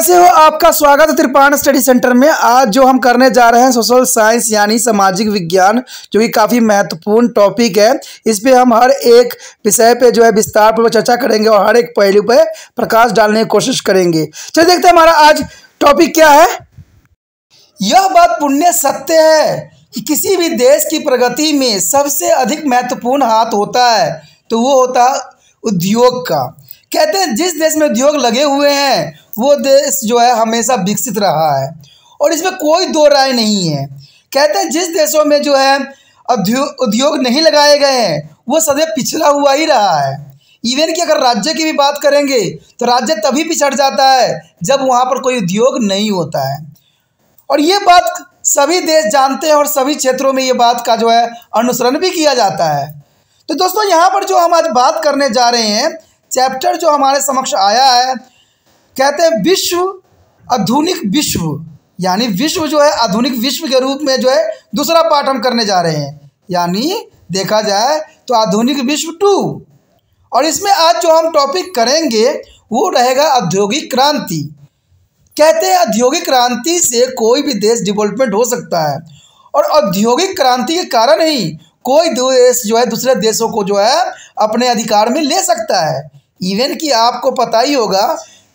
कैसे हो आपका स्वागत है त्रिपाण स्टडी सेंटर में आज जो हम करने जा रहे हैं सोशल साइंस यानी सामाजिक विज्ञान जो कि काफ़ी महत्वपूर्ण टॉपिक है इस पर हम हर एक विषय पे जो है विस्तार पर चर्चा करेंगे और हर एक पहलू पे प्रकाश डालने की कोशिश करेंगे चलिए देखते हैं हमारा आज टॉपिक क्या है यह बात पुण्य सत्य है कि किसी भी देश की प्रगति में सबसे अधिक महत्वपूर्ण हाथ होता है तो वो होता उद्योग का कहते हैं जिस देश में उद्योग लगे हुए हैं वो देश जो है हमेशा विकसित रहा है और इसमें कोई दो राय नहीं है कहते हैं जिस देशों में जो है उद्योग नहीं लगाए गए हैं वो सदैव पिछड़ा हुआ ही रहा है इवन कि अगर राज्य की भी बात करेंगे तो राज्य तभी पिछड़ जाता है जब वहाँ पर कोई उद्योग नहीं होता है और ये बात सभी देश जानते हैं और सभी क्षेत्रों में ये बात का जो है अनुसरण भी किया जाता है तो दोस्तों यहाँ पर जो हम आज बात करने जा रहे हैं चैप्टर जो हमारे समक्ष आया है कहते हैं विश्व आधुनिक विश्व यानी विश्व जो है आधुनिक विश्व के रूप में जो है दूसरा पाठ हम करने जा रहे हैं यानी देखा जाए तो आधुनिक विश्व टू और इसमें आज जो हम टॉपिक करेंगे वो रहेगा औद्योगिक क्रांति कहते हैं औद्योगिक क्रांति से कोई भी देश डेवलपमेंट हो सकता है और औद्योगिक क्रांति के कारण ही कोई देश जो है दूसरे देशों को जो है अपने अधिकार में ले सकता है इवन कि आपको पता ही होगा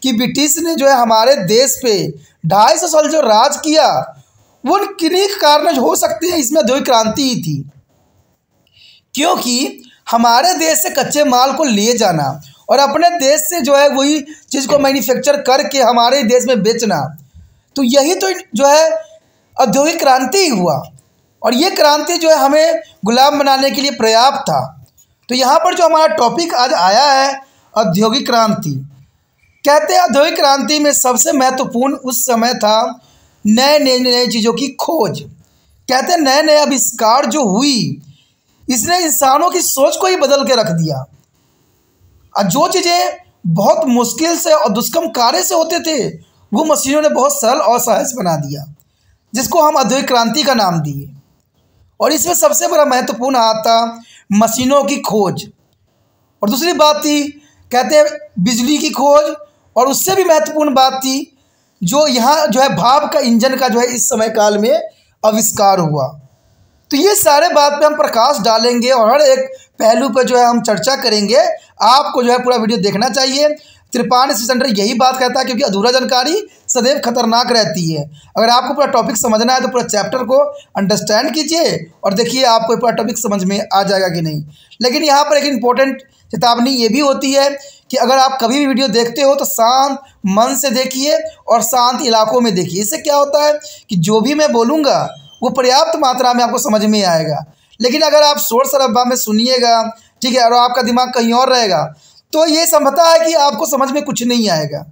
कि ब्रिटिश ने जो है हमारे देश पे ढाई सौ साल जो राज किया वो किन्हीं कारण हो सकते हैं इसमें औद्योगिक क्रांति ही थी क्योंकि हमारे देश से कच्चे माल को ले जाना और अपने देश से जो है वही चीज़ को मैन्युफैक्चर करके हमारे देश में बेचना तो यही तो जो है औद्योगिक क्रांति ही हुआ और ये क्रांति जो है हमें गुलाम बनाने के लिए पर्याप्त था तो यहाँ पर जो हमारा टॉपिक आज आया है औद्योगिक क्रांति कहते औद्योगिक क्रांति में सबसे महत्वपूर्ण उस समय था नए नए नए चीज़ों की खोज कहते नए नए आविष्कार जो हुई इसने इंसानों की सोच को ही बदल के रख दिया और जो चीज़ें बहुत मुश्किल से और दुष्कम कार्य से होते थे वो मशीनों ने बहुत सरल और सहज बना दिया जिसको हम औद्योगिक क्रांति का नाम दिए और इसमें सबसे बड़ा महत्वपूर्ण हाथ था मशीनों की खोज और दूसरी बात थी कहते हैं बिजली की खोज और उससे भी महत्वपूर्ण बात थी जो यहाँ जो है भाव का इंजन का जो है इस समय काल में आविष्कार हुआ तो ये सारे बात पे हम प्रकाश डालेंगे और हर एक पहलू पर जो है हम चर्चा करेंगे आपको जो है पूरा वीडियो देखना चाहिए त्रिपाण सेंटर यही बात कहता है क्योंकि अधूरा जानकारी सदैव खतरनाक रहती है अगर आपको पूरा टॉपिक समझना है तो पूरा चैप्टर को अंडरस्टैंड कीजिए और देखिए आपको पूरा टॉपिक समझ में आ जाएगा कि नहीं लेकिन यहाँ पर एक इम्पोर्टेंट चेतावनी ये भी होती है कि अगर आप कभी भी वीडियो देखते हो तो शांत मन से देखिए और शांत इलाकों में देखिए इससे क्या होता है कि जो भी मैं बोलूँगा वो पर्याप्त मात्रा में आपको समझ में आएगा लेकिन अगर आप शोर शराबा में सुनिएगा ठीक है और आपका दिमाग कहीं और रहेगा तो ये समझता है कि आपको समझ में कुछ नहीं आएगा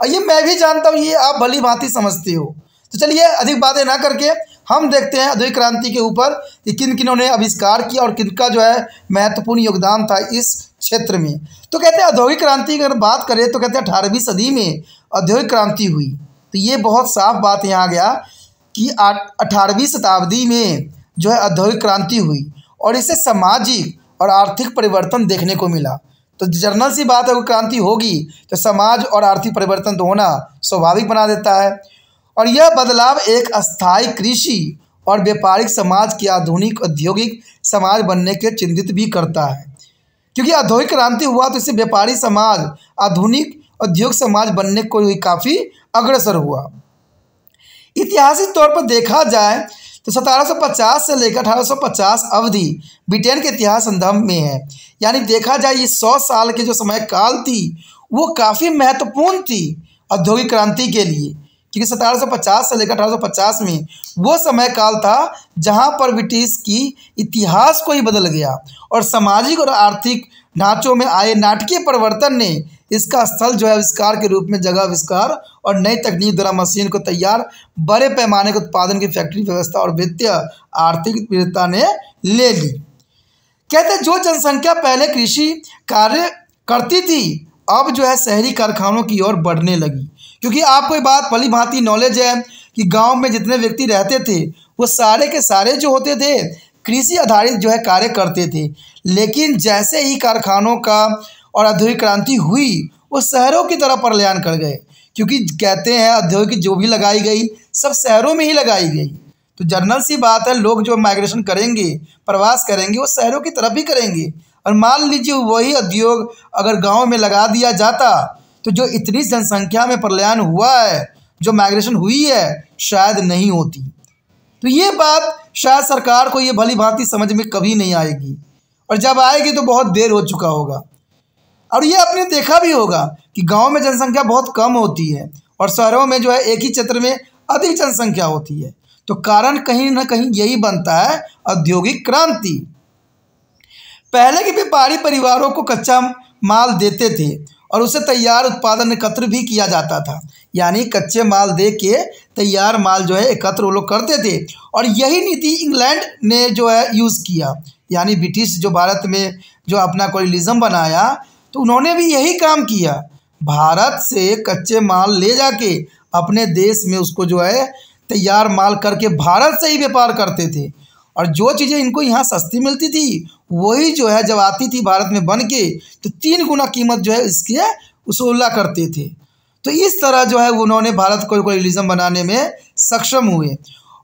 और ये मैं भी जानता हूँ ये आप भली भांति समझते हो तो चलिए अधिक बातें ना करके हम देखते हैं अधिक क्रांति के ऊपर कि किन किनों ने आविष्कार किया और किनका जो है महत्वपूर्ण योगदान था इस क्षेत्र में तो कहते हैं औद्योगिक क्रांति की अगर बात करें तो कहते हैं अठारहवीं सदी में औद्योगिक क्रांति हुई तो ये बहुत साफ बात यहाँ आ गया कि अठारहवीं शताब्दी में जो है औद्योगिक क्रांति हुई और इसे सामाजिक और आर्थिक परिवर्तन देखने को मिला तो जर्नल सी बात है अगर क्रांति होगी तो समाज और आर्थिक परिवर्तन तो होना स्वाभाविक बना देता है और यह बदलाव एक अस्थायी कृषि और व्यापारिक समाज के आधुनिक औद्योगिक समाज बनने के चिंतित भी करता है क्योंकि औद्योगिक क्रांति हुआ तो इससे व्यापारी समाज आधुनिक औद्योगिक समाज बनने को काफ़ी अग्रसर हुआ ऐतिहासिक तौर पर देखा जाए तो 1750 से लेकर 1850 अवधि ब्रिटेन के इतिहास संदर्भ में है यानी देखा जाए ये सौ साल के जो समय काल थी वो काफ़ी महत्वपूर्ण थी औद्योगिक क्रांति के लिए क्योंकि सतारह सौ पचास से लेकर अठारह सौ पचास में वो समय काल था जहाँ पर ब्रिटिश की इतिहास को ही बदल गया और सामाजिक और आर्थिक ढांचों में आए नाटकीय परिवर्तन ने इसका स्थल जो है आविष्कार के रूप में जगह आविष्कार और नई तकनीक द्वारा मशीन को तैयार बड़े पैमाने के उत्पादन की फैक्ट्री व्यवस्था और वित्तीय आर्थिक विविधता ने ले ली कहते जो जनसंख्या पहले कृषि कार्य करती थी अब जो है शहरी कारखानों की ओर बढ़ने लगी क्योंकि आपको ये बात भली भांति नॉलेज है कि गांव में जितने व्यक्ति रहते थे वो सारे के सारे जो होते थे कृषि आधारित जो है कार्य करते थे लेकिन जैसे ही कारखानों का और औद्योगिक क्रांति हुई वो शहरों की तरफ प्रलयान कर गए क्योंकि कहते हैं औद्योगिक जो भी लगाई गई सब शहरों में ही लगाई गई तो जर्नल सी बात है लोग जो माइग्रेशन करेंगे प्रवास करेंगे वो शहरों की तरफ ही करेंगे और मान लीजिए वही उद्योग अगर गांव में लगा दिया जाता तो जो इतनी जनसंख्या में प्रलयन हुआ है जो माइग्रेशन हुई है शायद नहीं होती तो ये बात शायद सरकार को ये भली भांति समझ में कभी नहीं आएगी और जब आएगी तो बहुत देर हो चुका होगा और ये आपने देखा भी होगा कि गांव में जनसंख्या बहुत कम होती है और शहरों में जो है एक ही क्षेत्र में अधिक जनसंख्या होती है तो कारण कहीं ना कहीं यही बनता है औद्योगिक क्रांति पहले के व्यापारी परिवारों को कच्चा माल देते थे और उसे तैयार उत्पादन एकत्र भी किया जाता था यानी कच्चे माल दे के तैयार माल जो है एकत्र वो लोग करते थे और यही नीति इंग्लैंड ने जो है यूज़ किया यानी ब्रिटिश जो भारत में जो अपना कोलिज्म बनाया तो उन्होंने भी यही काम किया भारत से कच्चे माल ले जाके अपने देश में उसको जो है तैयार माल करके भारत से ही व्यापार करते थे और जो चीज़ें इनको यहाँ सस्ती मिलती थी वही जो है जब आती थी भारत में बन के तो तीन गुना कीमत जो है इसके है करते थे तो इस तरह जो है उन्होंने भारत को रिलीजम बनाने में सक्षम हुए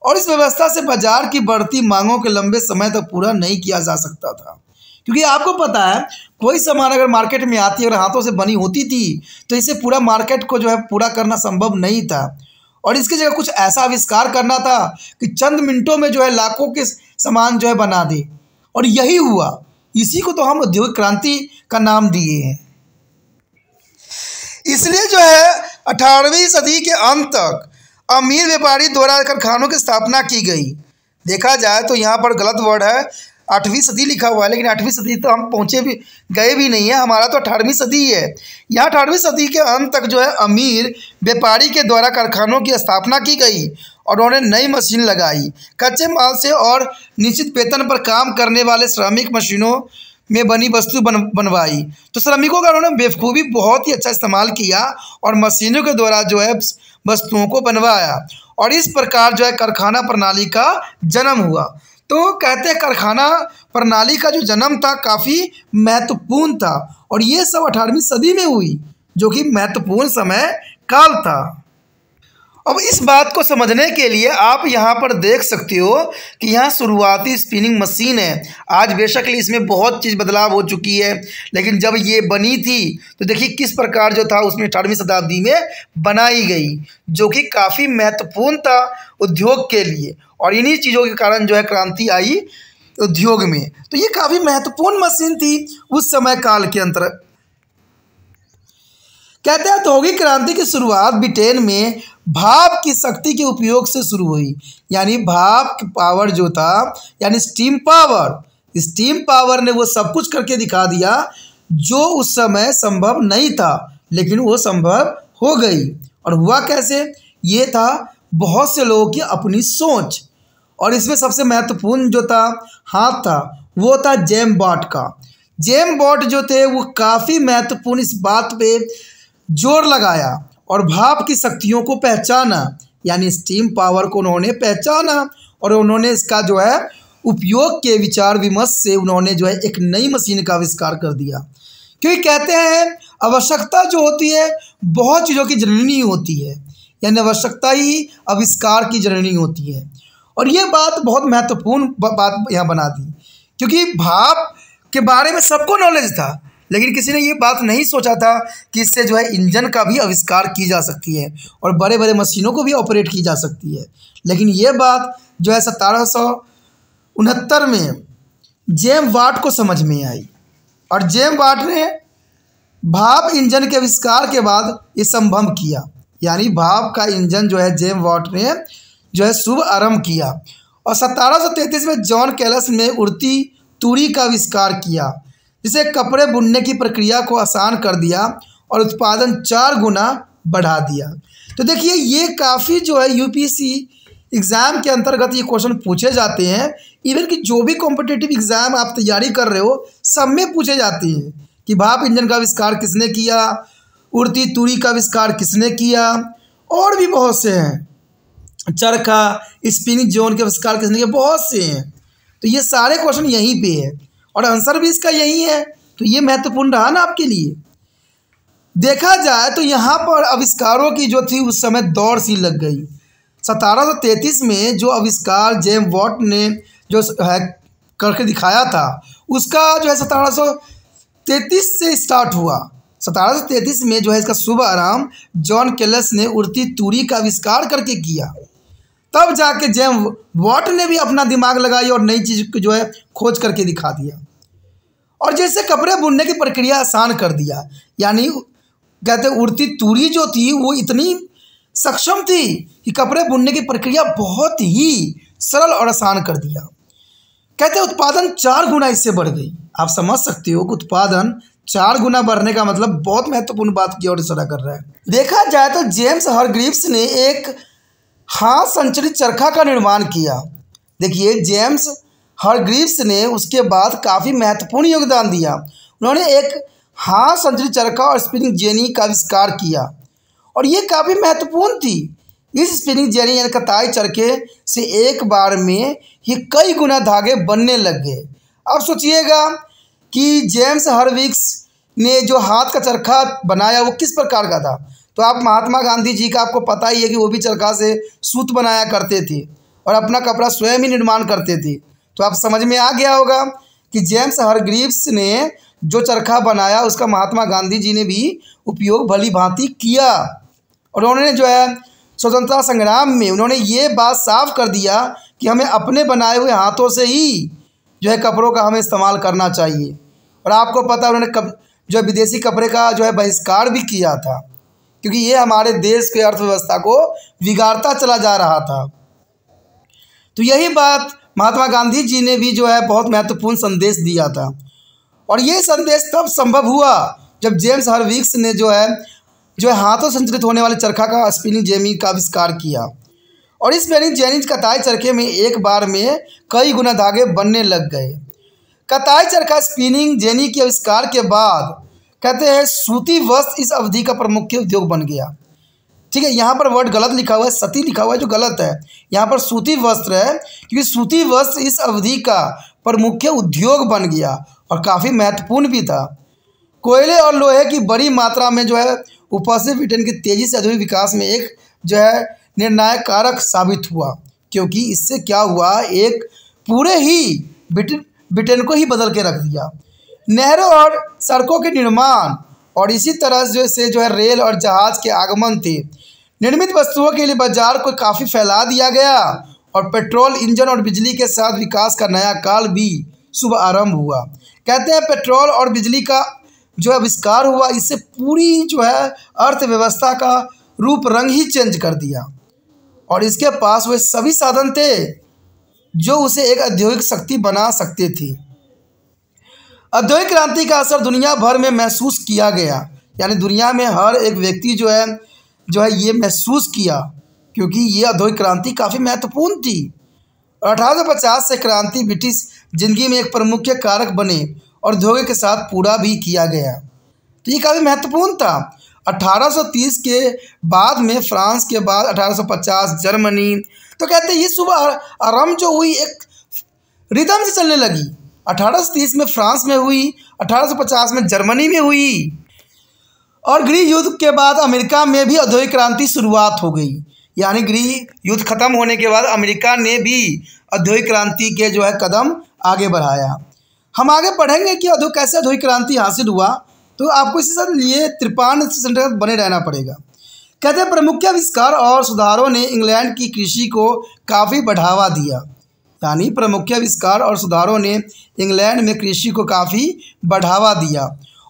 और इस व्यवस्था से बाजार की बढ़ती मांगों के लंबे समय तक तो पूरा नहीं किया जा सकता था क्योंकि आपको पता है कोई सामान अगर मार्केट में आती और हाथों से बनी होती थी तो इसे पूरा मार्केट को जो है पूरा करना संभव नहीं था और इसकी जगह कुछ ऐसा आविष्कार करना था कि चंद मिनटों में जो है लाखों के सामान जो है बना दे और यही हुआ इसी को तो हम औद्योगिक क्रांति का नाम दिए हैं इसलिए जो है अठारहवीं सदी के अंत तक अमीर व्यापारी द्वारा कारखानों की स्थापना की गई देखा जाए तो यहाँ पर गलत वर्ड है आठवीं सदी लिखा हुआ है लेकिन आठवीं सदी तो हम पहुँचे भी गए भी नहीं है हमारा तो अठारहवीं सदी है यहाँ अठारहवीं सदी के अंत तक जो है अमीर व्यापारी के द्वारा कारखानों की स्थापना की गई और उन्होंने नई मशीन लगाई कच्चे माल से और निश्चित वेतन पर काम करने वाले श्रमिक मशीनों में बनी वस्तु बन बनवाई तो श्रमिकों का उन्होंने बेवकूफ़ी बहुत ही अच्छा इस्तेमाल किया और मशीनों के द्वारा जो है वस्तुओं को बनवाया और इस प्रकार जो है कारखाना प्रणाली का जन्म हुआ तो कहते हैं कारखाना प्रणाली का जो जन्म था काफ़ी महत्वपूर्ण था और ये सब अठारहवीं सदी में हुई जो कि महत्वपूर्ण समय काल था अब इस बात को समझने के लिए आप यहाँ पर देख सकते हो कि यहाँ शुरुआती स्पिनिंग मशीन है आज बेशक इसमें बहुत चीज़ बदलाव हो चुकी है लेकिन जब ये बनी थी तो देखिए किस प्रकार जो था उसमें अठारहवीं शताब्दी में बनाई गई जो कि काफ़ी महत्वपूर्ण था उद्योग के लिए और इन्हीं चीज़ों के कारण जो है क्रांति आई उद्योग में तो ये काफ़ी महत्वपूर्ण मशीन थी उस समय काल के अंतर कहते हैं औद्योगिक क्रांति की शुरुआत ब्रिटेन में भाप की शक्ति के उपयोग से शुरू हुई यानी भाप की पावर जो था यानी स्टीम पावर स्टीम पावर ने वो सब कुछ करके दिखा दिया जो उस समय संभव नहीं था लेकिन वो संभव हो गई और हुआ कैसे ये था बहुत से लोगों की अपनी सोच और इसमें सबसे महत्वपूर्ण जो था हाथ था वो था जेम बॉट का जेम बॉट जो थे वो काफ़ी महत्वपूर्ण इस बात पे जोर लगाया और भाप की शक्तियों को पहचाना यानी स्टीम पावर को उन्होंने पहचाना और उन्होंने इसका जो है उपयोग के विचार विमर्श से उन्होंने जो है एक नई मशीन का आविष्कार कर दिया क्योंकि कहते हैं आवश्यकता जो होती है बहुत चीज़ों की जननी होती है यानी आवश्यकता ही आविष्कार की जननी होती है और ये बात बहुत महत्वपूर्ण बात यहाँ बना दी क्योंकि भाप के बारे में सबको नॉलेज था लेकिन किसी ने ये बात नहीं सोचा था कि इससे जो है इंजन का भी आविष्कार की जा सकती है और बड़े बड़े मशीनों को भी ऑपरेट की जा सकती है लेकिन ये बात जो है सतारह सौ उनहत्तर में जेम वाट को समझ में आई और जेम वाट ने भाप इंजन के आविष्कार के बाद ये संभव किया यानी भाप का इंजन जो है जेम वाट ने जो है शुभ आरम्भ किया और सतारह में जॉन कैलस ने उड़ती तूरी का आविष्कार किया जिसे कपड़े बुनने की प्रक्रिया को आसान कर दिया और उत्पादन चार गुना बढ़ा दिया तो देखिए ये काफ़ी जो है यूपीएससी एग्ज़ाम के अंतर्गत ये क्वेश्चन पूछे जाते हैं इवन कि जो भी कॉम्पिटेटिव एग्ज़ाम आप तैयारी कर रहे हो सब में पूछे जाते हैं कि भाप इंजन का आविष्कार किसने किया उड़ती तूरी का आविष्कार किसने किया और भी बहुत से हैं चरखा स्पिनिंग जोन के आविष्कार किसने किया बहुत से हैं तो ये सारे क्वेश्चन यहीं पे हैं और आंसर भी इसका यही है तो ये महत्वपूर्ण रहा ना आपके लिए देखा जाए तो यहाँ पर आविष्कारों की जो थी उस समय दौड़ सी लग गई सतारह सौ तैंतीस में जो आविष्कार जेम वॉट ने जो है करके दिखाया था उसका जो है सतारह सौ तैंतीस से स्टार्ट हुआ सतारह सौ तैंतीस में जो है इसका शुभ आराम जॉन केलस ने उड़ती तूरी का आविष्कार करके किया तब जाके जेम वॉट ने भी अपना दिमाग लगाई और नई चीज़ जो है खोज करके दिखा दिया और जैसे कपड़े बुनने की प्रक्रिया आसान कर दिया यानी कहते उड़ती तूरी जो थी वो इतनी सक्षम थी कि कपड़े बुनने की प्रक्रिया बहुत ही सरल और आसान कर दिया कहते उत्पादन चार गुना इससे बढ़ गई आप समझ सकते हो कि उत्पादन चार गुना बढ़ने का मतलब बहुत महत्वपूर्ण बात की ओर इशारा कर रहा है देखा जाए तो जेम्स हरग्रीव्स ने एक हाथ संचरित चरखा का निर्माण किया देखिए जेम्स हरग्रीव्स ने उसके बाद काफ़ी महत्वपूर्ण योगदान दिया उन्होंने एक हाथ संचरित चरखा और स्पिनिंग जेनी का आविष्कार किया और ये काफ़ी महत्वपूर्ण थी इस स्पिनिंग जेनी यानी कताई चरखे से एक बार में ये कई गुना धागे बनने लग गए अब सोचिएगा कि जेम्स हरविक्स ने जो हाथ का चरखा बनाया वो किस प्रकार का था तो आप महात्मा गांधी जी का आपको पता ही है कि वो भी चरखा से सूत बनाया करते थे और अपना कपड़ा स्वयं ही निर्माण करते थे तो आप समझ में आ गया होगा कि जेम्स हरग्रीव्स ने जो चरखा बनाया उसका महात्मा गांधी जी ने भी उपयोग भली भांति किया और उन्होंने जो है स्वतंत्रता संग्राम में उन्होंने ये बात साफ कर दिया कि हमें अपने बनाए हुए हाथों से ही जो है कपड़ों का हमें इस्तेमाल करना चाहिए और आपको पता उन्होंने कप जो है विदेशी कपड़े का जो है बहिष्कार भी किया था क्योंकि ये हमारे देश के अर्थव्यवस्था को बिगाड़ता चला जा रहा था तो यही बात महात्मा गांधी जी ने भी जो है बहुत महत्वपूर्ण संदेश दिया था और ये संदेश तब संभव हुआ जब जेम्स हरविक्स ने जो है जो है हाथों संचलित होने वाले चरखा का स्पिनिंग जेमी का आविष्कार किया और इस स्पिनिंग जेनिज कताई चरखे में एक बार में कई गुना धागे बनने लग गए कताई चरखा स्पिनिंग जेनी के आविष्कार के बाद कहते हैं सूती वस्त्र इस अवधि का प्रमुख उद्योग बन गया ठीक है यहाँ पर वर्ड गलत लिखा हुआ है सती लिखा हुआ है जो गलत है यहाँ पर सूती वस्त्र है क्योंकि सूती वस्त्र इस अवधि का प्रमुख उद्योग बन गया और काफ़ी महत्वपूर्ण भी था कोयले और लोहे की बड़ी मात्रा में जो है उपस्थित ब्रिटेन के तेज़ी से आधुनिक विकास में एक जो है निर्णायक कारक साबित हुआ क्योंकि इससे क्या हुआ एक पूरे ही ब्रिटेन ब्रिटेन को ही बदल के रख दिया नहरों और सड़कों के निर्माण और इसी तरह जो से जो है रेल और जहाज़ के आगमन थे निर्मित वस्तुओं के लिए बाजार को काफ़ी फैला दिया गया और पेट्रोल इंजन और बिजली के साथ विकास का नया काल भी शुभ आरंभ हुआ कहते हैं पेट्रोल और बिजली का जो आविष्कार हुआ इससे पूरी जो है अर्थव्यवस्था का रूप रंग ही चेंज कर दिया और इसके पास वे सभी साधन थे जो उसे एक औद्योगिक शक्ति बना सकते थे औद्योगिक क्रांति का असर दुनिया भर में महसूस किया गया यानी दुनिया में हर एक व्यक्ति जो है जो है ये महसूस किया क्योंकि ये औद्योगिक क्रांति काफ़ी महत्वपूर्ण थी अठारह पचास से क्रांति ब्रिटिश जिंदगी में एक प्रमुख कारक बने और औद्योगिक के साथ पूरा भी किया गया तो ये काफ़ी महत्वपूर्ण था 1830 के बाद में फ्रांस के बाद 1850 जर्मनी तो कहते हैं ये सुबह आरम्भ जो हुई एक रिदम से चलने लगी अठारह में फ्रांस में हुई 1850 में जर्मनी में हुई और गृह युद्ध के बाद अमेरिका में भी औद्योगिक क्रांति शुरुआत हो गई यानी गृह युद्ध खत्म होने के बाद अमेरिका ने भी औद्योगिक क्रांति के जो है कदम आगे बढ़ाया हम आगे पढ़ेंगे कि अधो कैसे औद्योगिक क्रांति हासिल हुआ तो आपको इसी सर लिए त्रिपान सेंटर बने रहना पड़ेगा कहते हैं प्रमुख आविष्कार और सुधारों ने इंग्लैंड की कृषि को काफ़ी बढ़ावा दिया यानी प्रमुख आविष्कार और सुधारों ने इंग्लैंड में कृषि को काफ़ी बढ़ावा दिया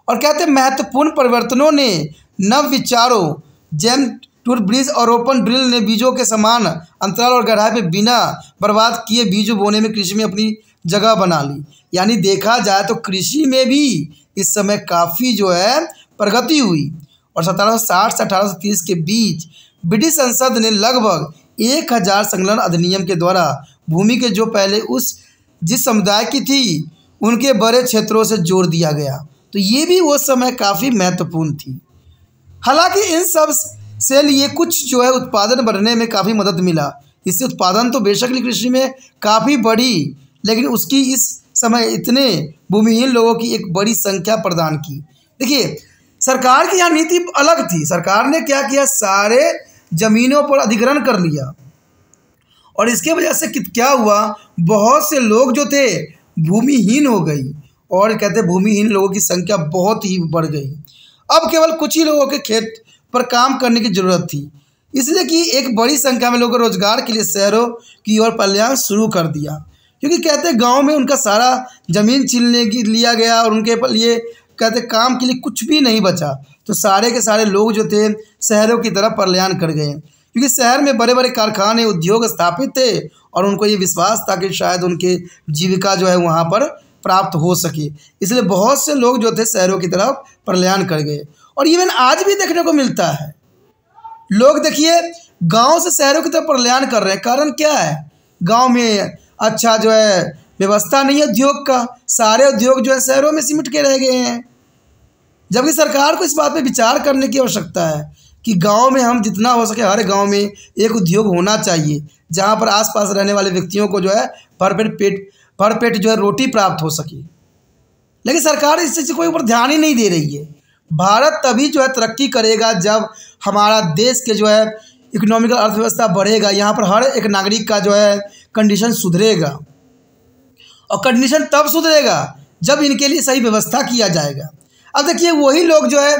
और कहते महत्वपूर्ण परिवर्तनों ने नव विचारों जैम टूर ब्रिज और ओपन ड्रिल ने बीजों के समान अंतराल और गढ़ाई पे बिना बर्बाद किए बीज बोने में कृषि में अपनी जगह बना ली यानी देखा जाए तो कृषि में भी इस समय काफ़ी जो है प्रगति हुई और सत्रह से अठारह के बीच ब्रिटिश संसद ने लगभग एक हजार संलग्न अधिनियम के द्वारा भूमि के जो पहले उस जिस समुदाय की थी उनके बड़े क्षेत्रों से जोड़ दिया गया तो ये भी वो समय काफ़ी महत्वपूर्ण थी हालांकि इन सब से लिए कुछ जो है उत्पादन बढ़ने में काफ़ी मदद मिला इससे उत्पादन तो बेशक कृषि में काफ़ी बढ़ी लेकिन उसकी इस समय इतने भूमिहीन लोगों की एक बड़ी संख्या प्रदान की देखिए सरकार की यहाँ नीति अलग थी सरकार ने क्या किया सारे ज़मीनों पर अधिग्रहण कर लिया और इसके वजह से कित क्या हुआ बहुत से लोग जो थे भूमिहीन हो गई और कहते भूमिहीन लोगों की संख्या बहुत ही बढ़ गई अब केवल कुछ ही लोगों के खेत पर काम करने की ज़रूरत थी इसलिए कि एक बड़ी संख्या में लोगों रोजगार के लिए शहरों की ओर पल्याण शुरू कर दिया क्योंकि कहते गांव में उनका सारा ज़मीन छीनने की लिया गया और उनके लिए कहते काम के लिए कुछ भी नहीं बचा तो सारे के सारे लोग जो थे शहरों की तरफ पल्याण कर गए क्योंकि शहर में बड़े बड़े कारखाने उद्योग स्थापित थे और उनको ये विश्वास था कि शायद उनके जीविका जो है वहाँ पर प्राप्त हो सके इसलिए बहुत से लोग जो थे शहरों की तरफ प्रलयान कर गए और इवन आज भी देखने को मिलता है लोग देखिए गांव से शहरों की तरफ प्रलयान कर रहे हैं कारण क्या है गांव में अच्छा जो है व्यवस्था नहीं है उद्योग का सारे उद्योग जो है शहरों में सिमट के रह गए हैं जबकि सरकार को इस बात पर विचार करने की आवश्यकता है कि गांव में हम जितना हो सके हर गांव में एक उद्योग होना चाहिए जहां पर आसपास रहने वाले व्यक्तियों को जो है भरपेट पेट भरपेट जो है रोटी प्राप्त हो सके लेकिन सरकार इस चीज़ कोई ऊपर ध्यान ही नहीं दे रही है भारत तभी जो है तरक्की करेगा जब हमारा देश के जो है इकोनॉमिकल अर्थव्यवस्था बढ़ेगा यहाँ पर हर एक नागरिक का जो है कंडीशन सुधरेगा और कंडीशन तब सुधरेगा जब इनके लिए सही व्यवस्था किया जाएगा अब देखिए वही लोग जो है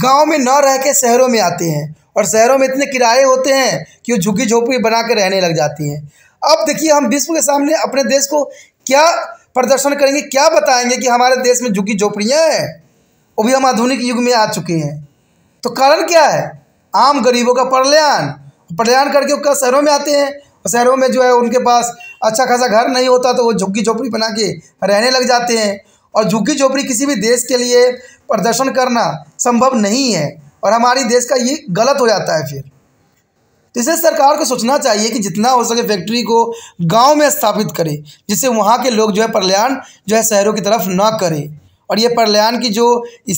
गांव में न रह के शहरों में आते हैं और शहरों में इतने किराए होते हैं कि वो झुग्गी झोंपड़ी बना के रहने लग जाती हैं अब देखिए हम विश्व के सामने अपने देश को क्या प्रदर्शन करेंगे क्या बताएंगे कि हमारे देश में झुग्गी झोंपड़ियाँ हैं वो भी हम आधुनिक युग में आ चुके हैं तो कारण क्या है आम गरीबों का प्रलयान प्रलयान करके वो शहरों में आते हैं और शहरों में जो है उनके पास अच्छा खासा घर नहीं होता तो वो झुग्गी झोपड़ी बना के रहने लग जाते हैं और झुग्गी झोपड़ी किसी भी देश के लिए प्रदर्शन करना संभव नहीं है और हमारी देश का ये गलत हो जाता है फिर तो इसे सरकार को सोचना चाहिए कि जितना हो सके फैक्ट्री को गांव में स्थापित करें जिससे वहाँ के लोग जो है प्रलयान जो है शहरों की तरफ ना करें और ये प्रलयान की जो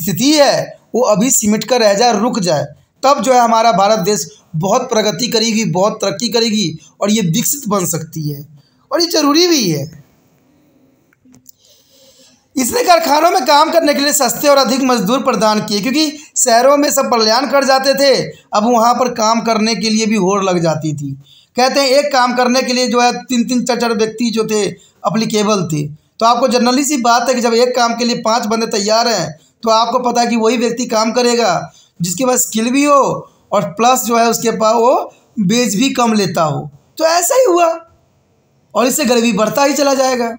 स्थिति है वो अभी सिमट कर रह जाए रुक जाए तब जो है हमारा भारत देश बहुत प्रगति करेगी बहुत तरक्की करेगी और ये विकसित बन सकती है और ये ज़रूरी भी है इसने कारखानों में काम करने के लिए सस्ते और अधिक मजदूर प्रदान किए क्योंकि शहरों में सब कल्याण कर जाते थे अब वहाँ पर काम करने के लिए भी होड़ लग जाती थी कहते हैं एक काम करने के लिए जो है तीन तीन चार चार व्यक्ति जो थे अप्लीकेबल थे तो आपको जनरली सी बात है कि जब एक काम के लिए पाँच बंदे तैयार हैं तो आपको पता है कि वही व्यक्ति काम करेगा जिसके पास स्किल भी हो और प्लस जो है उसके पास वो बेच भी कम लेता हो तो ऐसा ही हुआ और इससे गरीबी बढ़ता ही चला जाएगा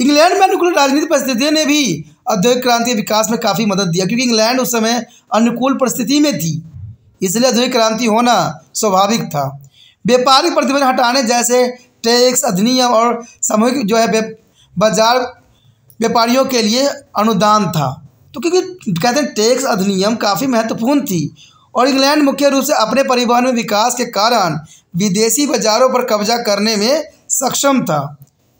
इंग्लैंड में अनुकूल राजनीतिक परिस्थितियों ने भी औद्योगिक क्रांति के विकास में काफ़ी मदद दिया क्योंकि इंग्लैंड उस समय अनुकूल परिस्थिति में थी इसलिए औद्योगिक क्रांति होना स्वाभाविक था व्यापारिक प्रतिबंध हटाने जैसे टैक्स अधिनियम और सामूहिक जो है बाजार व्यापारियों के लिए अनुदान था तो क्योंकि कहते हैं टैक्स अधिनियम काफ़ी महत्वपूर्ण थी और इंग्लैंड मुख्य रूप से अपने परिवहन में विकास के कारण विदेशी बाजारों पर कब्जा करने में सक्षम था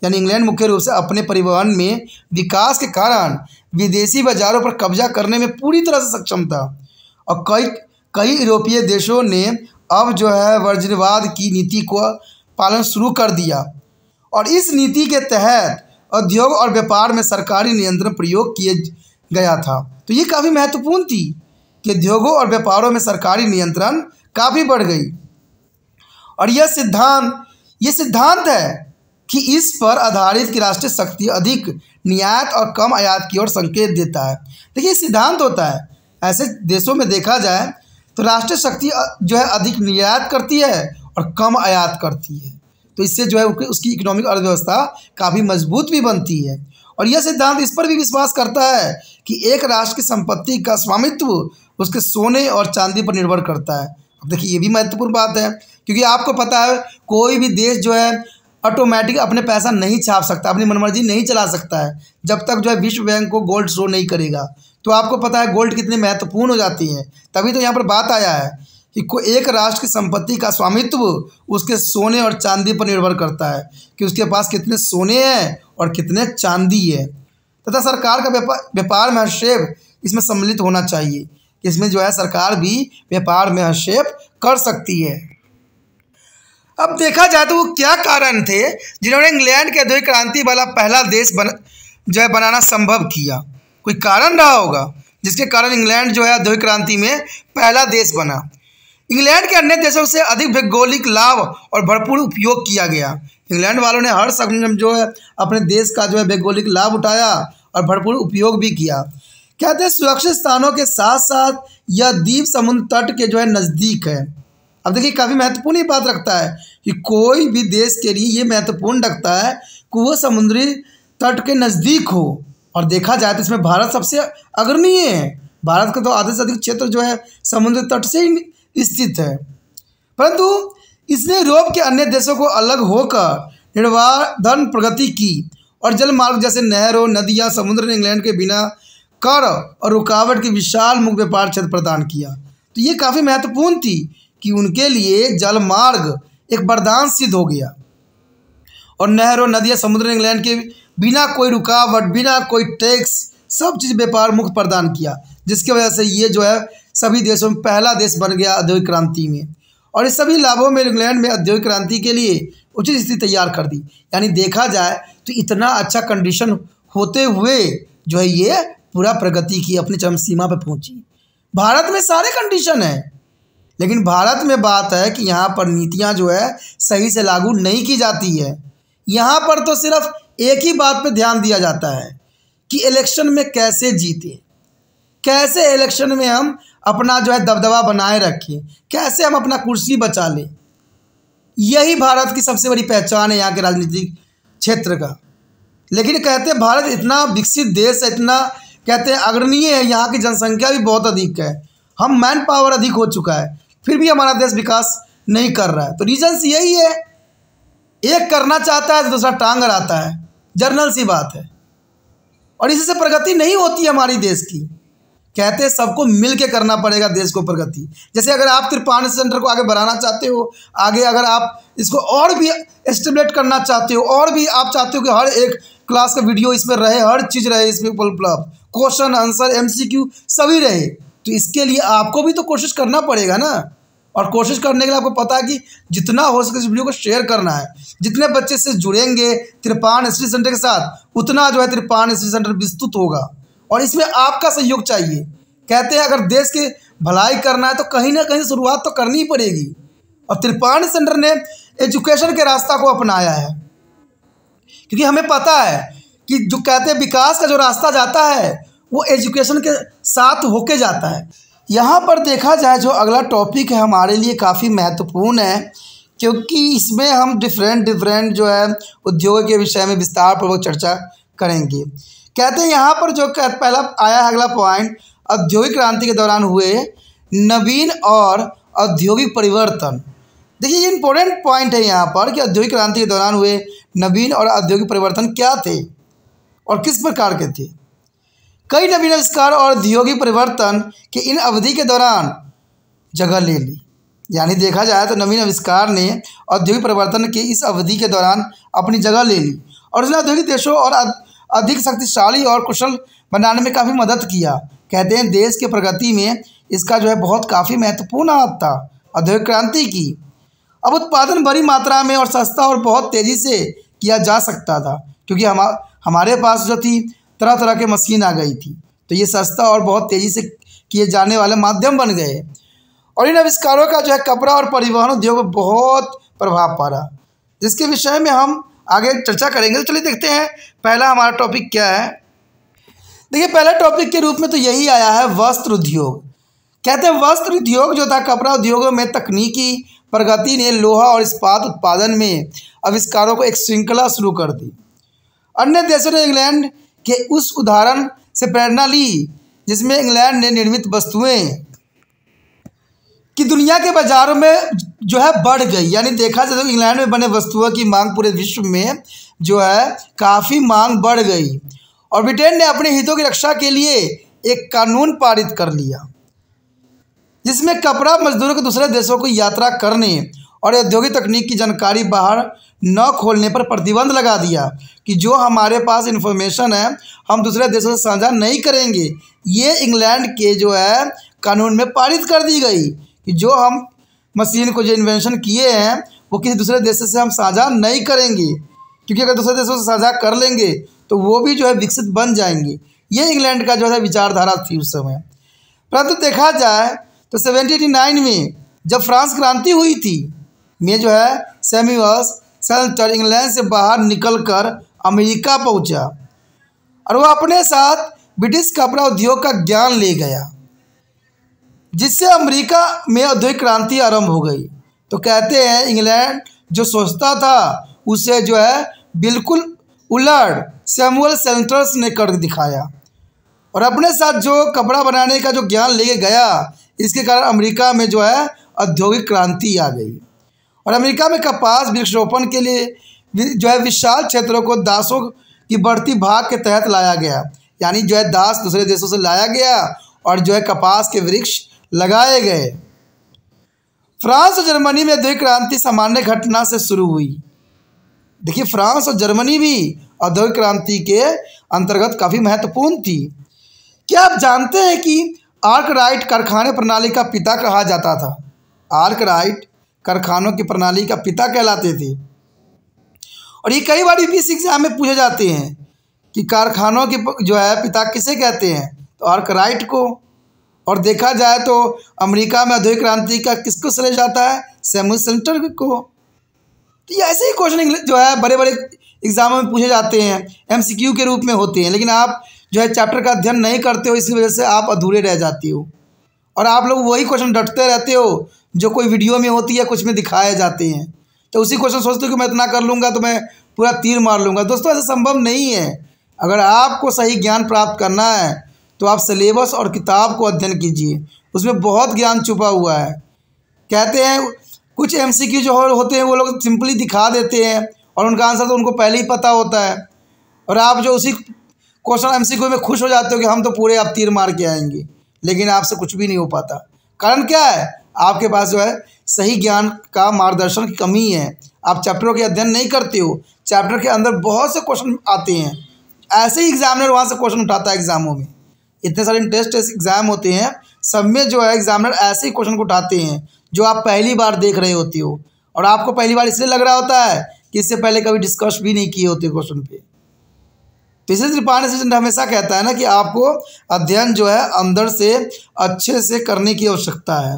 यानी इंग्लैंड मुख्य रूप से अपने परिवहन में विकास के कारण विदेशी बाजारों पर कब्जा करने में पूरी तरह से सक्षम था और कई कई यूरोपीय देशों ने अब जो है वर्जनवाद की नीति को पालन शुरू कर दिया और इस नीति के तहत उद्योग और व्यापार में सरकारी नियंत्रण प्रयोग किए गया था तो ये काफ़ी महत्वपूर्ण थी कि उद्योगों और व्यापारों में सरकारी नियंत्रण काफ़ी बढ़ गई और यह सिद्धांत ये सिद्धांत है कि इस पर आधारित की राष्ट्रीय शक्ति अधिक नियात और कम आयात की ओर संकेत देता है देखिए सिद्धांत होता है ऐसे देशों में देखा जाए तो राष्ट्रीय शक्ति जो है अधिक निर्यात करती है और कम आयात करती है तो इससे जो है उसकी इकोनॉमिक अर्थव्यवस्था काफ़ी मजबूत भी बनती है और यह सिद्धांत इस पर भी विश्वास करता है कि एक राष्ट्र की संपत्ति का स्वामित्व उसके सोने और चांदी पर निर्भर करता है अब देखिए ये भी महत्वपूर्ण बात है क्योंकि आपको पता है कोई भी देश जो है ऑटोमेटिक अपने पैसा नहीं छाप सकता अपनी मनमर्जी नहीं चला सकता है जब तक जो है विश्व बैंक को गोल्ड शो नहीं करेगा तो आपको पता है गोल्ड कितनी महत्वपूर्ण हो जाती है तभी तो यहाँ पर बात आया है कि को एक राष्ट्र की संपत्ति का स्वामित्व उसके सोने और चांदी पर निर्भर करता है कि उसके पास कितने सोने हैं और कितने चांदी है तथा सरकार का व्यापार व्यापार में हस्तक्षेप इसमें सम्मिलित होना चाहिए इसमें जो है सरकार भी व्यापार में हस्तक्षेप कर सकती है अब देखा जाए तो वो क्या कारण थे जिन्होंने इंग्लैंड के औद्योगिक क्रांति वाला पहला देश बन जो है बनाना संभव किया कोई कारण रहा होगा जिसके कारण इंग्लैंड जो है औद्योगिक क्रांति में पहला देश बना इंग्लैंड के अन्य देशों से अधिक भौगोलिक लाभ और भरपूर उपयोग किया गया इंग्लैंड वालों ने हर संगम जो है अपने देश का जो है भौगोलिक लाभ उठाया और भरपूर उपयोग भी किया कहते हैं सुरक्षित स्थानों के साथ साथ यह द्वीप समुद्र तट के जो है नज़दीक है अब देखिए काफ़ी महत्वपूर्ण ये बात रखता है कि कोई भी देश के लिए ये महत्वपूर्ण रखता है कि वो समुद्री तट के नज़दीक हो और देखा जाए तो इसमें भारत सबसे अग्रणीय है भारत का तो आधे से अधिक क्षेत्र जो है समुद्र तट से ही स्थित है परंतु इसने यूरोप के अन्य देशों को अलग होकर निर्वाधन प्रगति की और जलमार्ग जैसे नहरों नदियाँ समुद्र ने इंग्लैंड के बिना कर और रुकावट के विशाल मुख्य व्यापार क्षेत्र प्रदान किया तो ये काफ़ी महत्वपूर्ण थी कि उनके लिए जलमार्ग एक वरदान सिद्ध हो गया और नहरों नदियाँ समुद्र इंग्लैंड के बिना कोई रुकावट बिना कोई टैक्स सब चीज़ व्यापार मुक्त प्रदान किया जिसकी वजह से ये जो है सभी देशों में पहला देश बन गया औद्योगिक क्रांति में और इस सभी लाभों में इंग्लैंड में औद्योगिक क्रांति के लिए उचित स्थिति तैयार कर दी यानी देखा जाए तो इतना अच्छा कंडीशन होते हुए जो है ये पूरा प्रगति की अपनी चरम सीमा पर पहुंची भारत में सारे कंडीशन हैं लेकिन भारत में बात है कि यहाँ पर नीतियाँ जो है सही से लागू नहीं की जाती है यहाँ पर तो सिर्फ एक ही बात पर ध्यान दिया जाता है कि इलेक्शन में कैसे जीते कैसे इलेक्शन में हम अपना जो है दबदबा बनाए रखें कैसे हम अपना कुर्सी बचा लें यही भारत की सबसे बड़ी पहचान है यहाँ के राजनीतिक क्षेत्र का लेकिन कहते हैं भारत इतना विकसित देश है इतना कहते हैं अग्रणीय है यहाँ की जनसंख्या भी बहुत अधिक है हम मैन पावर अधिक हो चुका है फिर भी हमारा देश विकास नहीं कर रहा है तो रीजन्स यही है एक करना चाहता है तो दूसरा टांग रहता है जर्नल सी बात है और इससे प्रगति नहीं होती हमारी देश की कहते हैं सबको मिल करना पड़ेगा देश को प्रगति जैसे अगर आप त्रिपाण सेंटर को आगे बढ़ाना चाहते हो आगे अगर आप इसको और भी एस्टिमेट करना चाहते हो और भी आप चाहते हो कि हर एक क्लास का वीडियो इसमें रहे हर चीज़ रहे इसमें उपलब्ध क्वेश्चन आंसर एमसीक्यू सभी रहे तो इसके लिए आपको भी तो कोशिश करना पड़ेगा ना और कोशिश करने के लिए आपको पता है कि जितना हो सके इस वीडियो को शेयर करना है जितने बच्चे से जुड़ेंगे त्रिपान हिस्ट्री सेंटर के साथ उतना जो है त्रिपान हिस्ट्री सेंटर विस्तृत होगा और इसमें आपका सहयोग चाहिए कहते हैं अगर देश की भलाई करना है तो कहीं ना कहीं शुरुआत तो करनी ही पड़ेगी और त्रिपाण सेंटर ने एजुकेशन के रास्ता को अपनाया है क्योंकि हमें पता है कि जो कहते हैं विकास का जो रास्ता जाता है वो एजुकेशन के साथ होके जाता है यहाँ पर देखा जाए जो अगला टॉपिक है हमारे लिए काफ़ी महत्वपूर्ण है क्योंकि इसमें हम डिफरेंट डिफरेंट जो है उद्योग के विषय में विस्तार पूर्वक चर्चा करेंगे कहते हैं यहाँ पर जो पहला आया है अगला पॉइंट औद्योगिक क्रांति के दौरान हुए नवीन और औद्योगिक परिवर्तन देखिए ये इंपॉर्टेंट पॉइंट है यहाँ पर कि औद्योगिक क्रांति के दौरान हुए नवीन और औद्योगिक परिवर्तन क्या थे और किस प्रकार के थे कई नवीन आविष्कार और औद्योगिक परिवर्तन की इन अवधि के दौरान जगह ले ली यानी देखा जाए तो नवीन आविष्कार ने औद्योगिक परिवर्तन की इस अवधि के दौरान अपनी जगह ले ली और उसने औद्योगिक देशों और अधिक शक्तिशाली और कुशल बनाने में काफ़ी मदद किया कहते हैं देश की प्रगति में इसका जो है बहुत काफ़ी महत्वपूर्ण हाथ था औद्योगिक क्रांति की अब उत्पादन बड़ी मात्रा में और सस्ता और बहुत तेज़ी से किया जा सकता था क्योंकि हम हमारे पास जो थी तरह तरह के मशीन आ गई थी तो ये सस्ता और बहुत तेज़ी से किए जाने वाले माध्यम बन गए और इन आविष्कारों का जो है कपड़ा और परिवहन उद्योग पर बहुत प्रभाव पड़ा जिसके विषय में हम आगे चर्चा करेंगे तो चलिए देखते हैं पहला हमारा टॉपिक क्या है देखिए पहला टॉपिक के रूप में तो यही आया है वस्त्र उद्योग कहते हैं वस्त्र उद्योग जो था कपड़ा उद्योगों में तकनीकी प्रगति ने लोहा और इस्पात उत्पादन में आविष्कारों को एक श्रृंखला शुरू कर दी अन्य देशों ने इंग्लैंड के उस उदाहरण से प्रेरणा ली जिसमें इंग्लैंड ने निर्मित वस्तुएं कि दुनिया के बाज़ारों में जो है बढ़ गई यानी देखा जाए तो इंग्लैंड में बने वस्तुओं की मांग पूरे विश्व में जो है काफ़ी मांग बढ़ गई और ब्रिटेन ने अपने हितों की रक्षा के लिए एक कानून पारित कर लिया जिसमें कपड़ा मजदूरों को दूसरे देशों को यात्रा करने और औद्योगिक तकनीक की जानकारी बाहर न खोलने पर प्रतिबंध लगा दिया कि जो हमारे पास इन्फॉर्मेशन है हम दूसरे देशों से साझा नहीं करेंगे ये इंग्लैंड के जो है कानून में पारित कर दी गई कि जो हम मशीन को जो इन्वेंशन किए हैं वो किसी दूसरे देश से हम साझा नहीं करेंगे क्योंकि अगर दूसरे देशों से साझा कर लेंगे तो वो भी जो है विकसित बन जाएंगे ये इंग्लैंड का जो है विचारधारा थी उस समय परंतु देखा जाए तो सेवेंटी नाइन में जब फ्रांस क्रांति हुई थी में जो है सेम्यूअस सेंटर इंग्लैंड से बाहर निकलकर अमेरिका पहुंचा और वह अपने साथ ब्रिटिश कपड़ा उद्योग का ज्ञान ले गया जिससे अमेरिका में औद्योगिक क्रांति आरंभ हो गई तो कहते हैं इंग्लैंड जो सोचता था उसे जो है बिल्कुल उलट सैमुअल सेंटर्स ने कर दिखाया और अपने साथ जो कपड़ा बनाने का जो ज्ञान लेके गया इसके कारण अमेरिका में जो है औद्योगिक क्रांति आ गई और अमेरिका में कपास वृक्षरोपण के लिए जो है विशाल क्षेत्रों को दासों की बढ़ती भाग के तहत लाया गया यानी जो है दास दूसरे देशों से लाया गया और जो है कपास के वृक्ष लगाए गए फ्रांस और जर्मनी में औद्योगिक क्रांति सामान्य घटना से शुरू हुई देखिए फ्रांस और जर्मनी भी औद्योगिक क्रांति के अंतर्गत काफ़ी महत्वपूर्ण थी क्या आप जानते हैं कि आर्क राइट कारखाने प्रणाली का पिता कहा जाता था आर्क राइट कारखानों की प्रणाली का पिता कहलाते थे और ये कई बार यूपीएससी एग्जाम में पूछे जाते हैं कि कारखानों के जो है पिता किसे कहते हैं तो राइट को और देखा जाए तो अमेरिका में औद्योगिक क्रांति का किसको श्रेय जाता है सैमुअल सेंटर को तो ये ऐसे ही क्वेश्चन जो है बड़े बड़े एग्जामों में पूछे जाते हैं एमसीक्यू के रूप में होते हैं लेकिन आप जो है चैप्टर का अध्ययन नहीं करते हो इसकी वजह से आप अधूरे रह जाती हो और आप लोग वही क्वेश्चन डटते रहते हो जो कोई वीडियो में होती है कुछ में दिखाए जाते हैं तो उसी क्वेश्चन सोचते हो कि मैं इतना कर लूँगा तो मैं पूरा तीर मार लूँगा दोस्तों ऐसा संभव नहीं है अगर आपको सही ज्ञान प्राप्त करना है तो आप सिलेबस और किताब को अध्ययन कीजिए उसमें बहुत ज्ञान छुपा हुआ है कहते हैं कुछ एम जो होते हैं वो लोग सिंपली दिखा देते हैं और उनका आंसर तो उनको पहले ही पता होता है और आप जो उसी क्वेश्चन एम में खुश हो जाते हो कि हम तो पूरे आप तीर मार के आएंगे लेकिन आपसे कुछ भी नहीं हो पाता कारण क्या है आपके पास जो है सही ज्ञान का मार्गदर्शन की कमी है आप चैप्टरों के अध्ययन नहीं करते हो चैप्टर के अंदर बहुत से क्वेश्चन आते हैं ऐसे ही एग्जामिनर वहाँ से क्वेश्चन उठाता है एग्जामों में इतने सारे टेस्ट एग्जाम होते हैं सब में जो है एग्जामिनर ऐसे ही क्वेश्चन को उठाते हैं जो आप पहली बार देख रहे होते हो और आपको पहली बार इसलिए लग रहा होता है कि इससे पहले कभी डिस्कस भी नहीं किए होते क्वेश्चन पे पिछले त्रिपाणी हमेशा कहता है ना कि आपको अध्ययन जो है अंदर से अच्छे से करने की आवश्यकता है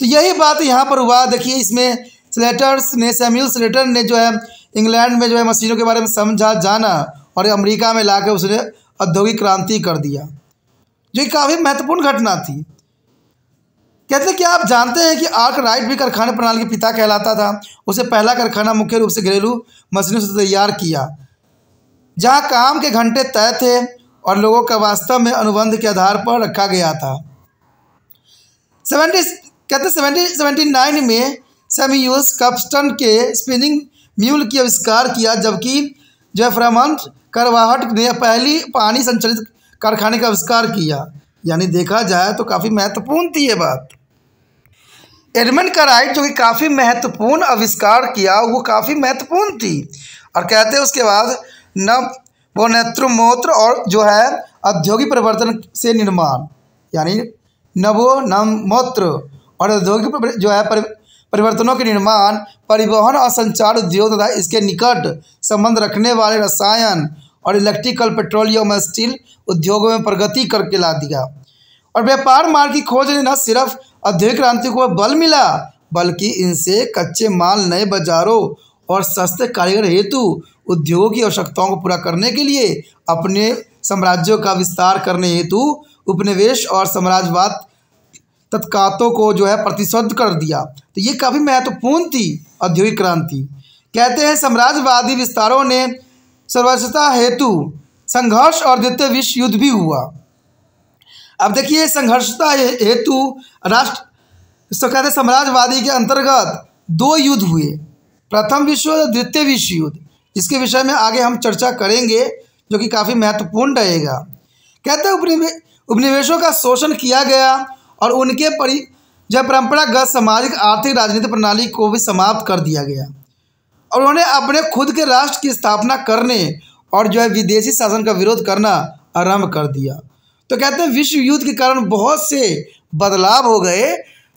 तो यही बात यहाँ पर हुआ देखिए इसमें स्लेटर्स ने सैम्यूल स्लेटर ने जो है इंग्लैंड में जो है मशीनों के बारे में समझा जाना और अमेरिका में लाकर उसने औद्योगिक क्रांति कर दिया जो कि काफ़ी महत्वपूर्ण घटना थी कहते हैं कि आप जानते हैं कि आर्क राइट भी कारखाने प्रणाली के पिता कहलाता था उसे पहला कारखाना मुख्य रूप से घरेलू मशीनों से तैयार किया जहाँ काम के घंटे तय थे और लोगों का वास्तव में अनुबंध के आधार पर रखा गया था सेवेंटी कहते सेवेंटी सेवेंटी नाइन में सेमीयूस कपस्टन के स्पिनिंग म्यूल की आविष्कार किया जबकि जयफ्रामंट करवाहट ने पहली पानी संचालित कारखाने का आविष्कार किया यानी देखा जाए तो काफ़ी महत्वपूर्ण थी ये बात एडमंड कराइट जो कि काफ़ी महत्वपूर्ण आविष्कार किया वो काफ़ी महत्वपूर्ण थी और कहते हैं उसके बाद नव वो नेत्रोमोत्र और जो है औद्योगिक परिवर्तन से निर्माण यानी नवो नमोत्र और औद्योगिक जो है परिवर्तनों के निर्माण परिवहन और संचार उद्योग तथा इसके निकट संबंध रखने वाले रसायन और इलेक्ट्रिकल पेट्रोलियम और स्टील उद्योगों में प्रगति करके ला दिया और व्यापार मार्ग की खोज ने न सिर्फ औद्योगिक क्रांति को बल मिला बल्कि इनसे कच्चे माल नए बाजारों और सस्ते कारीगर हेतु उद्योगों की आवश्यकताओं को पूरा करने के लिए अपने साम्राज्यों का विस्तार करने हेतु उपनिवेश और साम्राज्यवाद तत्कातों को जो है प्रतिशोध कर दिया तो ये काफ़ी महत्वपूर्ण थी औद्योगिक क्रांति कहते हैं साम्राज्यवादी विस्तारों ने सर्वस्वता हेतु संघर्ष और द्वितीय विश्व युद्ध भी हुआ अब देखिए संघर्षता हेतु राष्ट्र तो कहते साम्राज्यवादी के अंतर्गत दो युद्ध हुए प्रथम विश्व और द्वितीय विश्व युद्ध इसके विषय में आगे हम चर्चा करेंगे जो कि काफ़ी महत्वपूर्ण रहेगा कहते हैं उपनिवेशों का शोषण किया गया और उनके परि जब परंपरागत सामाजिक आर्थिक राजनीतिक प्रणाली को भी समाप्त कर दिया गया और उन्होंने अपने खुद के राष्ट्र की स्थापना करने और जो है विदेशी शासन का विरोध करना आरंभ कर दिया तो कहते हैं विश्व युद्ध के कारण बहुत से बदलाव हो गए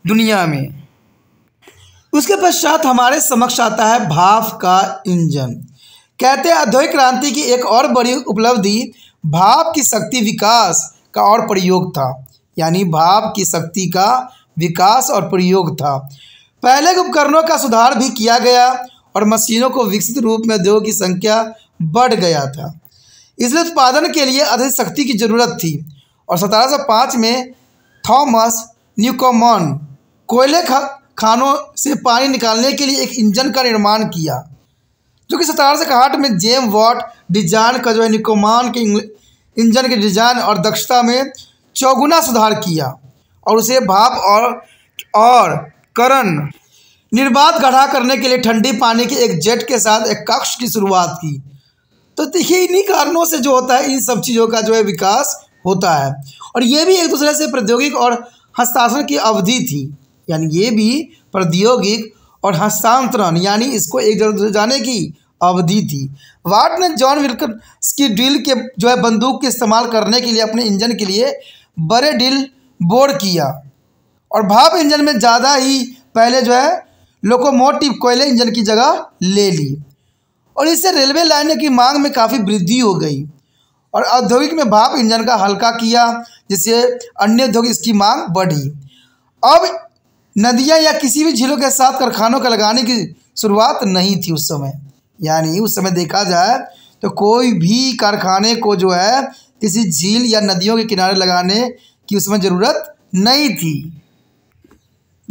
दुनिया में उसके पश्चात हमारे समक्ष आता है भाप का इंजन कहते हैं औद्योगिक क्रांति की एक और बड़ी उपलब्धि भाप की शक्ति विकास का और प्रयोग था यानी भाव की शक्ति का विकास और प्रयोग था पहले के उपकरणों का सुधार भी किया गया और मशीनों को विकसित रूप में उद्योग की संख्या बढ़ गया था इसलिए उत्पादन के लिए अधिक शक्ति की जरूरत थी और सत्रह में थॉमस न्यूकोमॉन कोयले खा, खानों से पानी निकालने के लिए एक इंजन का निर्माण किया जो कि सत्रह में जेम वॉट डिजाइन का जो है निकोमान के इंजन के डिजाइन और दक्षता में चौगुना सुधार किया और उसे भाप और और करण निर्बाध गढ़ा करने के लिए ठंडी पानी के एक जेट के साथ एक कक्ष की शुरुआत की तो देखिए इन्हीं कारणों से जो होता है इन सब चीज़ों का जो है विकास होता है और ये भी एक दूसरे से प्रौद्योगिक और हस्तांतरण की अवधि थी यानी ये भी प्रौद्योगिक और हस्तांतरण यानी इसको एक जगह जाने की अवधि थी वाट ने जॉन विल्कन की ड्रिल के जो है बंदूक के इस्तेमाल करने के लिए अपने इंजन के लिए बड़े डील बोर किया और भाप इंजन में ज़्यादा ही पहले जो है लोकोमोटिव कोयले इंजन की जगह ले ली और इससे रेलवे लाइनों की मांग में काफ़ी वृद्धि हो गई और औद्योगिक में भाप इंजन का हल्का किया जिससे अन्य उद्योग इसकी मांग बढ़ी अब नदियाँ या किसी भी झीलों के साथ कारखानों का लगाने की शुरुआत नहीं थी उस समय यानी उस समय देखा जाए तो कोई भी कारखाने को जो है किसी झील या नदियों के किनारे लगाने की उसमें ज़रूरत नहीं थी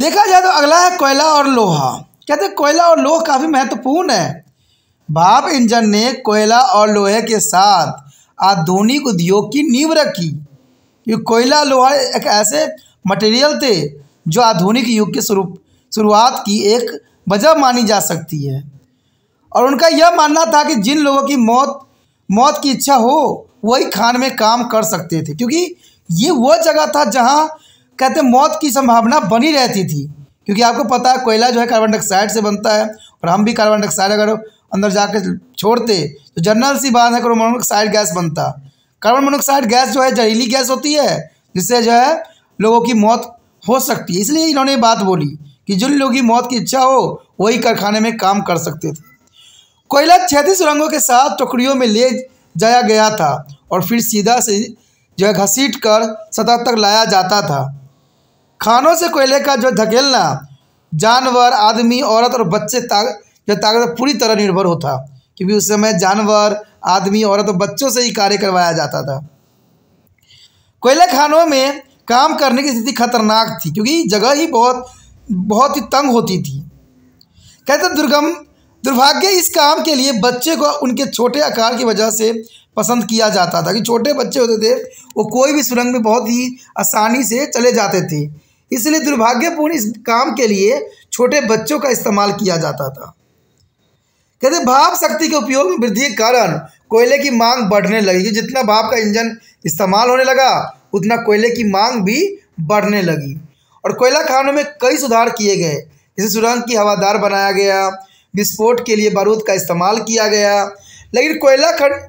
देखा जाए तो अगला है कोयला और लोहा कहते हैं कोयला और लोहा काफ़ी महत्वपूर्ण है भाप इंजन ने कोयला और लोहे के साथ आधुनिक उद्योग की नींव रखी ये कोयला लोहा एक ऐसे मटेरियल थे जो आधुनिक युग के शुरू शुरुआत की एक वजह मानी जा सकती है और उनका यह मानना था कि जिन लोगों की मौत मौत की इच्छा हो वही खान में काम कर सकते थे क्योंकि ये वो जगह था जहाँ कहते मौत की संभावना बनी रहती थी क्योंकि आपको पता है कोयला जो है कार्बन डाइऑक्साइड से बनता है और हम भी कार्बन डाइऑक्साइड अगर अंदर जा छोड़ते तो जनरल सी बात है कार्बन मोनोक्साइड गैस बनता कार्बन मोनोक्साइड गैस जो है जहरीली गैस होती है जिससे जो है लोगों की मौत हो सकती है इसलिए इन्होंने बात बोली कि जिन लोगों की मौत की इच्छा हो वही कारखाने में काम कर सकते थे कोयला क्षेत्रीय सुरंगों के साथ टुकड़ियों में ले जाया गया था और फिर सीधा से जो है घसीट कर सतह तक लाया जाता था खानों से कोयले का जो धकेलना जानवर आदमी औरत और बच्चे ताक जो ताकत पूरी तरह निर्भर होता क्योंकि उस समय जानवर आदमी औरत और बच्चों से ही कार्य करवाया जाता था कोयले खानों में काम करने की स्थिति खतरनाक थी क्योंकि जगह ही बहुत बहुत ही तंग होती थी कहते दुर्गम दुर्भाग्य इस काम के लिए बच्चे को उनके छोटे आकार की वजह से पसंद किया जाता था कि छोटे बच्चे होते थे वो कोई भी सुरंग में बहुत ही आसानी से चले जाते थे इसलिए दुर्भाग्यपूर्ण इस काम के लिए छोटे बच्चों का इस्तेमाल किया जाता था कहते भाप शक्ति के उपयोग में वृद्धि के कारण कोयले की मांग बढ़ने लगी कि जितना भाप का इंजन इस्तेमाल होने लगा उतना कोयले की मांग भी बढ़ने लगी और कोयला खानों में कई सुधार किए गए जैसे सुरंग की हवादार बनाया गया विस्फोट के लिए बारूद का इस्तेमाल किया गया लेकिन कोयला खन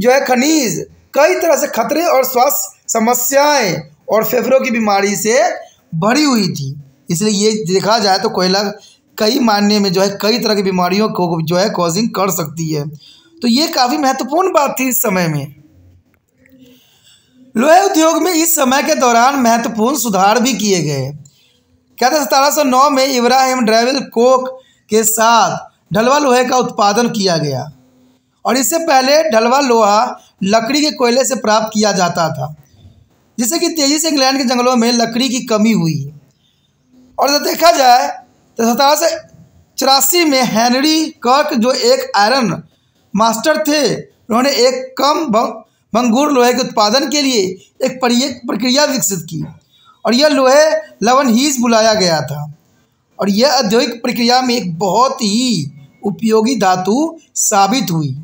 जो है खनिज कई तरह से खतरे और स्वास्थ्य समस्याएं और फेफड़ों की बीमारी से भरी हुई थी इसलिए ये देखा जाए तो कोयला कई मायने में जो है कई तरह की बीमारियों को जो है कॉजिंग कर सकती है तो ये काफ़ी महत्वपूर्ण बात थी इस समय में लोहे उद्योग में इस समय के दौरान महत्वपूर्ण सुधार भी किए गए कहते सतारह सौ नौ में इब्राहिम ड्रेविल कोक के साथ ढलवा लोहे का उत्पादन किया गया और इससे पहले ढलवा लोहा लकड़ी के कोयले से प्राप्त किया जाता था जिससे कि तेज़ी से इंग्लैंड के जंगलों में लकड़ी की कमी हुई और जब देखा जाए तो सत्रह से चौरासी में हेनरी कर्क जो एक आयरन मास्टर थे उन्होंने एक कम भंगूर लोहे के उत्पादन के लिए एक प्रक्रिया विकसित की और यह लोहे लवन हीज बुलाया गया था और यह औद्योगिक प्रक्रिया में एक बहुत ही उपयोगी धातु साबित हुई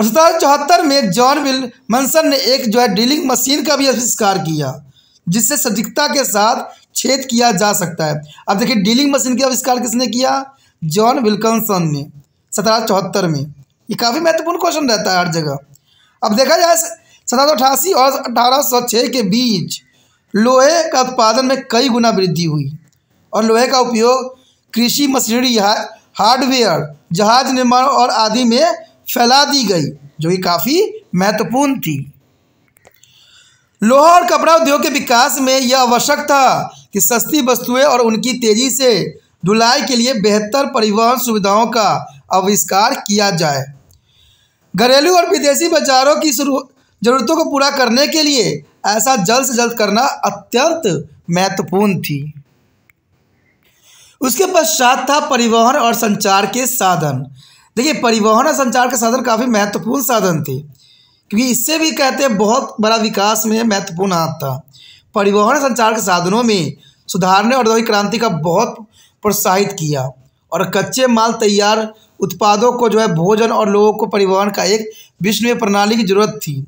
और सत्रह चौहत्तर में जॉन विल मंसन ने एक जो है ड्रिलिंग मशीन का भी आविष्कार किया जिससे सटीकता के साथ छेद किया जा सकता है अब देखिए ड्रिलिंग मशीन का आविष्कार किसने किया जॉन विल्कनसन ने सत्रह चौहत्तर में ये काफ़ी महत्वपूर्ण क्वेश्चन रहता है हर जगह अब देखा जाए सत्रह सौ अठासी और अठारह सौ छः के बीच लोहे का उत्पादन में कई गुना वृद्धि हुई और लोहे का उपयोग कृषि मशीनरी हार्डवेयर जहाज निर्माण और आदि में फैला दी गई जो कि काफ़ी महत्वपूर्ण थी लोहा और कपड़ा उद्योग के विकास में यह आवश्यक था कि सस्ती वस्तुएं और उनकी तेजी से ढुलाई के लिए बेहतर परिवहन सुविधाओं का आविष्कार किया जाए घरेलू और विदेशी बाजारों की जरूरतों को पूरा करने के लिए ऐसा जल्द से जल्द करना अत्यंत महत्वपूर्ण थी उसके पश्चात था परिवहन और संचार के साधन देखिए परिवहन और संचार के साधन काफ़ी महत्वपूर्ण साधन थे क्योंकि इससे भी कहते हैं बहुत बड़ा विकास में महत्वपूर्ण हाथ था परिवहन और संचार के साधनों में सुधार ने औद्योगिक क्रांति का बहुत प्रोत्साहित किया और कच्चे माल तैयार उत्पादों को जो है भोजन और लोगों को परिवहन का एक विश्व प्रणाली की जरूरत थी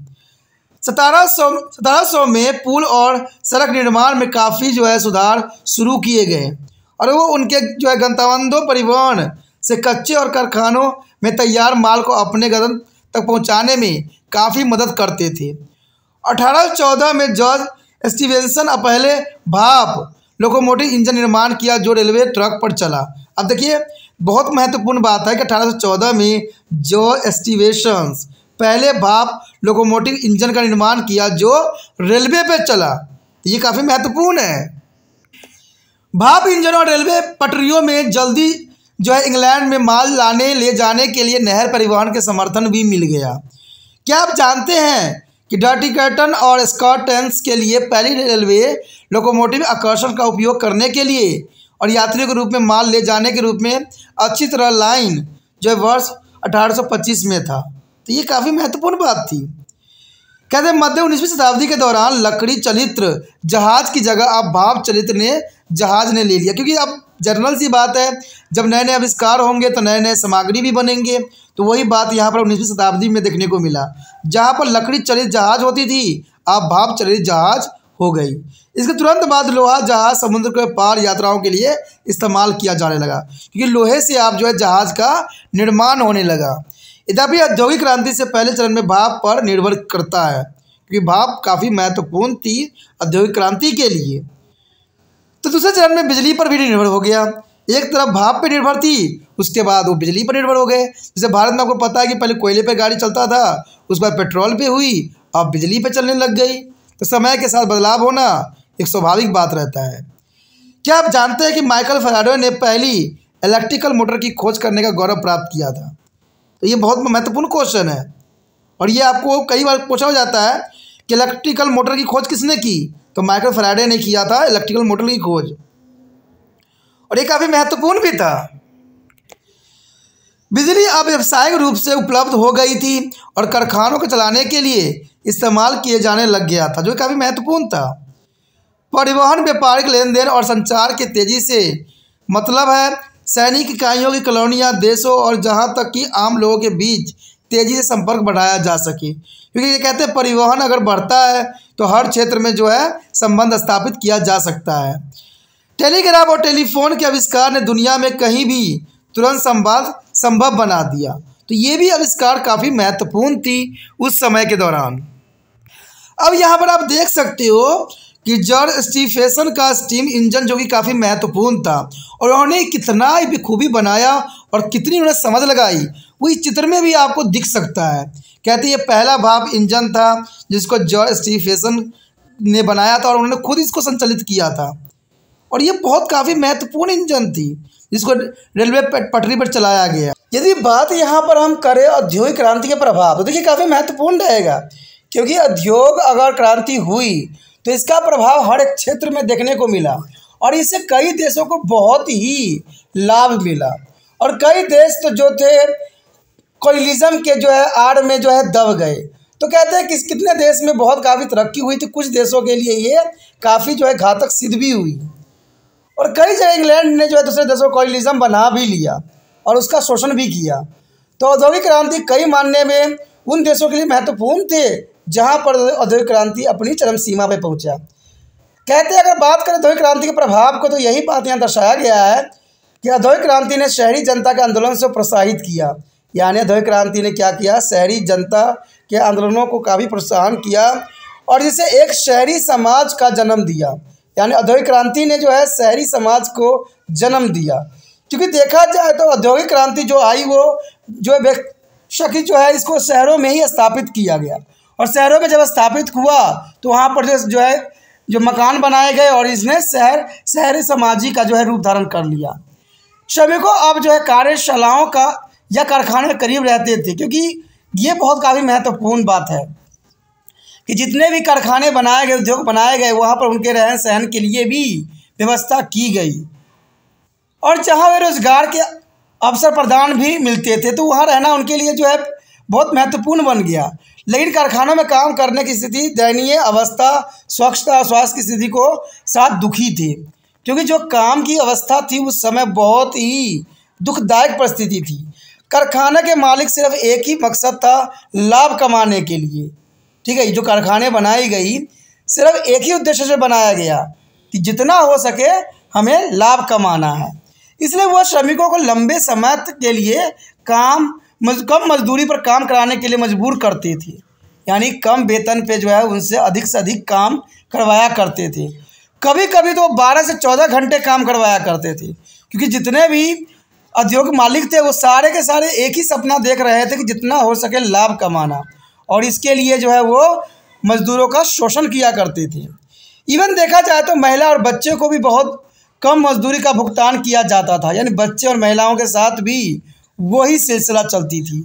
सतारह सौ सतारह सौ में पुल और सड़क निर्माण में काफ़ी जो है सुधार शुरू किए गए और वो उनके जो है गंतवंदों परिवहन से कच्चे और कारखानों में तैयार माल को अपने गदन तक पहुंचाने में काफ़ी मदद करते थे 1814 में जॉर्ज स्टीवेंसन पहले भाप लोकोमोटिव इंजन निर्माण किया जो रेलवे ट्रक पर चला अब देखिए बहुत महत्वपूर्ण बात है कि 1814 में जो एस्टिवेशंस पहले भाप लोकोमोटिव इंजन का निर्माण किया जो रेलवे पर चला ये काफ़ी महत्वपूर्ण है भाप और रेलवे पटरियों में जल्दी जो है इंग्लैंड में माल लाने ले जाने के लिए नहर परिवहन के समर्थन भी मिल गया क्या आप जानते हैं कि कैटन और स्कॉट टैंक्स के लिए पहली रेलवे लोकोमोटिव आकर्षण का उपयोग करने के लिए और यात्रियों के रूप में माल ले जाने के रूप में अच्छी तरह लाइन जो है वर्ष 1825 में था तो ये काफ़ी महत्वपूर्ण बात थी कहते मध्य उन्नीसवीं शताब्दी के दौरान लकड़ी चलित्र जहाज की जगह अब भाप चलित्र ने जहाज ने ले लिया क्योंकि अब जर्नल सी बात है जब नए नए आविष्कार होंगे तो नए नए सामग्री भी बनेंगे तो वही बात यहाँ पर उन्नीसवीं शताब्दी में देखने को मिला जहाँ पर लकड़ी चलित जहाज होती थी अब भाप चलित जहाज हो गई इसके तुरंत बाद लोहा जहाज समुद्र के पार यात्राओं के लिए इस्तेमाल किया जाने लगा क्योंकि लोहे से आप जो है जहाज का निर्माण होने लगा यद्यपि औद्योगिक क्रांति से पहले चरण में भाप पर निर्भर करता है क्योंकि भाप काफ़ी महत्वपूर्ण थी औद्योगिक क्रांति के लिए तो दूसरे चरण में बिजली पर भी निर्भर हो गया एक तरफ भाप पर निर्भर थी उसके बाद वो बिजली पर निर्भर हो गए जैसे भारत में आपको पता है कि पहले कोयले पर गाड़ी चलता था उसके बाद पेट्रोल पर हुई अब बिजली पर चलने लग गई तो समय के साथ बदलाव होना एक स्वाभाविक बात रहता है क्या आप जानते हैं कि माइकल फराडो ने पहली इलेक्ट्रिकल मोटर की खोज करने का गौरव प्राप्त किया था तो ये बहुत महत्वपूर्ण क्वेश्चन है और ये आपको कई बार पूछा हो जाता है कि इलेक्ट्रिकल मोटर की खोज किसने की तो माइकल फ्राइडे ने किया था इलेक्ट्रिकल मोटर की खोज और ये काफ़ी महत्वपूर्ण भी था बिजली अब व्यावसायिक रूप से उपलब्ध हो गई थी और कारखानों को चलाने के लिए इस्तेमाल किए जाने लग गया था जो काफ़ी महत्वपूर्ण था परिवहन व्यापारिक लेन देन और संचार के तेज़ी से मतलब है सैनिक इकाइयों की कॉलोनियाँ देशों और जहाँ तक कि आम लोगों के बीच तेज़ी से संपर्क बढ़ाया जा सके क्योंकि ये कहते हैं परिवहन अगर बढ़ता है तो हर क्षेत्र में जो है संबंध स्थापित किया जा सकता है टेलीग्राफ और टेलीफोन के आविष्कार ने दुनिया में कहीं भी तुरंत संवाद संभव बना दिया तो ये भी आविष्कार काफ़ी महत्वपूर्ण थी उस समय के दौरान अब यहाँ पर आप देख सकते हो कि जॉर्ज स्टीफेसन का स्टीम इंजन जो कि काफ़ी महत्वपूर्ण था और उन्होंने कितना बेखूबी बनाया और कितनी उन्हें समझ लगाई वो इस चित्र में भी आपको दिख सकता है कहते ये पहला भाप इंजन था जिसको जॉर्ज स्टीफेसन ने बनाया था और उन्होंने खुद इसको संचालित किया था और ये बहुत काफ़ी महत्वपूर्ण इंजन थी जिसको रेलवे पटरी पर चलाया गया यदि बात यहाँ पर हम करें औद्योगिक क्रांति के प्रभाव तो देखिए काफ़ी महत्वपूर्ण रहेगा क्योंकि उद्योग अगर क्रांति हुई तो इसका प्रभाव हर एक क्षेत्र में देखने को मिला और इससे कई देशों को बहुत ही लाभ मिला और कई देश तो जो थे कोयलिज्म के जो है आड़ में जो है दब गए तो कहते हैं किस कितने देश में बहुत काफ़ी तरक्की हुई थी कुछ देशों के लिए ये काफ़ी जो है घातक सिद्ध भी हुई और कई जगह इंग्लैंड ने जो है दूसरे देशों को कोयलिज्म बना भी लिया और उसका शोषण भी किया तो औद्योगिक क्रांति कई मानने में उन देशों के लिए महत्वपूर्ण थे जहाँ पर औद्योगिक क्रांति अपनी चरम सीमा पर पहुँचा कहते हैं अगर बात करें औद्योगिक क्रांति के प्रभाव को तो यही बात यहाँ दर्शाया गया है कि औद्योगिक क्रांति ने शहरी जनता के आंदोलन से प्रोत्साहित किया यानी धोई क्रांति ने क्या किया शहरी जनता के आंदोलनों को काफ़ी प्रोत्साहन किया और जिसे एक शहरी समाज का जन्म दिया यानी औद्योगिक क्रांति ने जो है शहरी समाज को जन्म दिया क्योंकि देखा जाए तो औद्योगिक क्रांति जो आई वो जो शक्ति जो है इसको शहरों में ही स्थापित किया गया और शहरों में जब स्थापित हुआ तो वहाँ पर जो जो है जो मकान बनाए गए और इसने शहर शहरी समाजी का जो है रूप धारण कर लिया श्रमिकों अब जो है कार्यशालाओं का या कारखाने के करीब रहते थे क्योंकि ये बहुत काफ़ी महत्वपूर्ण बात है कि जितने भी कारखाने बनाए गए उद्योग बनाए गए वहाँ पर उनके रहन सहन के लिए भी व्यवस्था की गई और जहाँ वे रोज़गार के अवसर प्रदान भी मिलते थे तो वहाँ रहना उनके लिए जो है बहुत महत्वपूर्ण बन गया लेकिन कारखानों में काम करने की स्थिति दयनीय अवस्था स्वच्छता और स्वास्थ्य की स्थिति को साथ दुखी थी क्योंकि जो काम की अवस्था थी उस समय बहुत ही दुखदायक परिस्थिति थी कारखाना के मालिक सिर्फ एक ही मकसद था लाभ कमाने के लिए ठीक है जो कारखाने बनाई गई सिर्फ एक ही उद्देश्य से बनाया गया कि जितना हो सके हमें लाभ कमाना है इसलिए वह श्रमिकों को लंबे समय के लिए काम कम मजदूरी पर काम कराने के लिए मजबूर करती थी यानी कम वेतन पे जो है उनसे अधिक से अधिक काम करवाया करते थे कभी कभी तो बारह से चौदह घंटे काम करवाया करते थे क्योंकि जितने भी उद्योग मालिक थे वो सारे के सारे एक ही सपना देख रहे थे कि जितना हो सके लाभ कमाना और इसके लिए जो है वो मज़दूरों का शोषण किया करती थी इवन देखा जाए तो महिला और बच्चे को भी बहुत कम मजदूरी का भुगतान किया जाता था यानी बच्चे और महिलाओं के साथ भी वही सिलसिला चलती थी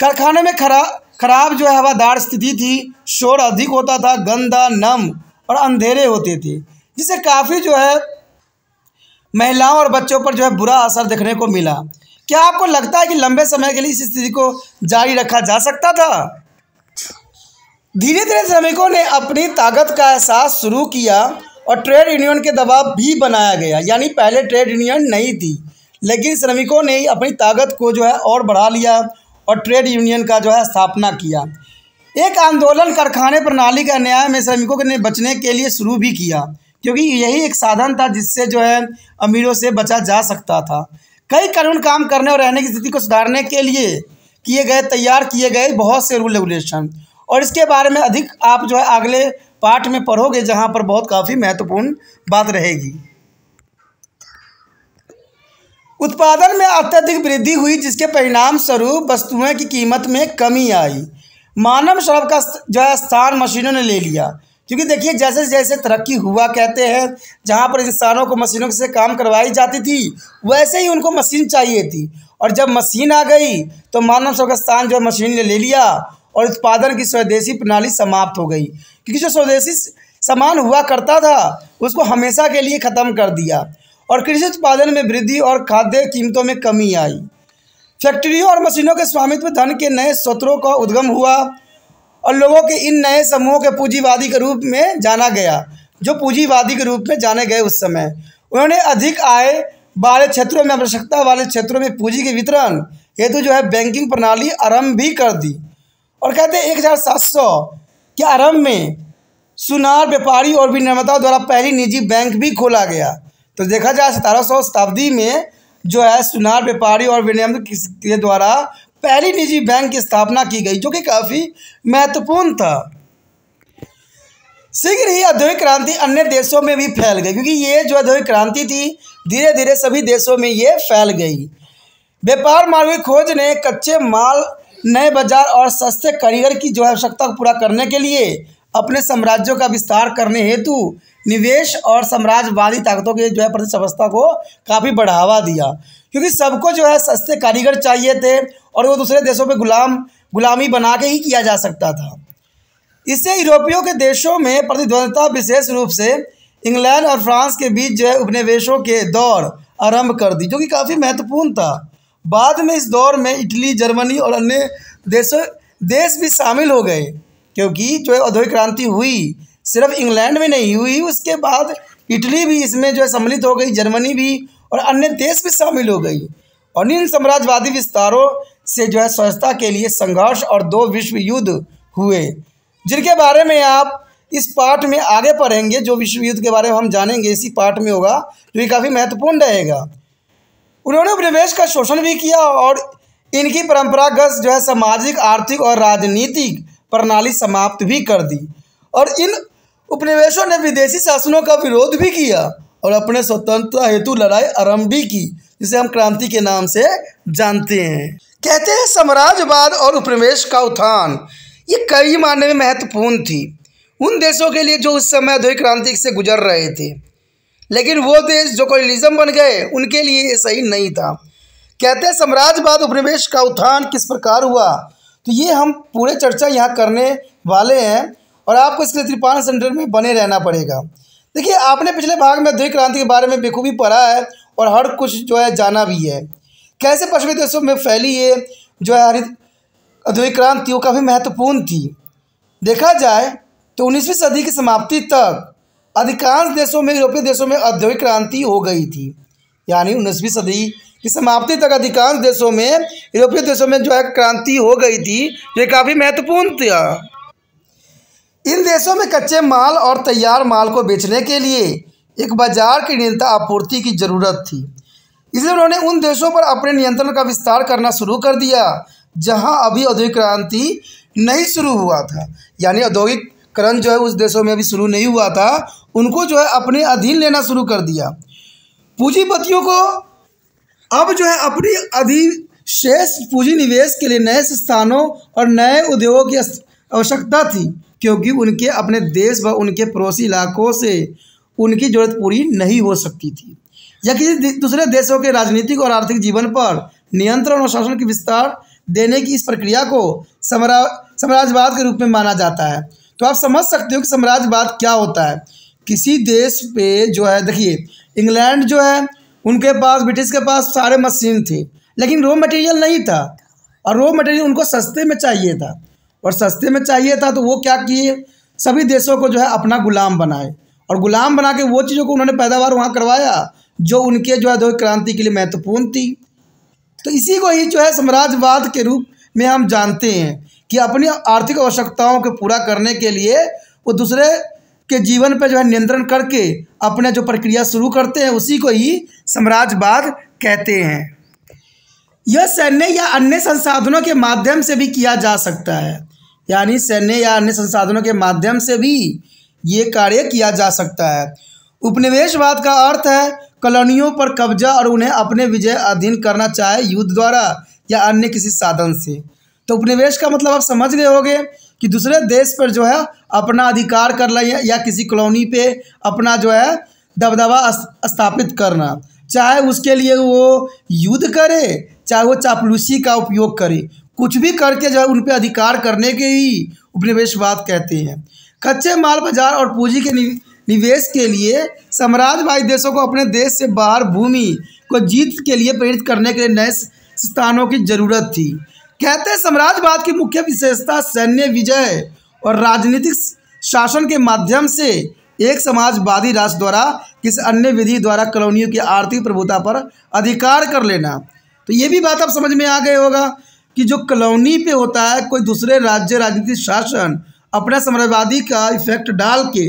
कारखाने में खरा खराब जो है हवादार स्थिति थी शोर अधिक होता था गंदा नम और अंधेरे होते थे जिससे काफ़ी जो है महिलाओं और बच्चों पर जो है बुरा असर देखने को मिला क्या आपको लगता है कि लंबे समय के लिए इस स्थिति को जारी रखा जा सकता था धीरे धीरे श्रमिकों ने अपनी ताकत का एहसास शुरू किया और ट्रेड यूनियन के दबाव भी बनाया गया यानी पहले ट्रेड यूनियन नहीं थी लेकिन श्रमिकों ने अपनी ताकत को जो है और बढ़ा लिया और ट्रेड यूनियन का जो है स्थापना किया एक आंदोलन कारखाने प्रणाली के अन्याय में श्रमिकों ने बचने के लिए शुरू भी किया क्योंकि यही एक साधन था जिससे जो है अमीरों से बचा जा सकता था कई कानून काम करने और रहने की स्थिति को सुधारने के लिए किए गए तैयार किए गए बहुत से रूल रेगुलेशन और इसके बारे में अधिक आप जो है अगले पार्ट में पढ़ोगे जहाँ पर बहुत काफ़ी महत्वपूर्ण बात रहेगी उत्पादन में अत्यधिक वृद्धि हुई जिसके परिणाम स्वरूप वस्तुओं की कीमत में कमी आई मानव श्रम का जो है स्थान मशीनों ने ले लिया क्योंकि देखिए जैसे जैसे तरक्की हुआ कहते हैं जहाँ पर इंसानों को मशीनों से काम करवाई जाती थी वैसे ही उनको मशीन चाहिए थी और जब मशीन आ गई तो मानव सबका स्थान जो मशीन ने ले लिया और उत्पादन की स्वदेशी प्रणाली समाप्त हो गई क्योंकि जो स्वदेशी सामान हुआ करता था उसको हमेशा के लिए ख़त्म कर दिया और कृषि उत्पादन में वृद्धि और खाद्य कीमतों में कमी आई फैक्ट्रियों और मशीनों के स्वामित्व धन के नए स्रोतों का उद्गम हुआ और लोगों के इन नए समूहों के पूंजीवादी के रूप में जाना गया जो पूंजीवादी के रूप में जाने गए उस समय उन्होंने अधिक आय वाले क्षेत्रों में आवश्यकता वाले क्षेत्रों में पूंजी के वितरण हेतु जो है बैंकिंग प्रणाली आरंभ भी कर दी और कहते हैं एक हज़ार सात सौ के आरंभ में सुनार व्यापारी और विनिर्माताओं द्वारा पहली निजी बैंक भी खोला गया तो देखा जाए सतारह सौ शताब्दी में जो है सुनार व्यापारी और विनियम के द्वारा पहली निजी बैंक की स्थापना की गई जो कि काफ़ी महत्वपूर्ण था शीघ्र ही औद्योगिक क्रांति अन्य देशों में भी फैल गई क्योंकि ये जो औद्योगिक क्रांति थी धीरे धीरे सभी देशों में ये फैल गई व्यापार मार्ग की खोज ने कच्चे माल नए बाजार और सस्ते करियर की जो आवश्यकता को पूरा करने के लिए अपने साम्राज्यों का विस्तार करने हेतु निवेश और साम्राज्यवादी ताकतों के जो है प्रतिस्पर्धा को काफ़ी बढ़ावा दिया क्योंकि सबको जो है सस्ते कारीगर चाहिए थे और वो दूसरे देशों में गुलाम गुलामी बना के ही किया जा सकता था इससे यूरोपियों के देशों में प्रतिद्वंदता विशेष रूप से इंग्लैंड और फ्रांस के बीच जो है उपनिवेशों के दौर आरंभ कर दी जो कि काफ़ी महत्वपूर्ण था बाद में इस दौर में इटली जर्मनी और अन्य देशों देश भी शामिल हो गए क्योंकि जो है औद्योगिक क्रांति हुई सिर्फ इंग्लैंड में नहीं हुई उसके बाद इटली भी इसमें जो है सम्मिलित हो गई जर्मनी भी और अन्य देश भी शामिल हो गई और इन साम्राज्यवादी विस्तारों से जो है स्वच्छता के लिए संघर्ष और दो विश्व युद्ध हुए जिनके बारे में आप इस पाठ में आगे पढ़ेंगे जो विश्व युद्ध के बारे में हम जानेंगे इसी पाठ में होगा जो ये काफ़ी महत्वपूर्ण रहेगा उन्होंने उपनिवेश का शोषण भी किया और इनकी परंपरागत जो है सामाजिक आर्थिक और राजनीतिक प्रणाली समाप्त भी कर दी और इन उपनिवेशों ने विदेशी शासनों का विरोध भी किया और अपने स्वतंत्रता हेतु लड़ाई आरंभ भी की जिसे हम क्रांति के नाम से जानते हैं कहते हैं साम्राज्यवाद और उपनिवेश का उत्थान ये कई मायने में महत्वपूर्ण थी उन देशों के लिए जो उस समय औद्योगिक क्रांति से गुजर रहे थे लेकिन वो देश जो कॉलिज्म बन गए उनके लिए ये सही नहीं था कहते हैं साम्राज्यवाद उपनिवेश का उत्थान किस प्रकार हुआ तो ये हम पूरे चर्चा यहाँ करने वाले हैं और आपको इसके त्रिपाण सेंटर में बने रहना पड़ेगा देखिए आपने पिछले भाग में औद्योगिक क्रांति के बारे में बेखूबी पढ़ा है और हर कुछ जो है जाना भी है कैसे पश्चिमी देशों में फैली ये जो है हरित औद्योगिक क्रांति वो काफ़ी महत्वपूर्ण थी देखा जाए तो उन्नीसवीं सदी की समाप्ति तक अधिकांश देशों में यूरोपीय देशों में औद्योगिक क्रांति हो गई थी यानी उन्नीसवीं सदी की समाप्ति तक अधिकांश देशों में यूरोपीय देशों में जो है क्रांति हो गई थी ये काफ़ी महत्वपूर्ण था इन देशों में कच्चे माल और तैयार माल को बेचने के लिए एक बाजार की निरंतर आपूर्ति की जरूरत थी इसलिए उन्होंने उन देशों पर अपने नियंत्रण का विस्तार करना शुरू कर दिया जहां अभी औद्योगिक क्रांति नहीं शुरू हुआ था यानी औद्योगिक करण जो है उस देशों में अभी शुरू नहीं हुआ था उनको जो है अपने अधीन लेना शुरू कर दिया पूंजीपतियों को अब जो है अपनी अधीन शेष पूंजी निवेश के लिए नए स्थानों और नए उद्योगों की आवश्यकता थी क्योंकि उनके अपने देश व उनके पड़ोसी इलाकों से उनकी जरूरत पूरी नहीं हो सकती थी या किसी दूसरे देशों के राजनीतिक और आर्थिक जीवन पर नियंत्रण और शासन की विस्तार देने की इस प्रक्रिया को समरा साम्राज्यवाद के रूप में माना जाता है तो आप समझ सकते हो कि साम्राज्यवाद क्या होता है किसी देश पे जो है देखिए इंग्लैंड जो है उनके पास ब्रिटिश के पास सारे मशीन थे लेकिन रॉ मटेरियल नहीं था और रॉ मटेरियल उनको सस्ते में चाहिए था और सस्ते में चाहिए था तो वो क्या किए सभी देशों को जो है अपना गुलाम बनाए और गुलाम बना के वो चीज़ों को उन्होंने पैदावार वहाँ करवाया जो उनके जो है औद्योगिक क्रांति के लिए महत्वपूर्ण थी तो इसी को ही जो है साम्राज्यवाद के रूप में हम जानते हैं कि अपनी आर्थिक आवश्यकताओं को पूरा करने के लिए वो दूसरे के जीवन पर जो है नियंत्रण करके अपने जो प्रक्रिया शुरू करते हैं उसी को ही साम्राज्यवाद कहते हैं यह सैन्य या अन्य संसाधनों के माध्यम से भी किया जा सकता है यानी सैन्य या अन्य संसाधनों के माध्यम से भी ये कार्य किया जा सकता है उपनिवेशवाद का अर्थ है कॉलोनियों पर कब्जा और उन्हें अपने विजय अधीन करना चाहे युद्ध द्वारा या अन्य किसी साधन से तो उपनिवेश का मतलब आप समझ गए होंगे कि दूसरे देश पर जो है अपना अधिकार करना या, या किसी कॉलोनी पे अपना जो है दबदबा स्थापित करना चाहे उसके लिए वो युद्ध करे चाहे वो चापलूसी का उपयोग करे कुछ भी करके जो है उन पर अधिकार करने के ही उपनिवेशवाद कहते हैं कच्चे माल बाजार और पूंजी के निवेश के लिए साम्राज्यवादी देशों को अपने देश से बाहर भूमि को जीत के लिए प्रेरित करने के लिए नए स्थानों की जरूरत थी कहते हैं साम्राज्यवाद की मुख्य विशेषता सैन्य विजय और राजनीतिक शासन के माध्यम से एक समाजवादी राष्ट्र द्वारा किसी अन्य विधि द्वारा कॉलोनियों की आर्थिक प्रभुता पर अधिकार कर लेना तो ये भी बात आप समझ में आ गए होगा कि जो कलोनी पे होता है कोई दूसरे राज्य राजनीतिक शासन अपना साम्राज्यवादी का इफेक्ट डाल के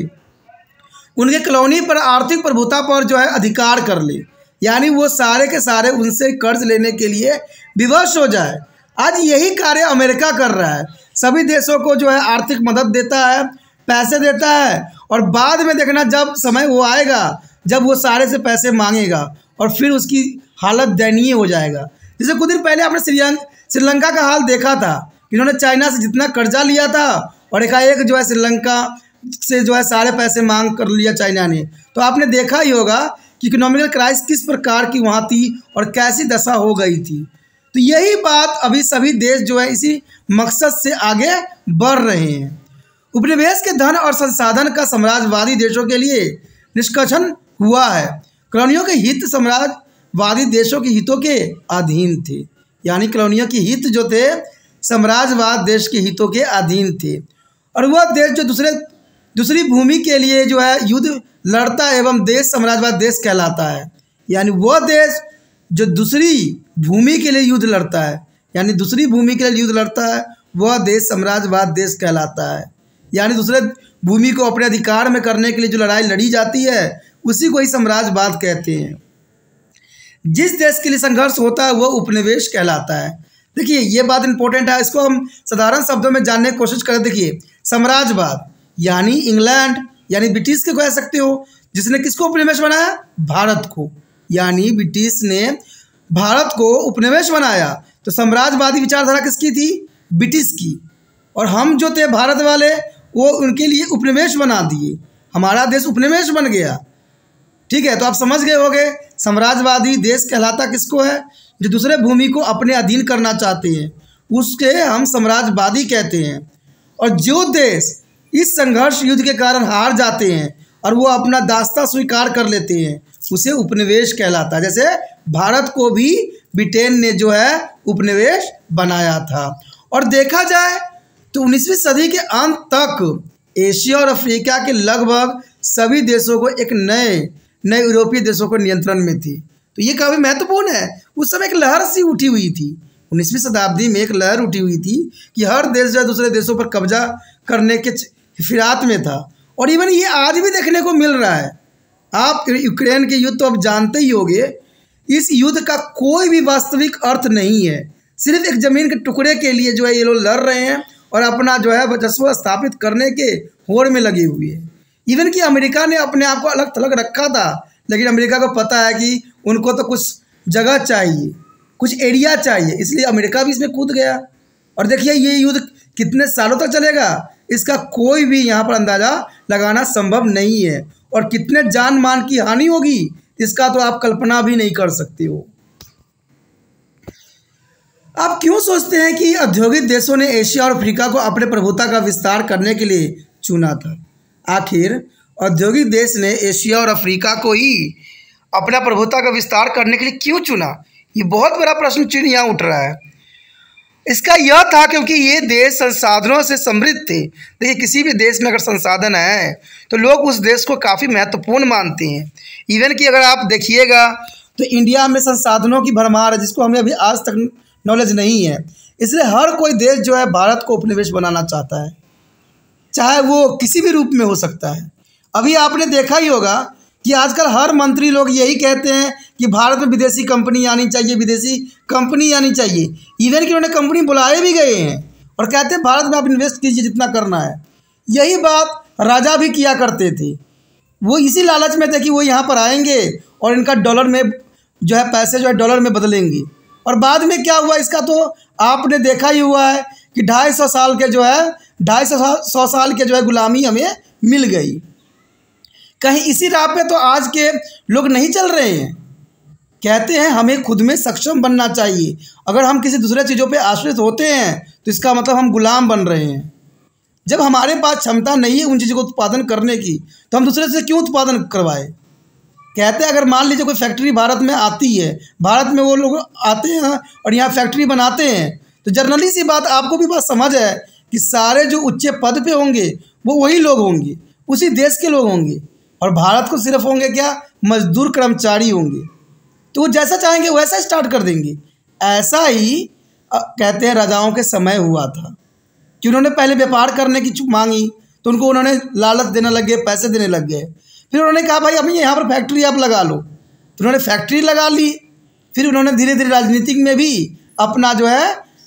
उनके कलोनी पर आर्थिक प्रभुता पर जो है अधिकार कर ले यानी वो सारे के सारे उनसे कर्ज लेने के लिए विवश हो जाए आज यही कार्य अमेरिका कर रहा है सभी देशों को जो है आर्थिक मदद देता है पैसे देता है और बाद में देखना जब समय वो आएगा जब वो सारे से पैसे मांगेगा और फिर उसकी हालत दयनीय हो जाएगा जैसे कुछ दिन पहले आपने श्रीलंका का हाल देखा था इन्होंने चाइना से जितना कर्जा लिया था और एकाएक जो है श्रीलंका से जो है सारे पैसे मांग कर लिया चाइना ने तो आपने देखा ही होगा कि इकोनॉमिकल क्राइसिस किस प्रकार की वहाँ थी और कैसी दशा हो गई थी तो यही बात अभी सभी देश जो है इसी मकसद से आगे बढ़ रहे हैं उपनिवेश के धन और संसाधन का साम्राज्यवादी देशों के लिए निष्कर्षण हुआ है कलोनियों के हित साम्राज्यवादी देशों के हितों के अधीन थे यानी कलोनियों के हित जो थे साम्राज्यवाद देश के हितों के अधीन थे और वह देश जो दूसरे दूसरी भूमि के लिए जो है युद्ध लड़ता एवं देश साम्राज्यवाद देश कहलाता है यानी वह देश जो दूसरी भूमि के लिए युद्ध लड़ता है यानी दूसरी भूमि के लिए युद्ध लड़ता है वह देश साम्राज्यवाद देश कहलाता है यानी दूसरे भूमि को अपने अधिकार में करने के लिए जो लड़ाई लड़ी जाती है उसी को ही साम्राज्यवाद कहते हैं जिस देश के लिए संघर्ष होता है वह उपनिवेश कहलाता है देखिए ये बात इंपॉर्टेंट है इसको हम साधारण शब्दों में जानने की कोशिश करें देखिए साम्राज्यवाद यानी इंग्लैंड यानी ब्रिटिश के कह सकते हो जिसने किसको उपनिवेश बनाया भारत को यानी ब्रिटिश ने भारत को उपनिवेश बनाया तो साम्राज्यवादी विचारधारा किसकी थी ब्रिटिश की और हम जो थे भारत वाले वो उनके लिए उपनिवेश बना दिए हमारा देश उपनिवेश बन गया ठीक है तो आप समझ गए होगे साम्राज्यवादी देश कहलाता किसको है जो दूसरे भूमि को अपने अधीन करना चाहते हैं उसके हम साम्राज्यवादी कहते हैं और जो देश इस संघर्ष युद्ध के कारण हार जाते हैं और वो अपना दास्ता स्वीकार कर लेते हैं उसे उपनिवेश कहलाता है जैसे भारत को भी ब्रिटेन ने जो है उपनिवेश बनाया था और देखा जाए तो 19वीं सदी के अंत तक एशिया और अफ्रीका के लगभग सभी देशों को एक नए न यूरोपीय देशों के नियंत्रण में थी तो ये काफ़ी महत्वपूर्ण है उस समय एक लहर सी उठी हुई थी उन्नीसवीं शताब्दी में एक लहर उठी हुई थी कि हर देश जो है दूसरे देशों पर कब्जा करने के फिरात में था और इवन ये आज भी देखने को मिल रहा है आप यूक्रेन के युद्ध तो आप जानते ही होंगे इस युद्ध का कोई भी वास्तविक अर्थ नहीं है सिर्फ एक जमीन के टुकड़े के लिए जो है ये लोग लड़ रहे हैं और अपना जो है राजस्व स्थापित करने के होड़ में लगे हुए हैं इवन कि अमेरिका ने अपने आप को अलग थलग रखा था लेकिन अमेरिका को पता है कि उनको तो कुछ जगह चाहिए कुछ एरिया चाहिए इसलिए अमेरिका भी इसमें कूद गया और देखिए ये युद्ध कितने सालों तक चलेगा इसका कोई भी यहाँ पर अंदाज़ा लगाना संभव नहीं है और कितने जान मान की हानि होगी इसका तो आप कल्पना भी नहीं कर सकते हो आप क्यों सोचते हैं कि औद्योगिक देशों ने एशिया और अफ्रीका को अपने प्रभुता का विस्तार करने के लिए चुना था आखिर औद्योगिक देश ने एशिया और अफ्रीका को ही अपना प्रभुता का विस्तार करने के लिए क्यों चुना ये बहुत बड़ा प्रश्न चिन्ह यहाँ उठ रहा है इसका यह था क्योंकि ये देश संसाधनों से समृद्ध थे देखिए किसी भी देश में अगर संसाधन है तो लोग उस देश को काफ़ी महत्वपूर्ण मानते हैं इवन कि अगर आप देखिएगा तो इंडिया में संसाधनों की भरमार है जिसको हमें अभी आज तक नॉलेज नहीं है इसलिए हर कोई देश जो है भारत को उपनिवेश बनाना चाहता है चाहे वो किसी भी रूप में हो सकता है अभी आपने देखा ही होगा कि आजकल हर मंत्री लोग यही कहते हैं कि भारत में विदेशी कंपनी आनी चाहिए विदेशी कंपनी आनी चाहिए इवन कि उन्होंने कंपनी बुलाए भी गए हैं और कहते हैं भारत में आप इन्वेस्ट कीजिए जितना करना है यही बात राजा भी किया करते थे वो इसी लालच में थे कि वो यहाँ पर आएंगे और इनका डॉलर में जो है पैसे जो है डॉलर में बदलेंगे और बाद में क्या हुआ इसका तो आपने देखा ही हुआ है कि ढाई सौ साल के जो है ढाई सौ सौ साल के जो है गुलामी हमें मिल गई कहीं इसी राह पे तो आज के लोग नहीं चल रहे हैं कहते हैं हमें खुद में सक्षम बनना चाहिए अगर हम किसी दूसरे चीज़ों पे आश्रित होते हैं तो इसका मतलब हम गुलाम बन रहे हैं जब हमारे पास क्षमता नहीं है उन चीज़ों को उत्पादन करने की तो हम दूसरे से क्यों उत्पादन करवाए कहते हैं अगर मान लीजिए कोई फैक्ट्री भारत में आती है भारत में वो लोग आते हैं और यहाँ फैक्ट्री बनाते हैं तो जर्नली सी बात आपको भी बात समझ है कि सारे जो उच्च पद पे होंगे वो वही लोग होंगे उसी देश के लोग होंगे और भारत को सिर्फ होंगे क्या मजदूर कर्मचारी होंगे तो वो जैसा चाहेंगे वैसा स्टार्ट कर देंगे ऐसा ही कहते हैं राजाओं के समय हुआ था कि उन्होंने पहले व्यापार करने की मांगी तो उनको उन्होंने लालच देने लग गए पैसे देने लग गए फिर उन्होंने कहा भाई अभी यहाँ पर फैक्ट्री आप लगा लो तो उन्होंने फैक्ट्री लगा ली फिर उन्होंने धीरे धीरे राजनीतिक में भी अपना जो है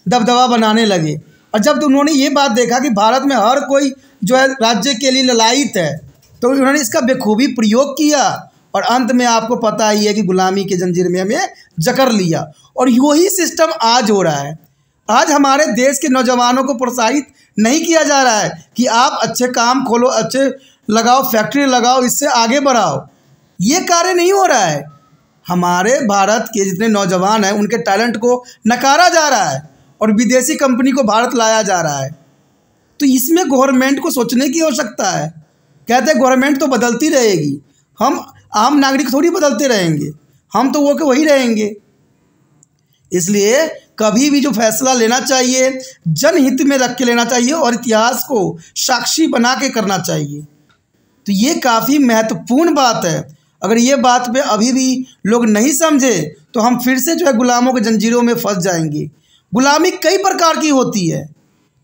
दबदबा बनाने लगे और जब तो उन्होंने ये बात देखा कि भारत में हर कोई जो है राज्य के लिए ललायित है तो उन्होंने इसका बेखूबी प्रयोग किया और अंत में आपको पता ही है कि गुलामी के जंजीर में हमें जकर लिया और यही सिस्टम आज हो रहा है आज हमारे देश के नौजवानों को प्रोत्साहित नहीं किया जा रहा है कि आप अच्छे काम खोलो अच्छे लगाओ फैक्ट्री लगाओ इससे आगे बढ़ाओ ये कार्य नहीं हो रहा है हमारे भारत के जितने नौजवान हैं उनके टैलेंट को नकारा जा रहा है और विदेशी कंपनी को भारत लाया जा रहा है तो इसमें गवर्नमेंट को सोचने की आवश्यकता है कहते हैं गवर्नमेंट तो बदलती रहेगी हम आम नागरिक थोड़ी बदलते रहेंगे हम तो वो के वही रहेंगे इसलिए कभी भी जो फैसला लेना चाहिए जनहित में रख के लेना चाहिए और इतिहास को साक्षी बना के करना चाहिए तो ये काफ़ी महत्वपूर्ण बात है अगर ये बात पे अभी भी लोग नहीं समझे तो हम फिर से जो है गुलामों के जंजीरों में फंस जाएंगे गुलामी कई प्रकार की होती है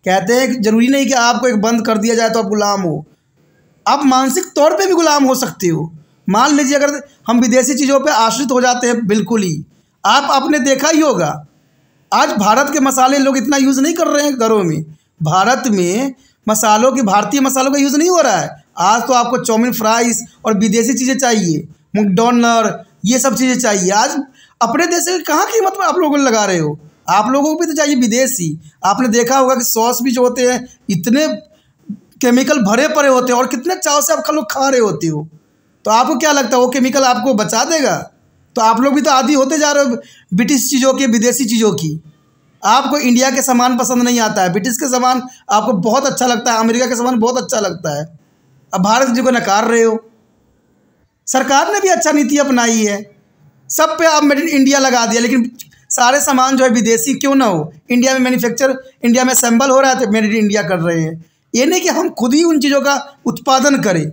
कहते हैं जरूरी नहीं कि आपको एक बंद कर दिया जाए तो आप गुलाम हो आप मानसिक तौर पे भी गुलाम हो सकते हो मान लीजिए अगर हम विदेशी चीज़ों पे आश्रित हो जाते हैं बिल्कुल ही आप आपने देखा ही होगा आज भारत के मसाले लोग इतना यूज़ नहीं कर रहे हैं घरों में भारत में मसालों की भारतीय मसालों का यूज़ नहीं हो रहा है आज तो आपको चाउमिन फ्राइज और विदेशी चीज़ें चाहिए मुकडोनर ये सब चीज़ें चाहिए आज अपने देश की कहाँ कीमत में आप लोगों लगा रहे हो आप लोगों को भी तो चाहिए विदेशी आपने देखा होगा कि सॉस भी जो होते हैं इतने केमिकल भरे पड़े होते हैं और कितने चाव से आप लोग खा रहे होते हो तो आपको क्या लगता है वो केमिकल आपको बचा देगा तो आप लोग भी तो आदि होते जा रहे हो ब्रिटिश चीज़ों की विदेशी चीज़ों की आपको इंडिया के सामान पसंद नहीं आता है ब्रिटिश के सामान आपको बहुत अच्छा लगता है अमेरिका के सामान बहुत अच्छा लगता है अब भारत जी को नकार रहे हो सरकार ने भी अच्छा नीति अपनाई है सब पे आप मेड इन इंडिया लगा दिया लेकिन सारे सामान जो है विदेशी क्यों ना हो इंडिया में मैन्युफैक्चर इंडिया में असेंबल हो रहा है तो मेड इन इंडिया कर रहे हैं ये नहीं कि हम खुद ही उन चीज़ों का उत्पादन करें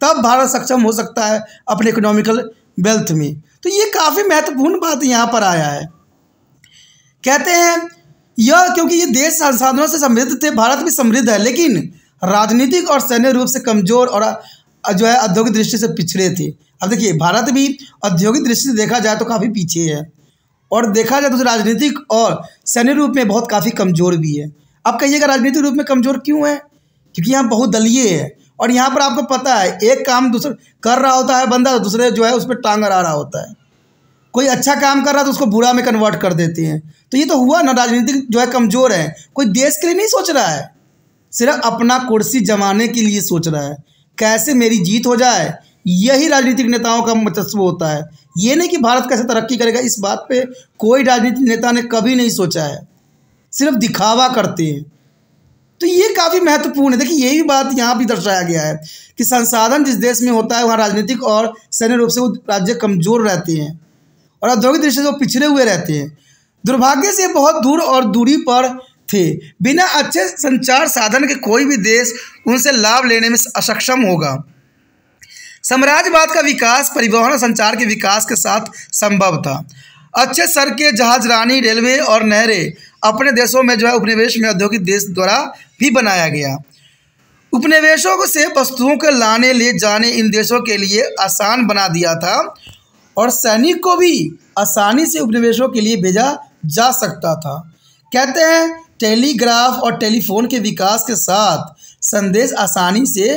तब भारत सक्षम हो सकता है अपने इकोनॉमिकल वेल्थ में तो ये काफ़ी महत्वपूर्ण बात यहाँ पर आया है कहते हैं यह क्योंकि ये देश संसाधनों से समृद्ध थे भारत भी समृद्ध है लेकिन राजनीतिक और सैन्य रूप से कमजोर और जो है औद्योगिक दृष्टि से पिछड़े थे अब देखिए भारत भी औद्योगिक दृष्टि से देखा जाए तो काफ़ी पीछे है और देखा जाए तो राजनीतिक और सैन्य रूप में बहुत काफ़ी कमज़ोर भी है आप कहिएगा राजनीतिक रूप में कमज़ोर क्यों है क्योंकि यहाँ बहुत दलीय है और यहाँ पर आपको पता है एक काम दूसरे कर रहा होता है बंदा दूसरे जो है उस पर टांग आ रहा होता है कोई अच्छा काम कर रहा है तो उसको बुरा में कन्वर्ट कर देते हैं तो ये तो हुआ ना राजनीतिक जो है कमज़ोर है कोई देश के लिए नहीं सोच रहा है सिर्फ अपना कुर्सी जमाने के लिए सोच रहा है कैसे मेरी जीत हो जाए यही राजनीतिक नेताओं का मतस्व होता है ये नहीं कि भारत कैसे तरक्की करेगा इस बात पे कोई राजनीतिक नेता ने कभी नहीं सोचा है सिर्फ दिखावा करते हैं तो ये काफ़ी महत्वपूर्ण है देखिए यही बात यहाँ भी दर्शाया गया है कि संसाधन जिस देश में होता है वहाँ राजनीतिक और सैन्य रूप से वो राज्य कमजोर रहते हैं और औद्योगिक दृष्टि से वो पिछड़े हुए रहते हैं दुर्भाग्य से बहुत दूर और दूरी पर थे बिना अच्छे संचार साधन के कोई भी देश उनसे लाभ लेने में सक्षम होगा साम्राज्यवाद का विकास परिवहन और संचार के विकास के साथ संभव था अच्छे सर जहाज जहाजरानी रेलवे और नहरें अपने देशों में जो है उपनिवेश में औद्योगिक देश द्वारा भी बनाया गया उपनिवेशों को से वस्तुओं के लाने ले जाने इन देशों के लिए आसान बना दिया था और सैनिक को भी आसानी से उपनिवेशों के लिए भेजा जा सकता था कहते हैं टेलीग्राफ और टेलीफोन के विकास के साथ संदेश आसानी से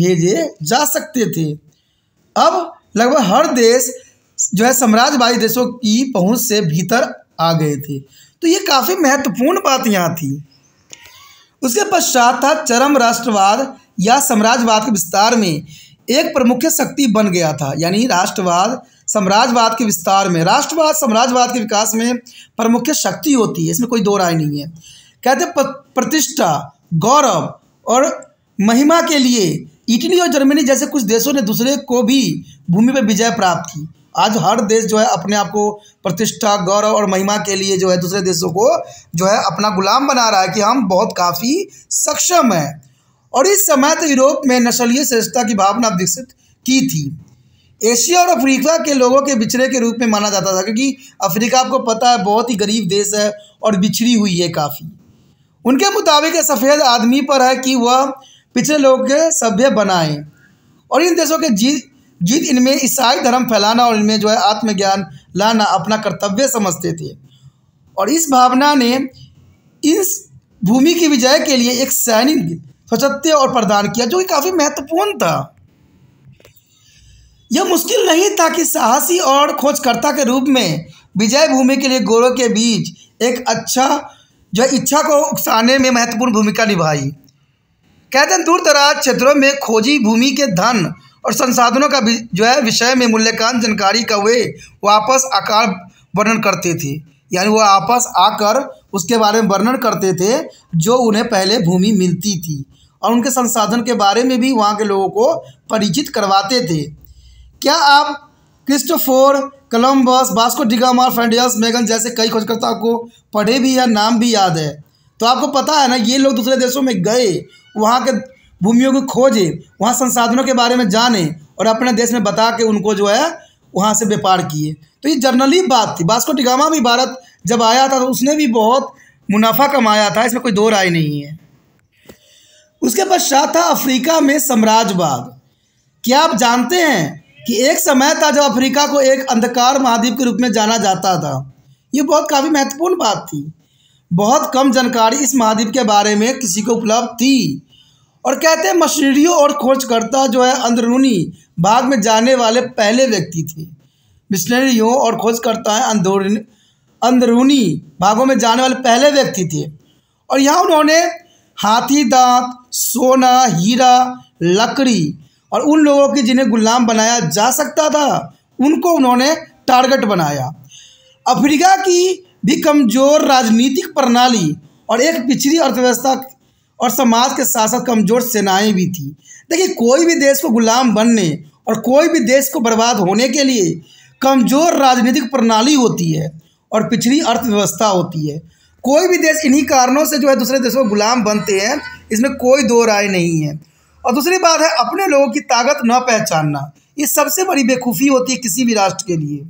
भेजे जा सकते थे अब लगभग हर देश जो है साम्राज्यवादी देशों की पहुंच से भीतर आ गए थे तो ये काफ़ी महत्वपूर्ण बात यहाँ थी उसके पश्चात था चरम राष्ट्रवाद या साम्राज्यवाद के विस्तार में एक प्रमुख शक्ति बन गया था यानी राष्ट्रवाद साम्राज्यवाद के विस्तार में राष्ट्रवाद साम्राज्यवाद के विकास में प्रमुख शक्ति होती है इसमें कोई दो राय नहीं है कहते प्रतिष्ठा गौरव और महिमा के लिए इटली और जर्मनी जैसे कुछ देशों ने दूसरे को भी भूमि पर विजय प्राप्त की आज हर देश जो है अपने आप को प्रतिष्ठा गौरव और महिमा के लिए जो है दूसरे देशों को जो है अपना गुलाम बना रहा है कि हम बहुत काफ़ी सक्षम हैं और इस समय तो यूरोप में नस्लीय श्रेष्ठता की भावना विकसित की थी एशिया और अफ्रीका के लोगों के बिछड़े के रूप में माना जाता था क्योंकि अफ्रीका आपको पता है बहुत ही गरीब देश है और बिछड़ी हुई है काफ़ी उनके मुताबिक सफ़ेद आदमी पर है कि वह पिछले लोग के सभ्य बनाए और इन देशों के जीत जीत इनमें ईसाई धर्म फैलाना और इनमें जो है आत्मज्ञान लाना अपना कर्तव्य समझते थे और इस भावना ने इस भूमि की विजय के लिए एक सैनिक स्वच्छत्य और प्रदान किया जो कि काफ़ी महत्वपूर्ण था यह मुश्किल नहीं था कि साहसी और खोजकर्ता के रूप में विजय भूमि के लिए गोरों के बीच एक अच्छा जो इच्छा को उकसाने में महत्वपूर्ण भूमिका निभाई कहते हैं दूर दराज क्षेत्रों में खोजी भूमि के धन और संसाधनों का जो है विषय में मूल्यकान जानकारी का वे वापस आकार वर्णन करते थे यानी वह आपस आकर उसके बारे में वर्णन करते थे जो उन्हें पहले भूमि मिलती थी और उनके संसाधन के बारे में भी वहाँ के लोगों को परिचित करवाते थे क्या आप क्रिस्टोफोर कलम्बस बास्को डिगामा फेंडियस मेगन जैसे कई खोजकर्ताओं को पढ़े भी या नाम भी याद है तो आपको पता है ना ये लोग दूसरे देशों में गए वहाँ के भूमियों को खोजे वहाँ संसाधनों के बारे में जाने और अपने देश में बता के उनको जो है वहाँ से व्यापार किए तो ये जर्नली बात थी बास्को टिगामा भी भारत जब आया था तो उसने भी बहुत मुनाफा कमाया था इसमें कोई दो राय नहीं है उसके पश्चात था अफ्रीका में साम्राज्यवाद क्या आप जानते हैं कि एक समय था जब अफ्रीका को एक अंधकार महाद्वीप के रूप में जाना जाता था ये बहुत काफ़ी महत्वपूर्ण बात थी बहुत कम जानकारी इस महाद्वीप के बारे में किसी को उपलब्ध थी और कहते हैं मशीनरियों और खोजकर्ता जो है अंदरूनी भाग में जाने वाले पहले व्यक्ति थे मिशनरियों और खोजकर्ता हैं अंदरूनी भागों में जाने वाले पहले व्यक्ति थे और यहाँ उन्होंने हाथी दांत सोना हीरा लकड़ी और उन लोगों की जिन्हें गुलाम बनाया जा सकता था उनको उन्होंने टारगेट बनाया अफ्रीका की भी कमज़ोर राजनीतिक प्रणाली और एक पिछड़ी अर्थव्यवस्था और समाज के साथ साथ कमज़ोर सेनाएं भी थी देखिए कोई भी देश को गुलाम बनने और कोई भी देश को बर्बाद होने के लिए कमज़ोर राजनीतिक प्रणाली होती है और पिछड़ी अर्थव्यवस्था होती है कोई भी देश इन्हीं कारणों से जो है दूसरे देशों को गुलाम बनते हैं इसमें कोई दो राय नहीं है और दूसरी बात है अपने लोगों की ताकत न पहचानना ये सबसे बड़ी बेखूफी होती है किसी भी राष्ट्र के लिए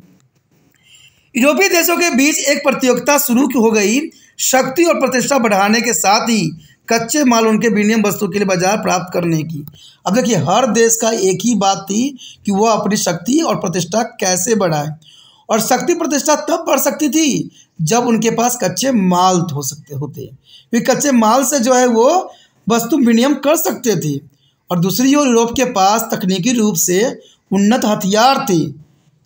यूरोपीय देशों के बीच एक प्रतियोगिता शुरू हो गई शक्ति और प्रतिष्ठा बढ़ाने के साथ ही कच्चे माल उनके विनियम वस्तु के लिए बाजार प्राप्त करने की अब देखिए हर देश का एक ही बात थी कि वह अपनी शक्ति और प्रतिष्ठा कैसे बढ़ाए और शक्ति प्रतिष्ठा तब बढ़ सकती थी जब उनके पास कच्चे माल हो सकते होते वे कच्चे माल से जो है वो वस्तु विनियम कर सकते थे और दूसरी ओर यूरोप के पास तकनीकी रूप से उन्नत हथियार थे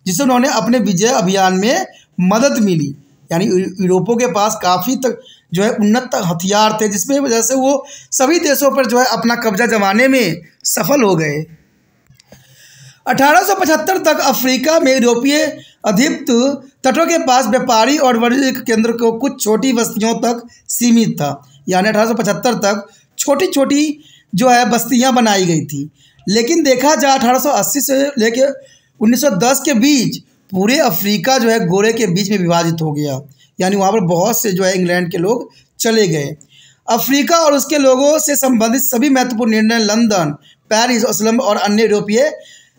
जिससे उन्होंने अपने विजय अभियान में मदद मिली यानी यूरोपों के पास काफ़ी तक जो है उन्नत हथियार थे जिसमें वजह से वो सभी देशों पर जो है अपना कब्जा जमाने में सफल हो गए 1875 तक अफ्रीका में यूरोपीय अधिप्त तटों के पास व्यापारी और वर्जिक केंद्र को कुछ छोटी बस्तियों तक सीमित था यानी 1875 तक छोटी छोटी जो है बस्तियां बनाई गई थी लेकिन देखा जाए 1880 से लेकर 1910 के बीच पूरे अफ्रीका जो है गोरे के बीच में विभाजित हो गया यानी वहाँ पर बहुत से जो है इंग्लैंड के लोग चले गए अफ्रीका और उसके लोगों से संबंधित सभी महत्वपूर्ण निर्णय लंदन पेरिस असलम और अन्य यूरोपीय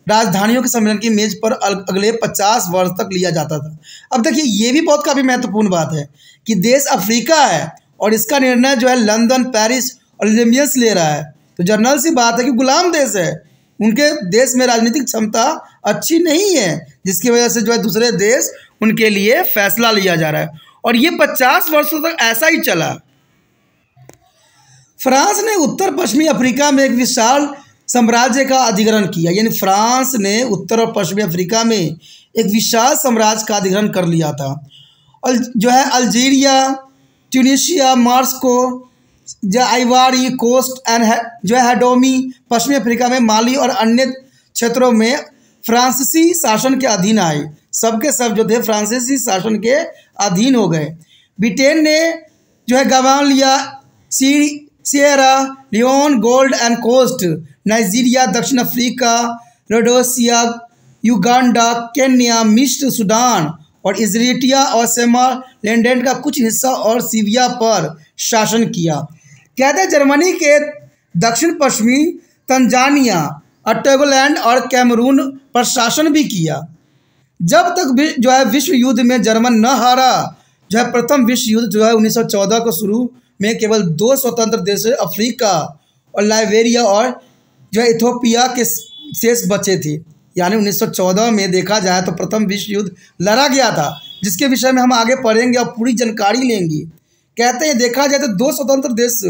राजधानियों के सम्मेलन की मेज पर अगले पचास वर्ष तक लिया जाता था अब देखिए ये भी बहुत काफ़ी महत्वपूर्ण बात है कि देश अफ्रीका है और इसका निर्णय जो है लंदन पेरिस और लिमियंस ले रहा है तो जर्नल सी बात है कि गुलाम देश है उनके देश में राजनीतिक क्षमता अच्छी नहीं है जिसकी वजह से जो है दूसरे देश उनके लिए फैसला लिया जा रहा है और ये पचास वर्षों तक ऐसा ही चला फ्रांस ने उत्तर पश्चिमी अफ्रीका में एक विशाल साम्राज्य का अधिग्रहण किया यानी फ्रांस ने उत्तर और पश्चिमी अफ्रीका में एक विशाल साम्राज्य का अधिग्रहण कर लिया था और जो है अल्जीरिया ट्यूनिशिया मार्सको या आइवारी कोस्ट एंड जो है पश्चिमी अफ्रीका में माली और अन्य क्षेत्रों में फ्रांसीसी शासन के अधीन आए सबके सब जो थे फ्रांसीसी शासन के अधीन हो गए ब्रिटेन ने जो है गवान लिया सी Sierra Leone Gold and Coast Nigeria दक्षिण अफ्रीका रोडोसिया युगांडा केन्या मिश्र सूडान और इजरेटिया और सेमा लेंडेंट का कुछ हिस्सा और सीविया पर शासन किया कहते जर्मनी के दक्षिण पश्चिमी तंजानिया अटोगलैंड और कैमरून पर शासन भी किया जब तक जो है विश्व युद्ध में जर्मन न हारा जो है प्रथम विश्व युद्ध जो है 1914 को शुरू में केवल दो स्वतंत्र देश अफ्रीका और लाइबेरिया और जो है इथोपिया के शेष बचे थे यानी 1914 में देखा जाए तो प्रथम विश्व युद्ध लड़ा गया था जिसके विषय में हम आगे पढ़ेंगे और पूरी जानकारी लेंगे कहते हैं देखा जाए तो दो स्वतंत्र देश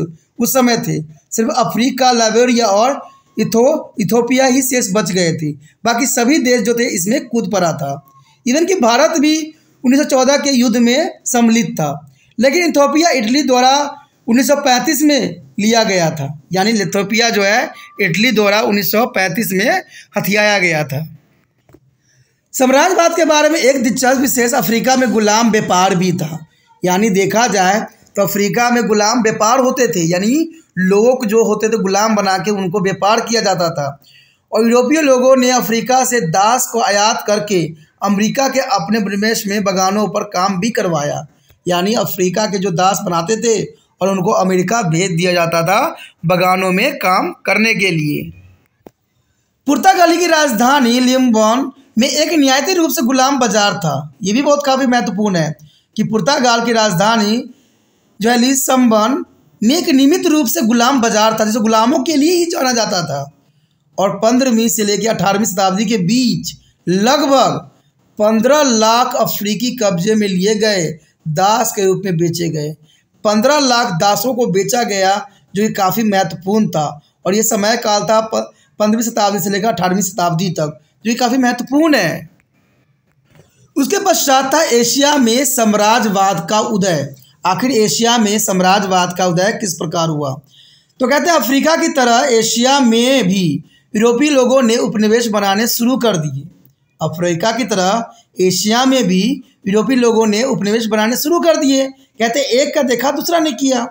उस समय थे सिर्फ अफ्रीका लाइबेरिया और इथो इथोपिया ही शेष बच गए थे बाकी सभी देश जो थे इसमें कूद पड़ा था इवन कि भारत भी 1914 के युद्ध में सम्मिलित था लेकिन इथोपिया इटली द्वारा 1935 में लिया गया था यानी लिथोपिया जो है इटली द्वारा 1935 में हथियाया गया था साम्राज्यवाद के बारे में एक दिलचस्प विशेष अफ्रीका में गुलाम व्यापार भी था यानी देखा जाए तो अफ्रीका में गुलाम व्यापार होते थे यानी लोग जो होते थे गुलाम बना के उनको व्यापार किया जाता था और यूरोपीय लोगों ने अफ्रीका से दास को आयात करके अमेरिका के अपने ब्रमेश में बगानों पर काम भी करवाया यानी अफ्रीका के जो दास बनाते थे और उनको अमेरिका भेज दिया जाता था बगानों में काम करने के लिए पुर्तगाली की राजधानी लिम्बॉन में एक न्यायती रूप से गुलाम बाजार था ये भी बहुत काफ़ी महत्वपूर्ण है कि पुर्तगाल की राजधानी जो है लिसम्बन में एक नियमित रूप से गुलाम बाजार था जिसे गुलामों के लिए ही जाना जाता था और पंद्रहवीं से लेकर अठारहवीं शताब्दी के बीच लगभग पंद्रह लाख अफ्रीकी कब्जे में लिए गए दास के रूप में बेचे गए पंद्रह लाख दासों को बेचा गया जो कि काफ़ी महत्वपूर्ण था और ये समय काल था पंद्रहवीं शताब्दी से लेकर अठारहवीं शताब्दी तक जो कि काफ़ी महत्वपूर्ण है उसके पश्चात था एशिया में साम्राज्यवाद का उदय आखिर एशिया में साम्राज्यवाद का उदय किस प्रकार हुआ तो कहते हैं अफ्रीका की तरह एशिया में भी यूरोपीय लोगों ने उपनिवेश बनाने शुरू कर दिए अफ्रीका की तरह एशिया में भी यूरोपीय लोगों ने उपनिवेश बनाने शुरू कर दिए कहते एक का देखा दूसरा ने किया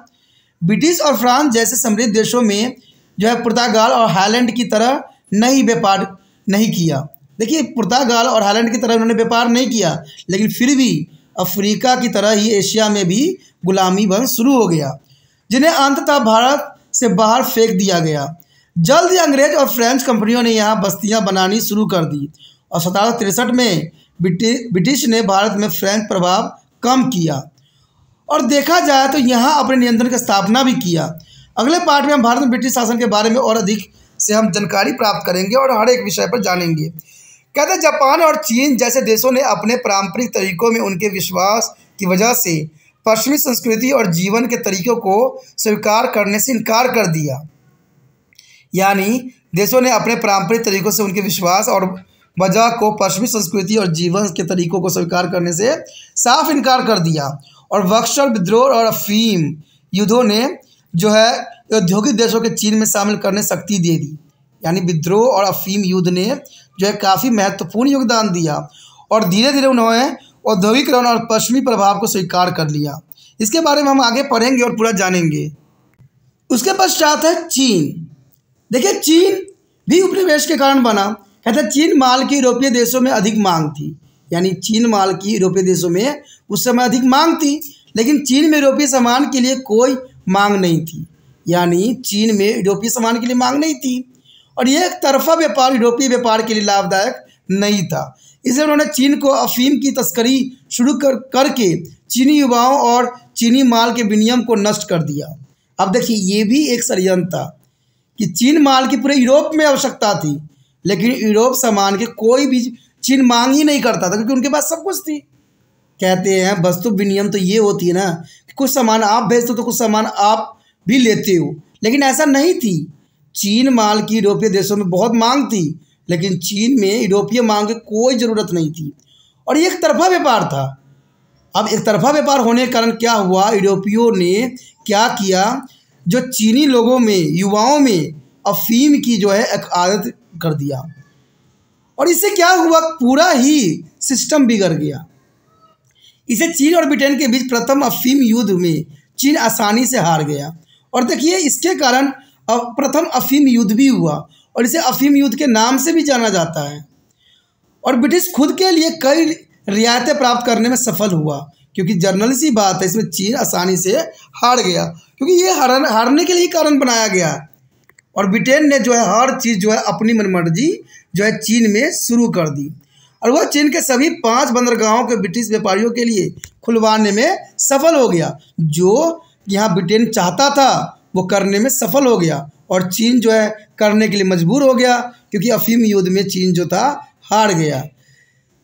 ब्रिटिश और फ्रांस जैसे समृद्ध देशों में जो है पुर्तगाल और हाईलैंड की तरह नहीं व्यापार नहीं किया देखिए पुर्तगाल और हालैंड की तरह उन्होंने व्यापार नहीं किया लेकिन फिर भी अफ्रीका की तरह ही एशिया में भी गुलामी बन शुरू हो गया जिन्हें अंततः भारत से बाहर फेंक दिया गया जल्द ही अंग्रेज और फ्रेंच कंपनियों ने यहाँ बस्तियाँ बनानी शुरू कर दी और सतारह तिरसठ में ब्रिटिश ने भारत में फ्रेंच प्रभाव कम किया और देखा जाए तो यहाँ अपने नियंत्रण की स्थापना भी किया अगले पार्ट में हम भारत में ब्रिटिश शासन के बारे में और अधिक से हम जानकारी प्राप्त करेंगे और हर एक विषय पर जानेंगे कहते जापान और चीन जैसे देशों ने अपने पारंपरिक तरीकों में उनके विश्वास की वजह से पश्चिमी संस्कृति और जीवन के तरीकों को स्वीकार करने से इनकार कर दिया यानी देशों ने अपने पारंपरिक तरीकों से उनके विश्वास और वजह को पश्चिमी संस्कृति और जीवन के तरीकों को स्वीकार करने से साफ इनकार कर दिया और बक्सर विद्रोह और अफीम युद्धों ने जो है औद्योगिक देशों के चीन में शामिल करने शक्ति दे दी यानी विद्रोह और अफीम युद्ध ने जो है काफ़ी महत्वपूर्ण योगदान दिया और धीरे धीरे उन्होंने औद्योगिकरण और पश्चिमी प्रभाव को स्वीकार कर लिया इसके बारे में हम आगे पढ़ेंगे और पूरा जानेंगे उसके पश्चात है चीन देखिए चीन भी उपनिवेश के कारण बना कहते हैं चीन माल की यूरोपीय देशों में अधिक मांग थी यानी चीन माल की यूरोपीय देशों में उस समय अधिक मांग थी लेकिन चीन में यूरोपीय सामान के लिए कोई मांग नहीं थी यानी चीन में यूरोपीय सामान के लिए मांग नहीं थी और ये एक तरफा व्यापार यूरोपीय व्यापार के लिए लाभदायक नहीं था इसलिए उन्होंने चीन को अफीम की तस्करी शुरू कर करके चीनी युवाओं और चीनी माल के विनियम को नष्ट कर दिया अब देखिए ये भी एक षडयंत्र था कि चीन माल की पूरे यूरोप में आवश्यकता थी लेकिन यूरोप सामान के कोई भी चीन मांग ही नहीं करता था क्योंकि उनके पास सब कुछ थी कहते हैं वस्तु विनियम तो ये होती है ना कि कुछ सामान आप भेजते हो तो कुछ सामान आप भी लेते हो लेकिन ऐसा नहीं थी चीन माल की यूरोपीय देशों में बहुत मांग थी लेकिन चीन में यूरोपीय मांग की कोई ज़रूरत नहीं थी और ये एक तरफा व्यापार था अब एक तरफा व्यापार होने के कारण क्या हुआ यूरोपियों ने क्या किया जो चीनी लोगों में युवाओं में अफीम की जो है एक आदत कर दिया और इससे क्या हुआ पूरा ही सिस्टम बिगड़ गया इसे चीन और ब्रिटेन के बीच प्रथम अफीम युद्ध में चीन आसानी से हार गया और देखिए इसके कारण प्रथम अफीम युद्ध भी हुआ और इसे अफीम युद्ध के नाम से भी जाना जाता है और ब्रिटिश खुद के लिए कई रियायतें प्राप्त करने में सफल हुआ क्योंकि जर्नल सी बात है इसमें चीन आसानी से हार गया क्योंकि ये हार हारने के लिए ही कारण बनाया गया और ब्रिटेन ने जो है हर चीज़ जो है अपनी मनमर्जी जो है चीन में शुरू कर दी और वह चीन के सभी पांच बंदरगाहों के ब्रिटिश व्यापारियों के लिए खुलवाने में सफल हो गया जो यहाँ ब्रिटेन चाहता था वो करने में सफल हो गया और चीन जो है करने के लिए मजबूर हो गया क्योंकि अफीम युद्ध में चीन जो था हार गया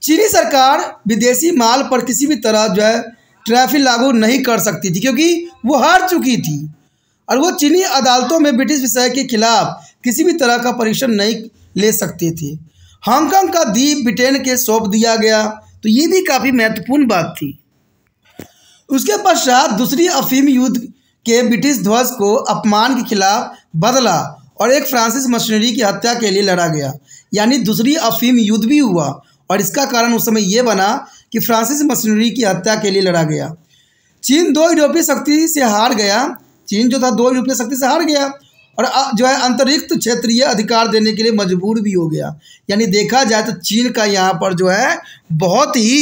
चीनी सरकार विदेशी माल पर किसी भी तरह जो है ट्रैफिक लागू नहीं कर सकती थी क्योंकि वो हार चुकी थी और वो चीनी अदालतों में ब्रिटिश विषय के खिलाफ किसी भी तरह का परीक्षण नहीं ले सकती थी हांगकांग का द्वीप ब्रिटेन के सौंप दिया गया तो ये भी काफ़ी महत्वपूर्ण बात थी उसके पश्चात दूसरी अफीम युद्ध के ब्रिटिश ध्वज को अपमान के खिलाफ बदला और एक फ्रांसिस मशीनरी की हत्या के लिए लड़ा गया यानी दूसरी अफीम युद्ध भी हुआ और इसका कारण उस समय यह बना कि फ्रांसिस मशीनरी की हत्या के लिए लड़ा गया चीन दो यूरोपीय शक्ति से हार गया चीन जो था दो यूरोपीय शक्ति से हार गया और जो है अंतरिक्त क्षेत्रीय अधिकार देने के लिए मजबूर भी हो गया यानी देखा जाए तो चीन का यहाँ पर जो है बहुत ही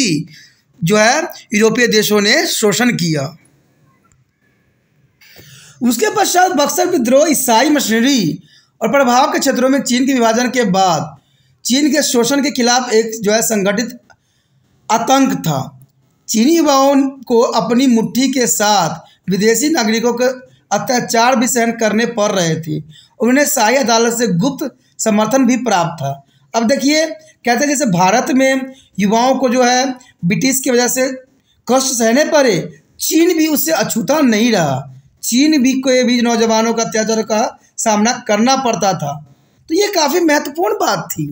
जो है यूरोपीय देशों ने शोषण किया उसके पश्चात बक्सर विद्रोह ईसाई मशीनरी और प्रभाव के क्षेत्रों में चीन के विभाजन के बाद चीन के शोषण के खिलाफ एक जो है संगठित आतंक था चीनी युवाओं को अपनी मुट्ठी के साथ विदेशी नागरिकों के अत्याचार भी सहन करने पड़ रहे थे उन्हें शाही अदालत से गुप्त समर्थन भी प्राप्त था अब देखिए कहते हैं जैसे भारत में युवाओं को जो है ब्रिटिश की वजह से कष्ट सहने पड़े चीन भी उससे अछूता नहीं रहा चीन भी को ये भी नौजवानों का अत्याचार का सामना करना पड़ता था तो ये काफ़ी महत्वपूर्ण बात थी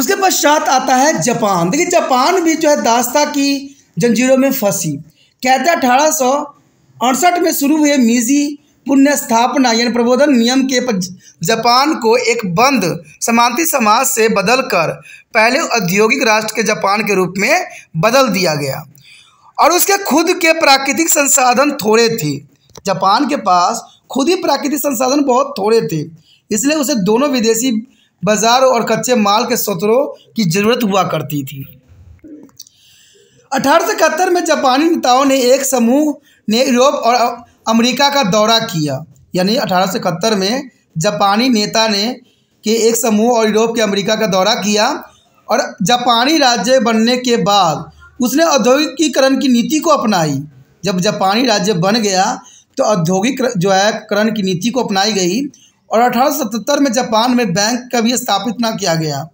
उसके पश्चात आता है जापान देखिए जापान भी जो है दास्ता की जंजीरों में फंसी कहते अठारह सौ अड़सठ में शुरू हुए मीजी पुण्य स्थापना यानी प्रबोधन नियम के जापान को एक बंद समांति समाज से बदलकर पहले औद्योगिक राष्ट्र के जापान के रूप में बदल दिया गया और उसके खुद के प्राकृतिक संसाधन थोड़े थे जापान के पास खुद ही प्राकृतिक संसाधन बहुत थोड़े थे इसलिए उसे दोनों विदेशी बाजार और कच्चे माल के स्रोतों की जरूरत हुआ करती थी अठारह में जापानी नेताओं ने एक समूह ने यूरोप और अमेरिका का दौरा किया यानी अठारह में जापानी नेता ने के एक समूह और यूरोप के अमेरिका का दौरा किया और जापानी राज्य बनने के बाद उसने औद्योगिकीकरण की नीति को अपनाई जब जापानी राज्य बन गया तो औद्योगिक जो है करण की नीति को अपनाई गई और अठारह में जापान में बैंक का भी स्थापित ना किया गया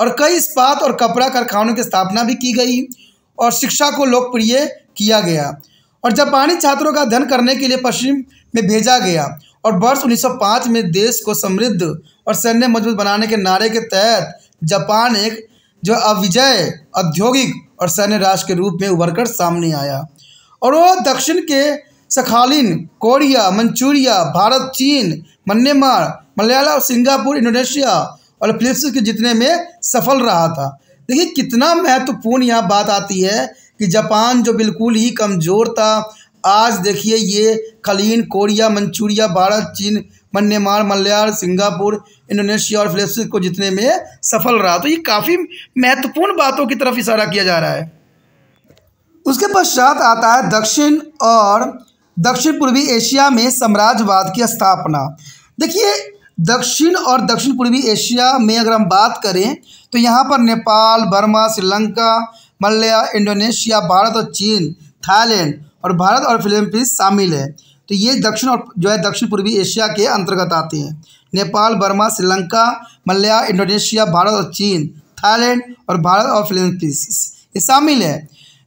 और कई इस्पात और कपड़ा कारखानों की स्थापना भी की गई और शिक्षा को लोकप्रिय किया गया और जापानी छात्रों का अध्ययन करने के लिए पश्चिम में भेजा गया और वर्ष 1905 में देश को समृद्ध और सैन्य मजबूत बनाने के नारे के तहत जापान एक जो अविजय औद्योगिक और सैन्य राष्ट्र के रूप में उभर कर सामने आया और वह दक्षिण के सखालिन कोरिया मंचूरिया भारत चीन मन्नेमार मलयालम सिंगापुर इंडोनेशिया और फिलिप्स के जितने में सफल रहा था देखिए कितना महत्वपूर्ण यहाँ बात आती है कि जापान जो बिल्कुल ही कमज़ोर था आज देखिए ये खलीन कोरिया मंचूरिया भारत चीन मन्यमार मल्याल सिंगापुर इंडोनेशिया और फिलिपीन को जीतने में सफल रहा तो ये काफ़ी महत्वपूर्ण बातों की तरफ इशारा किया जा रहा है उसके पश्चात आता है दक्षिण और दक्षिण पूर्वी एशिया में साम्राज्यवाद की स्थापना देखिए दक्षिण और दक्षिण पूर्वी एशिया में अगर हम बात करें तो यहाँ पर Nepal Burma Sri Lanka Malaya Indonesia Bharat और चीन थाईलैंड और भारत और फिलीपींस शामिल है तो ये दक्षिण और जो है दक्षिण पूर्वी एशिया के अंतर्गत आते हैं नेपाल बर्मा श्रीलंका मलया इंडोनेशिया भारत और चीन थाईलैंड और भारत और फिलीपींस ये शामिल है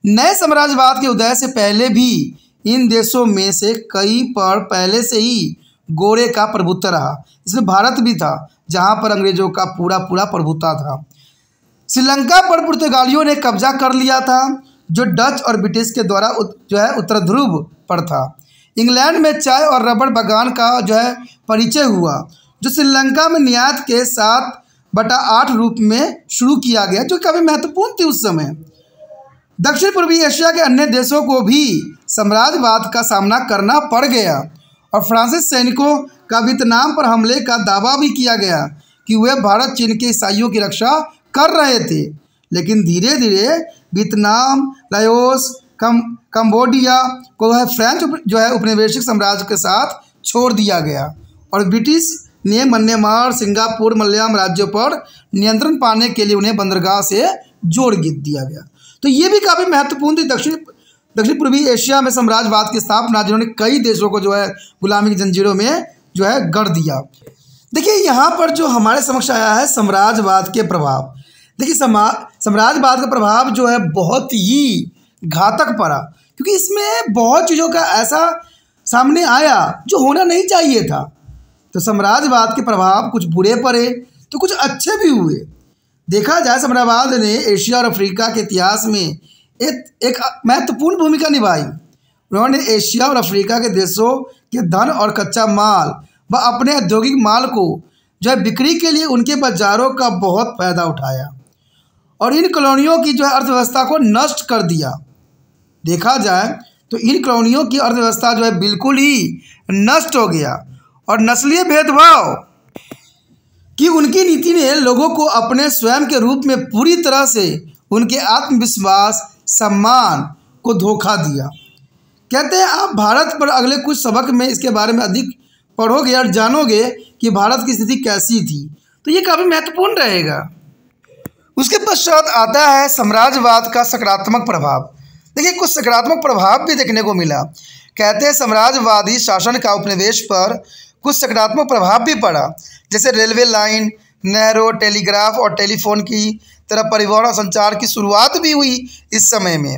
नए साम्राज्यवाद के उदय से पहले भी इन देशों में से कई पर पहले से ही गोरे का प्रभुत्व रहा इसमें भारत भी था जहाँ पर अंग्रेजों का पूरा पूरा प्रभुत्ता था श्रीलंका पर पुर्तगालियों ने कब्जा कर लिया था जो डच और ब्रिटिश के द्वारा जो है उत्तर ध्रुव पर था इंग्लैंड में चाय और रबड़ बागान का जो है परिचय हुआ जो श्रीलंका में नियात के साथ बटा आठ रूप में शुरू किया गया जो काफ़ी महत्वपूर्ण थी उस समय दक्षिण पूर्वी एशिया के अन्य देशों को भी साम्राज्यवाद का सामना करना पड़ गया और फ्रांसिस सैनिकों का वियतनाम पर हमले का दावा भी किया गया कि वे भारत चीन के ईसाइयों की रक्षा कर रहे थे लेकिन धीरे धीरे वियतनाम लायोस कम कम्बोडिया को वह फ्रेंच जो है उपनिवेशिक साम्राज्य के साथ छोड़ दिया गया और ब्रिटिश ने मन्नेमार सिंगापुर मलयालम राज्यों पर नियंत्रण पाने के लिए उन्हें बंदरगाह से जोड़ दिया गया तो ये भी काफ़ी महत्वपूर्ण थी दक्षिण दक्षिण पूर्वी एशिया में साम्राज्यवाद की स्थापना जिन्होंने कई देशों को जो है गुलामी की जंजीरों में जो है गढ़ दिया देखिए यहाँ पर जो हमारे समक्ष आया है साम्राज्यवाद के प्रभाव देखिए समा साम्राज्यवाद का प्रभाव जो है बहुत ही घातक पड़ा क्योंकि इसमें बहुत चीज़ों का ऐसा सामने आया जो होना नहीं चाहिए था तो साम्राज्यवाद के प्रभाव कुछ बुरे पड़े तो कुछ अच्छे भी हुए देखा जाए साम्राज्यवाद ने एशिया और अफ्रीका के इतिहास में एक, एक महत्वपूर्ण भूमिका निभाई उन्होंने एशिया और अफ्रीका के देशों के धन और कच्चा माल व अपने औद्योगिक माल को जो है बिक्री के लिए उनके बाजारों का बहुत फायदा उठाया और इन कॉलोनियों की जो है अर्थव्यवस्था को नष्ट कर दिया देखा जाए तो इन कॉलोनियों की अर्थव्यवस्था जो है बिल्कुल ही नष्ट हो गया और नस्लीय भेदभाव कि उनकी नीति ने लोगों को अपने स्वयं के रूप में पूरी तरह से उनके आत्मविश्वास सम्मान को धोखा दिया कहते हैं आप भारत पर अगले कुछ सबक में इसके बारे में अधिक पढ़ोगे और जानोगे कि भारत की स्थिति कैसी थी तो ये काफ़ी महत्वपूर्ण रहेगा उसके पश्चात आता है साम्राज्यवाद का सकारात्मक प्रभाव देखिए कुछ सकारात्मक प्रभाव भी देखने को मिला कहते हैं साम्राज्यवादी शासन का उपनिवेश पर कुछ सकारात्मक प्रभाव भी पड़ा जैसे रेलवे लाइन नहरों टेलीग्राफ और टेलीफोन की तरह परिवहन और संचार की शुरुआत भी हुई इस समय में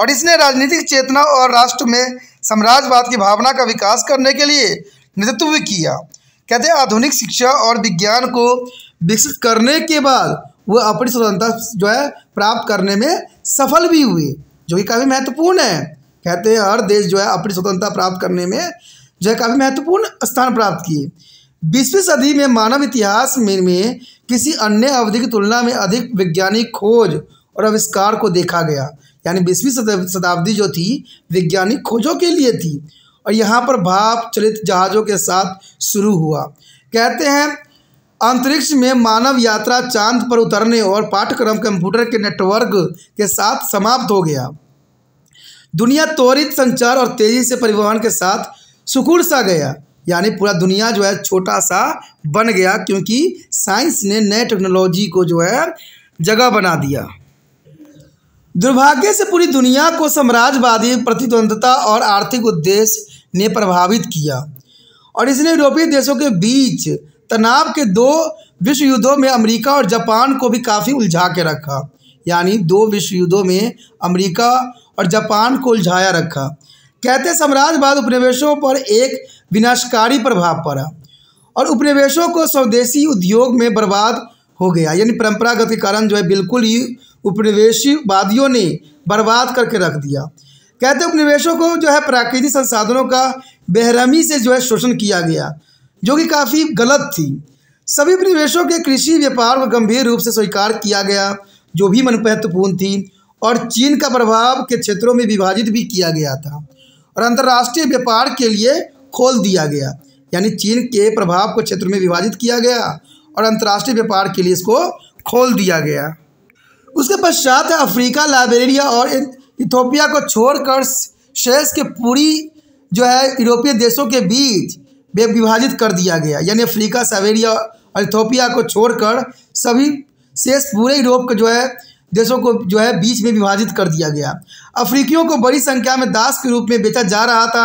और इसने राजनीतिक चेतना और राष्ट्र में साम्राज्यवाद की भावना का विकास करने के लिए नेतृत्व भी किया कहते हैं आधुनिक शिक्षा और विज्ञान को विकसित करने के बाद वह अपनी स्वतंत्रता जो है प्राप्त करने में सफल भी हुए जो कि काफ़ी महत्वपूर्ण है कहते हैं हर देश जो है अपनी स्वतंत्रता प्राप्त करने में जो है काफ़ी महत्वपूर्ण स्थान प्राप्त किए बीसवीं सदी में मानव इतिहास में, में किसी अन्य अवधि की तुलना में अधिक वैज्ञानिक खोज और आविष्कार को देखा गया यानी बीसवीं शताब्दी जो थी वैज्ञानिक खोजों के लिए थी और यहाँ पर भाप चलित जहाज़ों के साथ शुरू हुआ कहते हैं अंतरिक्ष में मानव यात्रा चांद पर उतरने और पाठ्यक्रम कंप्यूटर के नेटवर्क के साथ समाप्त हो गया दुनिया त्वरित संचार और तेजी से परिवहन के साथ सुकुड़ सा गया यानी पूरा दुनिया जो है छोटा सा बन गया क्योंकि साइंस ने नए टेक्नोलॉजी को जो है जगह बना दिया दुर्भाग्य से पूरी दुनिया को साम्राज्यवादी प्रतिद्वंदता और आर्थिक उद्देश्य ने प्रभावित किया और इसने यूरोपीय देशों के बीच तनाव के दो विश्व युद्धों में अमेरिका और जापान को भी काफ़ी उलझा के रखा यानी दो विश्व युद्धों में अमेरिका और जापान को उलझाया रखा कहते साम्राज्यवाद उपनिवेशों पर एक विनाशकारी प्रभाव पड़ा और उपनिवेशों को स्वदेशी उद्योग में बर्बाद हो गया यानी परंपरागत के कारण जो है बिल्कुल ही उपनिवेशवादियों ने बर्बाद करके रख दिया कहते उपनिवेशों को जो है प्राकृतिक संसाधनों का बेहरमी से जो है शोषण किया गया जो कि काफ़ी गलत थी सभी परिवेशों के कृषि व्यापार को गंभीर रूप से स्वीकार किया गया जो भी मन महत्वपूर्ण थी और चीन का प्रभाव के क्षेत्रों में विभाजित भी किया गया था और अंतर्राष्ट्रीय व्यापार के लिए खोल दिया गया यानी चीन के प्रभाव को क्षेत्र में विभाजित किया गया और अंतर्राष्ट्रीय व्यापार के लिए इसको खोल दिया गया उसके पश्चात अफ्रीका लाइबेरिया और इथोपिया को छोड़कर शेष के पूरी जो है यूरोपीय देशों के बीच वे विभाजित कर दिया गया यानी अफ्रीका साइबेरिया और इथोपिया को छोड़कर सभी शेष पूरे यूरोप को जो है देशों को जो है बीच में विभाजित कर दिया गया अफ्रीकियों को बड़ी संख्या में दास के रूप में बेचा जा रहा था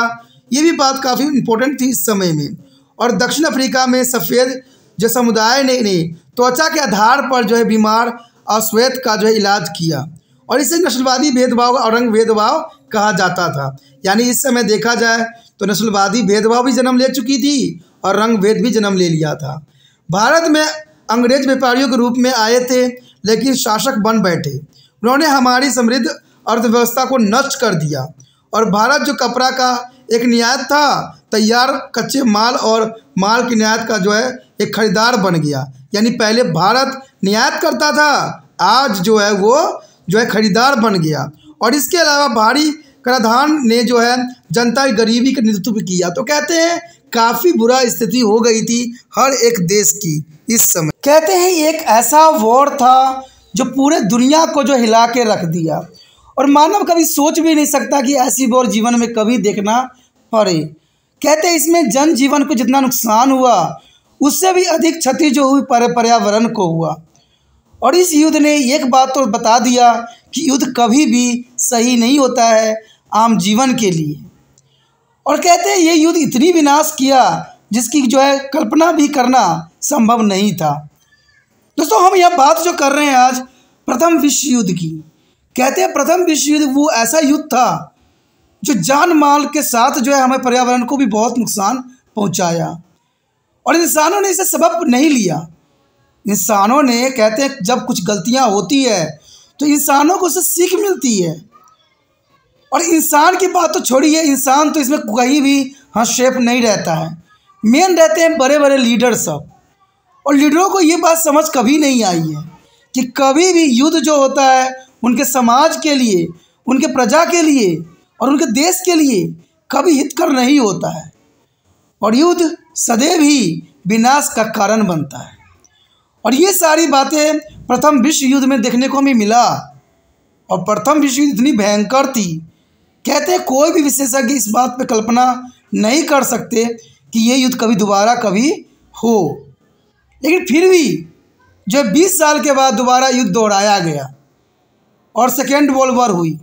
ये भी बात काफ़ी इम्पोर्टेंट थी इस समय में और दक्षिण अफ्रीका में सफ़ेद जो समुदाय ने ने त्वचा के आधार पर जो है बीमार और श्वेत का जो है इलाज किया और इसे नस्लवादी भेदभाव औरंग भेदभाव कहा जाता था यानी इस समय देखा जाए तो नस्लवादी भेदभाव भी जन्म ले चुकी थी और रंग भेद भी जन्म ले लिया था भारत में अंग्रेज व्यापारियों के रूप में आए थे लेकिन शासक बन बैठे उन्होंने हमारी समृद्ध अर्थव्यवस्था को नष्ट कर दिया और भारत जो कपड़ा का एक न्यायत था तैयार कच्चे माल और माल की न्यायत का जो है एक खरीदार बन गया यानी पहले भारत न्यायत करता था आज जो है वो जो है खरीदार बन गया और इसके अलावा भारी प्रधान ने जो है जनता की गरीबी का नेतृत्व किया तो कहते हैं काफ़ी बुरा स्थिति हो गई थी हर एक देश की इस समय कहते हैं एक ऐसा वॉर था जो पूरे दुनिया को जो हिला के रख दिया और मानव कभी सोच भी नहीं सकता कि ऐसी वॉर जीवन में कभी देखना पड़े कहते हैं इसमें जन जीवन को जितना नुकसान हुआ उससे भी अधिक क्षति जो हुई पर्यावरण को हुआ और इस युद्ध ने एक बात तो बता दिया कि युद्ध कभी भी सही नहीं होता है आम जीवन के लिए और कहते हैं ये युद्ध इतनी विनाश किया जिसकी जो है कल्पना भी करना संभव नहीं था दोस्तों हम यह बात जो कर रहे हैं आज प्रथम विश्व युद्ध की कहते हैं प्रथम विश्व युद्ध वो ऐसा युद्ध था जो जान माल के साथ जो है हमें पर्यावरण को भी बहुत नुकसान पहुंचाया और इंसानों ने इसे सबब नहीं लिया इंसानों ने कहते हैं जब कुछ गलतियां होती है तो इंसानों को उससे सीख मिलती है और इंसान की बात तो छोड़िए इंसान तो इसमें कहीं भी हाँ शेप नहीं रहता है मेन रहते हैं बड़े बड़े लीडर सब और लीडरों को ये बात समझ कभी नहीं आई है कि कभी भी युद्ध जो होता है उनके समाज के लिए उनके प्रजा के लिए और उनके देश के लिए कभी हितकर नहीं होता है और युद्ध सदैव ही विनाश का कारण बनता है और ये सारी बातें प्रथम विश्व युद्ध में देखने को हमें मिला और प्रथम विश्व युद्ध इतनी भयंकर थी कहते कोई भी विशेषज्ञ इस बात पर कल्पना नहीं कर सकते कि ये युद्ध कभी दोबारा कभी हो लेकिन फिर भी जो 20 साल के बाद दोबारा युद्ध दोहराया गया और सेकेंड वर्ल्ड वॉर हुई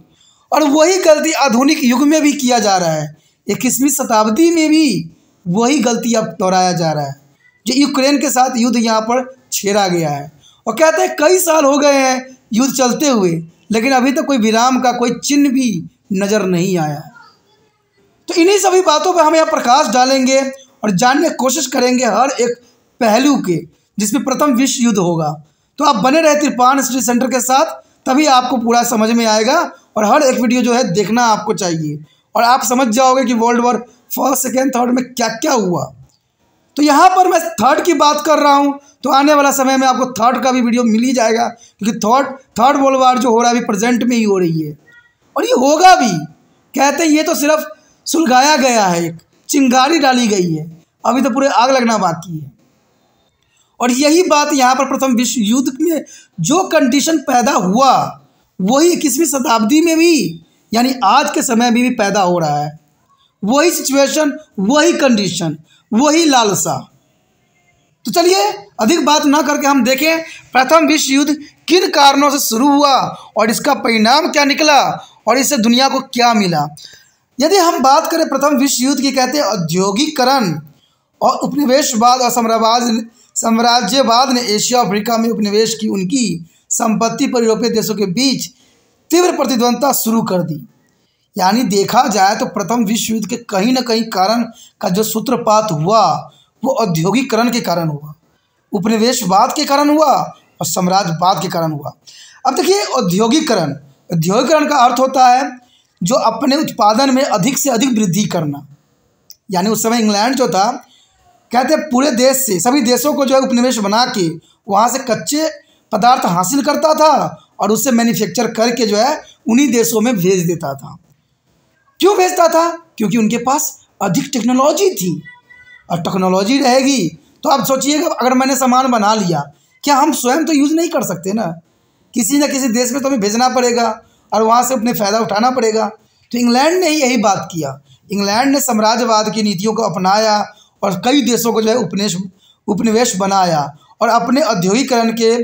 और वही गलती आधुनिक युग में भी किया जा रहा है इक्कीसवीं शताब्दी में भी वही गलती अब दोहराया जा रहा है जो यूक्रेन के साथ युद्ध यहाँ पर छेड़ा गया है और कहते हैं कई साल हो गए हैं युद्ध चलते हुए लेकिन अभी तक तो कोई विराम का कोई चिन्ह भी नज़र नहीं आया तो इन्हीं सभी बातों पर हम यहाँ प्रकाश डालेंगे और जानने की कोशिश करेंगे हर एक पहलू के जिसमें प्रथम विश्व युद्ध होगा तो आप बने रहे त्रिपान स्टडी सेंटर के साथ तभी आपको पूरा समझ में आएगा और हर एक वीडियो जो है देखना आपको चाहिए और आप समझ जाओगे कि world war first second third में क्या क्या हुआ तो यहाँ पर मैं थर्ड की बात कर रहा हूँ तो आने वाला समय में आपको थर्ड का भी वीडियो मिल ही जाएगा क्योंकि थर्ड थर्ड वर्ल्ड वार जो हो रहा है अभी प्रेजेंट में ही हो रही है और ये होगा भी कहते ये तो सिर्फ सुलगाया गया है एक चिंगारी डाली गई है अभी तो पूरे आग लगना बाकी है और यही बात यहाँ पर प्रथम विश्व युद्ध में जो कंडीशन पैदा हुआ वही इक्कीसवीं शताब्दी में भी यानी आज के समय में भी पैदा हो रहा है वही सिचुएशन वही कंडीशन वही लालसा तो चलिए अधिक बात ना करके हम देखें प्रथम विश्व युद्ध किन कारणों से शुरू हुआ और इसका परिणाम क्या निकला और इससे दुनिया को क्या मिला यदि हम बात करें प्रथम विश्व युद्ध की कहते हैं औद्योगिकरण और उपनिवेशवाद और साम्राज्यवाद साम्राज्यवाद ने एशिया अफ्रीका में उपनिवेश की उनकी संपत्ति पर यूरोपीय देशों के बीच तीव्र प्रतिद्वंदता शुरू कर दी यानी देखा जाए तो प्रथम विश्व युद्ध के कहीं ना कहीं कारण का जो सूत्रपात हुआ वो औद्योगिकरण के कारण हुआ उपनिवेशवाद के कारण हुआ और साम्राज्यवाद के कारण हुआ अब देखिए औद्योगिकरण उद्योगिकरण का अर्थ होता है जो अपने उत्पादन में अधिक से अधिक वृद्धि करना यानी उस समय इंग्लैंड जो था कहते पूरे देश से सभी देशों को जो है उपनिवेश बना के वहाँ से कच्चे पदार्थ हासिल करता था और उससे मैन्युफैक्चर करके जो है उन्हीं देशों में भेज देता था क्यों भेजता था क्योंकि उनके पास अधिक टेक्नोलॉजी थी और टेक्नोलॉजी रहेगी तो आप सोचिएगा अगर मैंने सामान बना लिया क्या हम स्वयं तो यूज़ नहीं कर सकते ना किसी न किसी देश में तो हमें भेजना पड़ेगा और वहाँ से अपने फ़ायदा उठाना पड़ेगा तो इंग्लैंड ने ही यही बात किया इंग्लैंड ने साम्राज्यवाद की नीतियों को अपनाया और कई देशों को जो है उपनिवेश उपनिवेश बनाया और अपने औद्योगिकरण के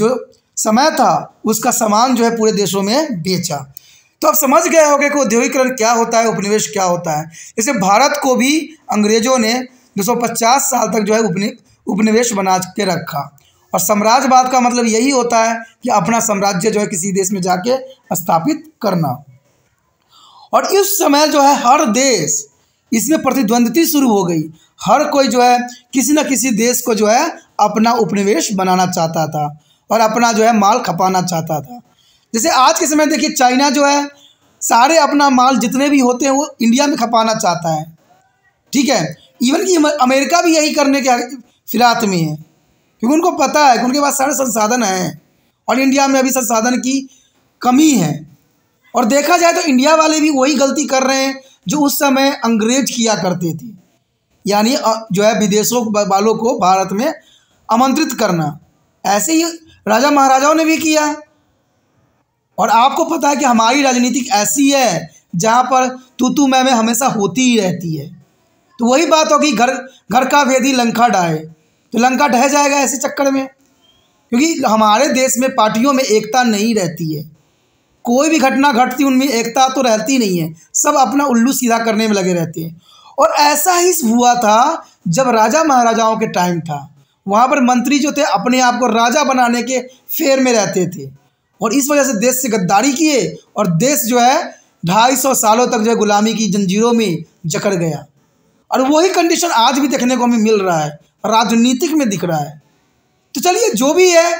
जो समय था उसका सामान जो है पूरे देशों में बेचा तो आप समझ गए होगे कि औद्योगिकरण क्या होता है उपनिवेश क्या होता है जैसे भारत को भी अंग्रेजों ने दो साल तक जो है उपनि उपनिवेश बना के रखा और साम्राज्यवाद का मतलब यही होता है कि अपना साम्राज्य जो है किसी देश में जाके स्थापित करना और इस समय जो है हर देश इसमें प्रतिद्वंदती शुरू हो गई हर कोई जो है किसी न किसी देश को जो है अपना उपनिवेश बनाना चाहता था और अपना जो है माल खपाना चाहता था जैसे आज के समय देखिए चाइना जो है सारे अपना माल जितने भी होते हैं वो इंडिया में खपाना चाहता है ठीक है इवन कि अमेरिका भी यही करने के फिरात में है क्योंकि उनको पता है कि उनके पास सारे संसाधन हैं और इंडिया में अभी संसाधन की कमी है और देखा जाए तो इंडिया वाले भी वही गलती कर रहे हैं जो उस समय अंग्रेज किया करते थे यानी जो है विदेशों वालों को भारत में आमंत्रित करना ऐसे ही राजा महाराजाओं ने भी किया और आपको पता है कि हमारी राजनीति ऐसी है जहाँ पर तू तू मैं मैं हमेशा होती ही रहती है तो वही बात होगी घर घर का भेदी लंखा डाए तो लंका ढह जाएगा ऐसे चक्कर में क्योंकि हमारे देश में पार्टियों में एकता नहीं रहती है कोई भी घटना घटती उनमें एकता तो रहती नहीं है सब अपना उल्लू सीधा करने में लगे रहते हैं और ऐसा ही हुआ था जब राजा महाराजाओं के टाइम था वहाँ पर मंत्री जो थे अपने आप को राजा बनाने के फेर में रहते थे और इस वजह से देश से गद्दारी किए और देश जो है ढाई सौ सालों तक जो है गुलामी की जंजीरों में जकड़ गया और वही कंडीशन आज भी देखने को हमें मिल रहा है राजनीतिक में दिख रहा है तो चलिए जो भी है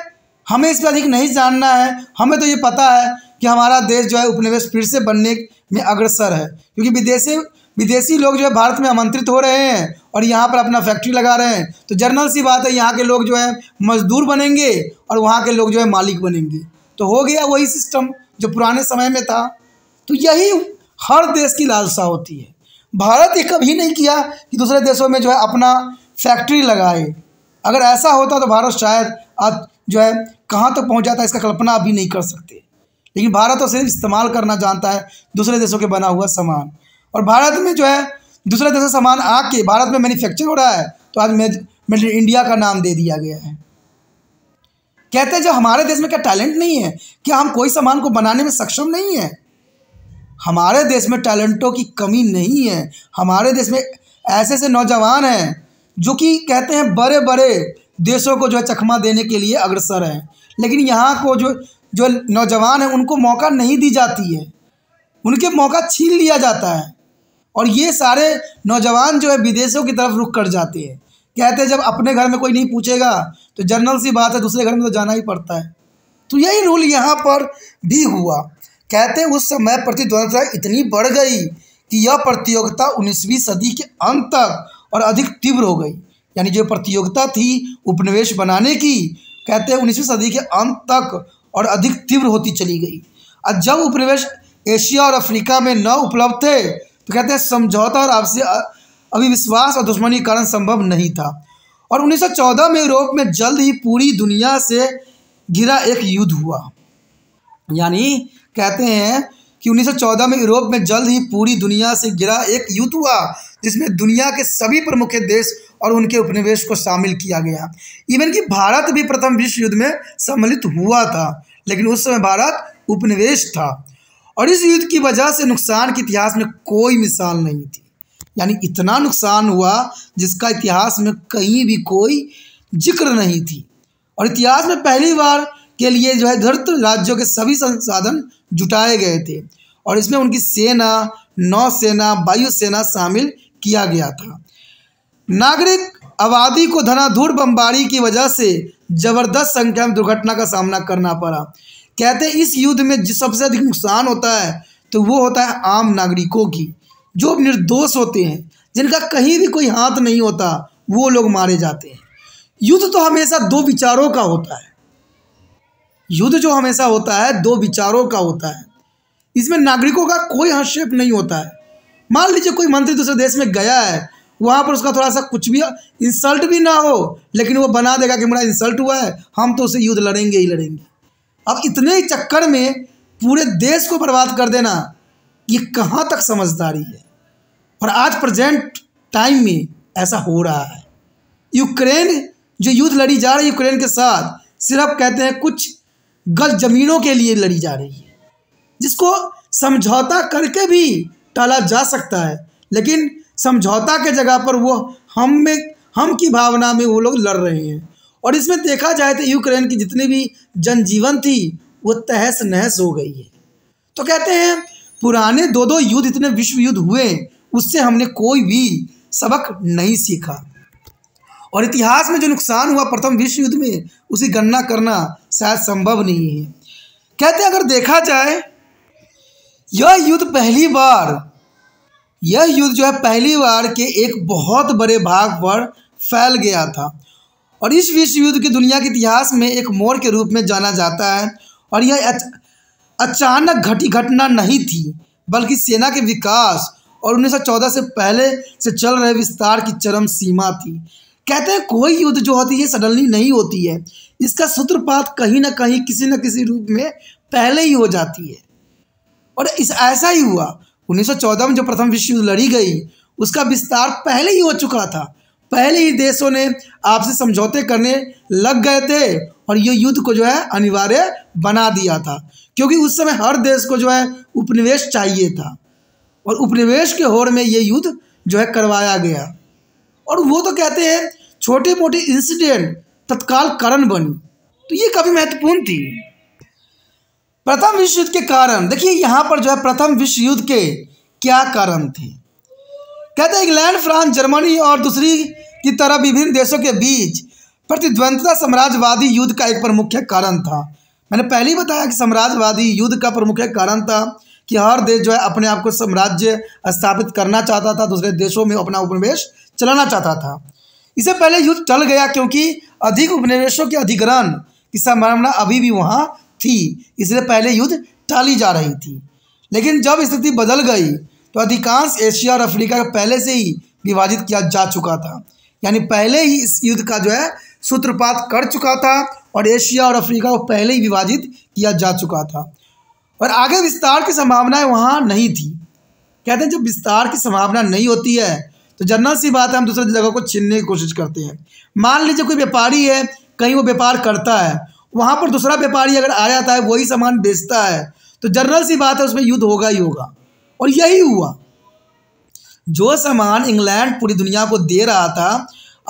हमें इस पर अधिक नहीं जानना है हमें तो ये पता है कि हमारा देश जो है उपनिवेश फिर से बनने में अग्रसर है क्योंकि विदेशी विदेशी लोग जो है भारत में आमंत्रित हो रहे हैं और यहाँ पर अपना फैक्ट्री लगा रहे हैं तो जर्नल सी बात है यहाँ के लोग जो है मजदूर बनेंगे और वहाँ के लोग जो है मालिक बनेंगे तो हो गया वही सिस्टम जो पुराने समय में था तो यही हर देश की लालसा होती है भारत ये कभी नहीं किया कि दूसरे देशों में जो है अपना फैक्ट्री लगाए अगर ऐसा होता तो भारत शायद आज जो है कहाँ तक तो पहुँच जाता इसका कल्पना अभी नहीं कर सकते लेकिन भारत तो सिर्फ इस्तेमाल करना जानता है दूसरे देशों के बना हुआ सामान और भारत में जो है दूसरे देशों सामान आके भारत में मैन्युफैक्चर हो रहा है तो आज मेड इंडिया का नाम दे दिया गया है कहते हैं जो हमारे देश में क्या टैलेंट नहीं है क्या हम कोई सामान को बनाने में सक्षम नहीं है हमारे देश में टैलेंटों की कमी नहीं है हमारे देश में ऐसे ऐसे नौजवान हैं जो कि कहते हैं बड़े बड़े देशों को जो है चखमा देने के लिए अग्रसर हैं लेकिन यहाँ को जो जो नौजवान हैं उनको मौका नहीं दी जाती है उनके मौका छीन लिया जाता है और ये सारे नौजवान जो है विदेशों की तरफ रुख कर जाते हैं कहते हैं जब अपने घर में कोई नहीं पूछेगा तो जनरल सी बात है दूसरे घर में तो जाना ही पड़ता है तो यही रूल यहाँ पर भी हुआ कहते उस समय प्रतिद्वंदता इतनी बढ़ गई कि यह प्रतियोगिता उन्नीसवीं सदी के अंत तक और अधिक तीव्र हो गई यानी जो प्रतियोगिता थी उपनिवेश बनाने की कहते हैं उन्नीसवीं सदी के अंत तक और अधिक तीव्र होती चली गई और जब उपनिवेश एशिया और अफ्रीका में न उपलब्ध थे तो कहते हैं समझौता और आपसी अभी विश्वास और दुश्मनी के कारण संभव नहीं था और 1914 में यूरोप में जल्द ही पूरी दुनिया से घिरा एक युद्ध हुआ यानी कहते हैं कि 1914 में यूरोप में जल्द ही पूरी दुनिया से घिरा एक युद्ध हुआ जिसमें दुनिया के सभी प्रमुख देश और उनके उपनिवेश को शामिल किया गया इवन कि भारत भी प्रथम विश्व युद्ध में सम्मिलित हुआ था लेकिन उस समय भारत उपनिवेश था और इस युद्ध की वजह से नुकसान के इतिहास में कोई मिसाल नहीं थी यानी इतना नुकसान हुआ जिसका इतिहास में कहीं भी कोई जिक्र नहीं थी और इतिहास में पहली बार के लिए जो है धृत राज्यों के सभी संसाधन जुटाए गए थे और इसमें उनकी सेना नौसेना वायुसेना शामिल किया गया था नागरिक आबादी को धनाधूर बमबारी की वजह से जबरदस्त संख्या में दुर्घटना का सामना करना पड़ा कहते हैं इस युद्ध में सबसे अधिक नुकसान होता है तो वो होता है आम नागरिकों की जो निर्दोष होते हैं जिनका कहीं भी कोई हाथ नहीं होता वो लोग मारे जाते हैं युद्ध तो हमेशा दो विचारों का होता है युद्ध जो हमेशा होता है दो विचारों का होता है इसमें नागरिकों का कोई हस्तक्षेप नहीं होता है मान लीजिए कोई मंत्री दूसरे देश में गया है वहाँ पर उसका थोड़ा सा कुछ भी इंसल्ट भी ना हो लेकिन वो बना देगा कि मेरा इंसल्ट हुआ है हम तो उसे युद्ध लड़ेंगे ही लड़ेंगे अब इतने ही चक्कर में पूरे देश को बर्बाद कर देना ये कहाँ तक समझदारी है और आज प्रजेंट टाइम में ऐसा हो रहा है यूक्रेन जो युद्ध लड़ी जा रही है यूक्रेन के साथ सिर्फ कहते हैं कुछ गलत ज़मीनों के लिए लड़ी जा रही है जिसको समझौता करके भी टाला जा सकता है लेकिन समझौता के जगह पर वो हम में हम की भावना में वो लोग लड़ रहे हैं और इसमें देखा जाए तो यूक्रेन की जितनी भी जनजीवन थी वो तहस नहस हो गई है तो कहते हैं पुराने दो दो युद्ध इतने विश्व युद्ध हुए उससे हमने कोई भी सबक नहीं सीखा और इतिहास में जो नुकसान हुआ प्रथम विश्व युद्ध में उसी गणना करना शायद संभव नहीं है कहते हैं अगर देखा जाए यह युद्ध पहली बार यह युद्ध जो है पहली बार के एक बहुत बड़े भाग पर फैल गया था और इस विश्व युद्ध की दुनिया के इतिहास में एक मोड़ के रूप में जाना जाता है और यह अच, अचानक घटी घटना नहीं थी बल्कि सेना के विकास और 1914 से पहले से चल रहे विस्तार की चरम सीमा थी कहते हैं कोई युद्ध जो होती है सडनली नहीं होती है इसका सूत्रपात कहीं ना कहीं किसी न किसी रूप में पहले ही हो जाती है और इस ऐसा ही हुआ 1914 में जो प्रथम विश्व युद्ध लड़ी गई उसका विस्तार पहले ही हो चुका था पहले ही देशों ने आपसे समझौते करने लग गए थे और ये युद्ध को जो है अनिवार्य बना दिया था क्योंकि उस समय हर देश को जो है उपनिवेश चाहिए था और उपनिवेश के होड़ में ये युद्ध जो है करवाया गया और वो तो कहते हैं छोटे मोटे इंसिडेंट तत्काल कारण बनी तो ये काफ़ी महत्वपूर्ण थी प्रथम विश्व युद्ध के कारण देखिए यहां पर जो है प्रथम विश्व युद्ध के क्या कारण थे कहते हैं इंग्लैंड फ्रांस जर्मनी और दूसरी की तरह विभिन्न देशों के बीच प्रतिद्वंदता साम्राज्यवादी युद्ध का एक प्रमुख कारण था मैंने पहले ही बताया कि साम्राज्यवादी युद्ध का प्रमुख कारण था कि हर देश जो है अपने आप को साम्राज्य स्थापित करना चाहता था दूसरे देशों में अपना उपनिवेश चलाना चाहता था इससे पहले युद्ध चल गया क्योंकि अधिक उपनिवेशों के अधिग्रहण की संभावना अभी भी वहाँ थी इसलिए पहले युद्ध टाली जा रही थी लेकिन जब स्थिति बदल गई तो अधिकांश एशिया और अफ्रीका का पहले से ही विभाजित किया जा चुका था यानी पहले ही इस युद्ध का जो है सूत्रपात कर चुका था और एशिया और अफ्रीका को पहले ही विभाजित किया जा चुका था और आगे विस्तार की संभावनाएं वहाँ नहीं थी कहते हैं जब विस्तार की संभावना नहीं होती है तो जनरल सी बात है हम दूसरे जगह को छीनने की कोशिश करते हैं मान लीजिए कोई व्यापारी है कहीं वो व्यापार करता है वहाँ पर दूसरा व्यापारी अगर आ जाता है वही सामान बेचता है तो जनरल सी बात है उसमें युद्ध होगा ही होगा और यही हुआ जो सामान इंग्लैंड पूरी दुनिया को दे रहा था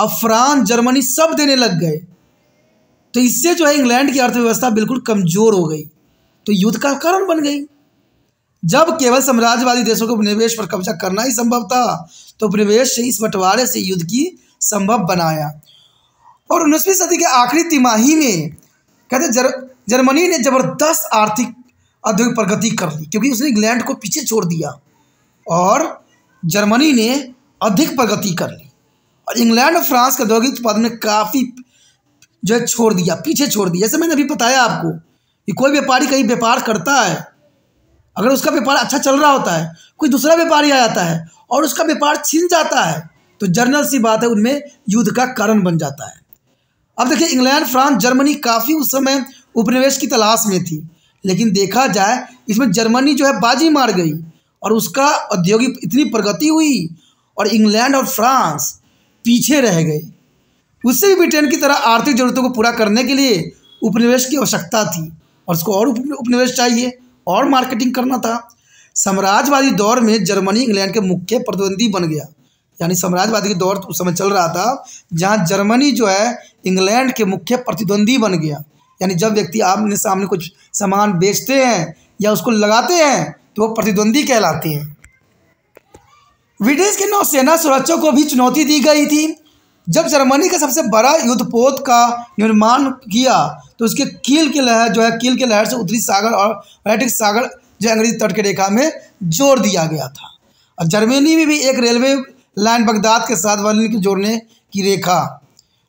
अब फ्रांस जर्मनी सब देने लग गए तो इससे जो है इंग्लैंड की अर्थव्यवस्था बिल्कुल कमज़ोर हो गई तो युद्ध का कारण बन गई जब केवल साम्राज्यवादी देशों को उपनिवेश पर कब्जा करना ही संभव था तो उपनिवेश से इस बंटवारे से युद्ध की संभव बनाया और उन्नीसवीं सदी के आखिरी तिमाही में कहते जर जर्मनी ने ज़बरदस्त आर्थिक औद्योगिक प्रगति कर ली क्योंकि उसने इंग्लैंड को पीछे छोड़ दिया और जर्मनी ने अधिक प्रगति कर ली और इंग्लैंड और फ्रांस के औद्योगिक उत्पादन ने काफ़ी जो है छोड़ दिया पीछे छोड़ दिया जैसे मैंने अभी बताया आपको कि कोई व्यापारी कहीं व्यापार करता है अगर उसका व्यापार अच्छा चल रहा होता है कोई दूसरा व्यापारी आ जाता है और उसका व्यापार छिन जाता है तो जर्नल सी बात है उनमें युद्ध का कारण बन जाता है अब देखिए इंग्लैंड फ्रांस जर्मनी काफ़ी उस समय उपनिवेश की तलाश में थी लेकिन देखा जाए इसमें जर्मनी जो है बाजी मार गई और उसका औद्योगिक इतनी प्रगति हुई और इंग्लैंड और फ्रांस पीछे रह गए उससे भी ब्रिटेन की तरह आर्थिक जरूरतों को पूरा करने के लिए उपनिवेश की आवश्यकता थी और उसको और उपनिवेश चाहिए और मार्केटिंग करना था साम्राज्यवादी दौर में जर्मनी इंग्लैंड के मुख्य प्रतिद्वंदी बन गया यानी साम्राज्यवाद के दौर उस समय चल रहा था जहाँ जर्मनी जो है इंग्लैंड के मुख्य प्रतिद्वंदी बन गया यानी जब व्यक्ति आपने सामने कुछ सामान बेचते हैं या उसको लगाते हैं तो वो प्रतिद्वंदी कहलाते हैं ब्रिटिश के नौसेना सुरक्षा को भी चुनौती दी गई थी जब जर्मनी का सबसे बड़ा युद्धपोत का निर्माण किया तो उसके कील की लहर जो है कील की लहर से उत्तरी सागर और अटलांटिक सागर जो अंग्रेजी तट की रेखा में जोड़ दिया गया था और जर्मनी में भी एक रेलवे लाइन बगदाद के साथ वर्लिन के जोड़ने की रेखा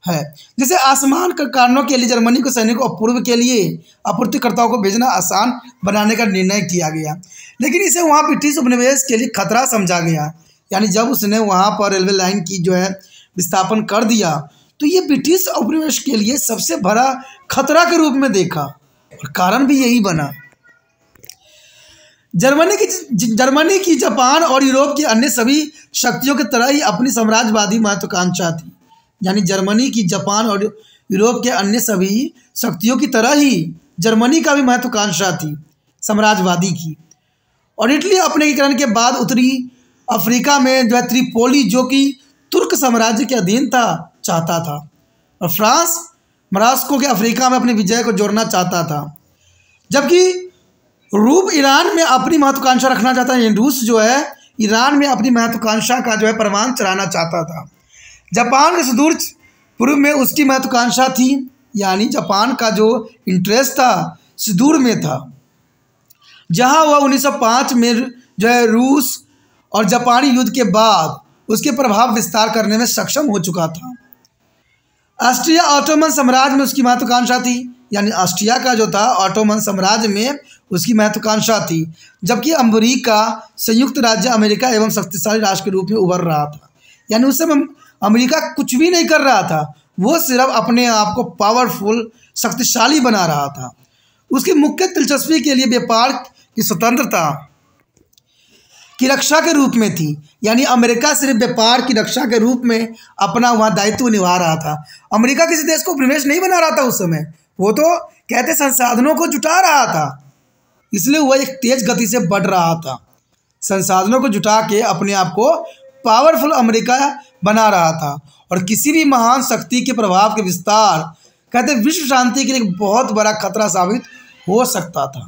है जैसे आसमान के कारणों के लिए जर्मनी को सैनिकों और पूर्व के लिए आपूर्तिकर्ताओं को भेजना आसान बनाने का निर्णय किया गया लेकिन इसे वहाँ ब्रिटिश उपनिवेश के लिए खतरा समझा गया यानी जब उसने वहाँ पर रेलवे लाइन की जो है विस्थापन कर दिया तो ये ब्रिटिश उपनिवेश के लिए सबसे बड़ा खतरा के रूप में देखा और कारण भी यही बना जर्मनी की जर्मनी की जापान और यूरोप की अन्य सभी शक्तियों की तरह ही अपनी साम्राज्यवादी महत्वाकांक्षा थी यानी जर्मनी की जापान और यूरोप के अन्य सभी शक्तियों की तरह ही जर्मनी का भी महत्वाकांक्षा थी साम्राज्यवादी की और इटली अपने एकीकरण के बाद उत्तरी अफ्रीका में जो है त्रिपोली जो कि तुर्क साम्राज्य के अधीन था चाहता था और फ्रांस मरास्को के अफ्रीका में अपनी विजय को जोड़ना चाहता था जबकि रूप ईरान में अपनी महत्वाकांक्षा रखना चाहता है रूस जो है ईरान में अपनी महत्वाकांक्षा का जो है प्रमाण चलाना चाहता था जापान के सुदूर पूर्व में उसकी महत्वाकांक्षा थी यानी जापान का जो इंटरेस्ट था सुदूर में था जहां वह 1905 में जो है रूस और जापानी युद्ध के बाद उसके प्रभाव विस्तार करने में सक्षम हो चुका था ऑस्ट्रिया ऑटोमन साम्राज्य में उसकी महत्वाकांक्षा थी यानी ऑस्ट्रिया का जो था ऑटोमन साम्राज्य में उसकी महत्वाकांक्षा थी जबकि अमरीका संयुक्त राज्य अमेरिका एवं शक्तिशाली राष्ट्र के रूप में उभर रहा था यानी उस समय अमरीका कुछ भी नहीं कर रहा था वो सिर्फ अपने आप को पावरफुल शक्तिशाली बना रहा था उसकी मुख्य दिलचस्पी के लिए व्यापार की स्वतंत्रता की रक्षा के रूप में थी यानी अमेरिका सिर्फ व्यापार की रक्षा के रूप में अपना वहाँ दायित्व निभा रहा था अमेरिका किसी देश को प्रवेश नहीं बना रहा था उस समय वो तो कहते संसाधनों को जुटा रहा था इसलिए वह एक तेज गति से बढ़ रहा था संसाधनों को जुटा के अपने आप को पावरफुल अमेरिका बना रहा था और किसी भी महान शक्ति के प्रभाव के विस्तार कहते विश्व शांति के लिए बहुत बड़ा खतरा साबित हो सकता था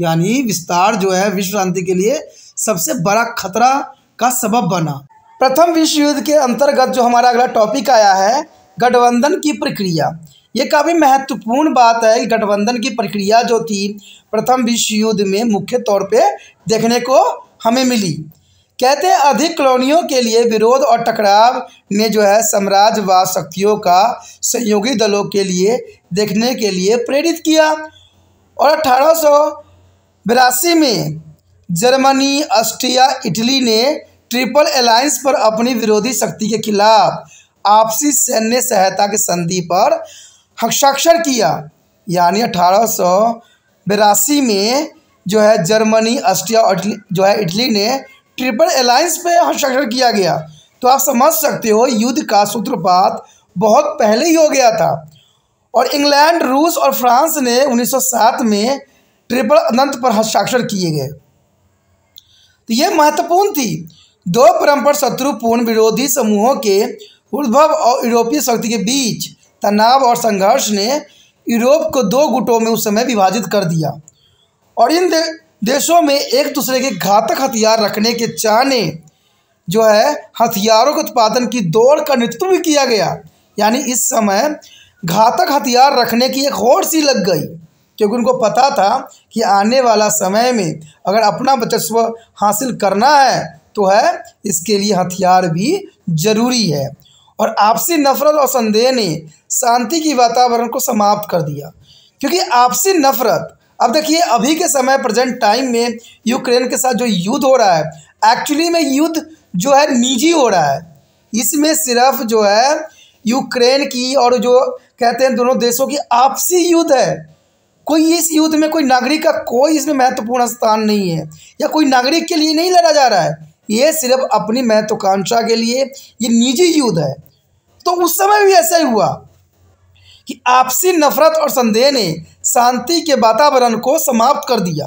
यानी विस्तार जो है विश्व शांति के लिए सबसे बड़ा खतरा का सबब बना प्रथम विश्व युद्ध के अंतर्गत जो हमारा अगला टॉपिक आया है गठबंधन की प्रक्रिया ये काफ़ी महत्वपूर्ण बात है गठबंधन की प्रक्रिया जो थी प्रथम विश्व युद्ध में मुख्य तौर पे देखने को हमें मिली कहते हैं अधिक कॉलोनियों के लिए विरोध और टकराव ने जो है साम्राज्यवाद शक्तियों का सहयोगी दलों के लिए देखने के लिए प्रेरित किया और अठारह में जर्मनी ऑस्ट्रिया इटली ने ट्रिपल अलायंस पर अपनी विरोधी शक्ति के खिलाफ आपसी सैन्य सहायता की संधि पर हस्ताक्षर किया यानी अठारह सौ बिरासी में जो है जर्मनी ऑस्ट्रिया और जो है इटली ने ट्रिपल अलायंस पे हस्ताक्षर किया गया तो आप समझ सकते हो युद्ध का सूत्रपात बहुत पहले ही हो गया था और इंग्लैंड रूस और फ्रांस ने 1907 में ट्रिपल अनंत पर हस्ताक्षर किए गए तो यह महत्वपूर्ण थी दो परम्पर शत्रुपूर्ण विरोधी समूहों के उद्भव और यूरोपीय शक्ति के बीच तनाव और संघर्ष ने यूरोप को दो गुटों में उस समय विभाजित कर दिया और इन दे, देशों में एक दूसरे के घातक हथियार रखने के चाहने जो है हथियारों के उत्पादन की दौड़ का नेतृत्व भी किया गया यानी इस समय घातक हथियार रखने की एक होड़ सी लग गई क्योंकि उनको पता था कि आने वाला समय में अगर अपना वर्चस्व हासिल करना है तो है इसके लिए हथियार भी जरूरी है और आपसी नफरत और संदेह ने शांति की वातावरण को समाप्त कर दिया क्योंकि आपसी नफरत अब देखिए अभी के समय प्रेजेंट टाइम में यूक्रेन के साथ जो युद्ध हो रहा है एक्चुअली में युद्ध जो है निजी हो रहा है इसमें सिर्फ जो है यूक्रेन की और जो कहते हैं दोनों देशों की आपसी युद्ध है कोई इस युद्ध में कोई नागरिक का कोई इसमें महत्वपूर्ण स्थान नहीं है या कोई नागरिक के लिए नहीं लड़ा जा रहा है ये सिर्फ अपनी महत्वाकांक्षा के लिए ये निजी युद्ध है तो उस समय भी ऐसा ही हुआ कि आपसी नफरत और संदेह ने शांति के वातावरण को समाप्त कर दिया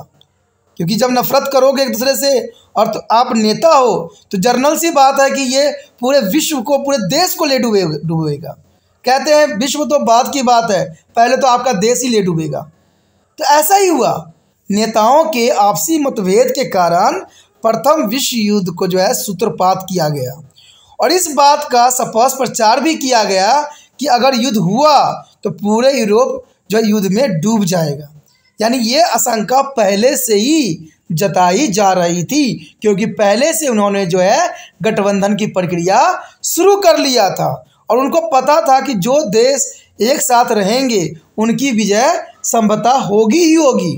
क्योंकि जब नफरत करोगे एक दूसरे से और तो आप नेता हो तो जर्नल सी बात है कि ये पूरे विश्व को पूरे देश को ले डूबे डूबेगा कहते हैं विश्व तो बाद की बात है पहले तो आपका देश ही ले डूबेगा तो ऐसा ही हुआ नेताओं के आपसी मतभेद के कारण प्रथम विश्व युद्ध को जो है सूत्रपात किया गया और इस बात का सपष्ट प्रचार भी किया गया कि अगर युद्ध हुआ तो पूरे यूरोप जो युद्ध में डूब जाएगा यानी ये आशंका पहले से ही जताई जा रही थी क्योंकि पहले से उन्होंने जो है गठबंधन की प्रक्रिया शुरू कर लिया था और उनको पता था कि जो देश एक साथ रहेंगे उनकी विजय संभवता होगी ही होगी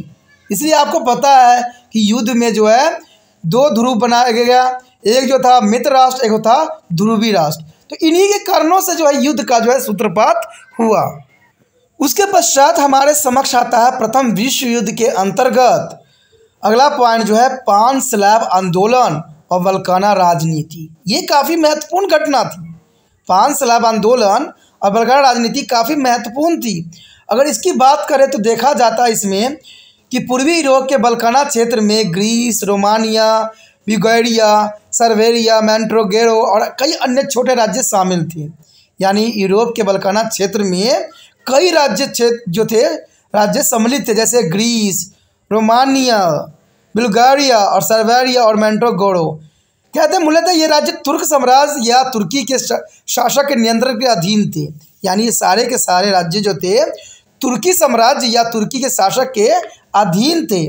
इसलिए आपको पता है कि युद्ध में जो है दो ध्रुव बनाया गया एक जो था मित्र राष्ट्र एक था ध्रुवी राष्ट्र तो इन्हीं के कारणों से जो है युद्ध का जो है सूत्रपात हुआ उसके पश्चात हमारे समक्ष आता है प्रथम विश्व युद्ध के अंतर्गत अगला पॉइंट जो है पान स्लैब आंदोलन और बलकाना राजनीति ये काफ़ी महत्वपूर्ण घटना थी पान स्लैब आंदोलन और बलकाना राजनीति काफ़ी महत्वपूर्ण थी अगर इसकी बात करें तो देखा जाता है इसमें कि पूर्वी यूरोप के बलकाना क्षेत्र में ग्रीस रोमानिया बिगैरिया सर्वेरिया मैंट्रोगेरो और कई अन्य छोटे राज्य शामिल थे यानी यूरोप के बलकाना क्षेत्र में कई राज्य क्षेत्र जो थे राज्य सम्मिलित थे जैसे ग्रीस रोमानिया बुल्गारिया और सर्वेरिया और मैंट्रोगोरो कहते हैं मूलतः ये राज्य तुर्क साम्राज्य या तुर्की के शासक के नियंत्रण के अधीन थे यानी ये सारे के सारे राज्य जो थे तुर्की साम्राज्य या तुर्की के शासक के अधीन थे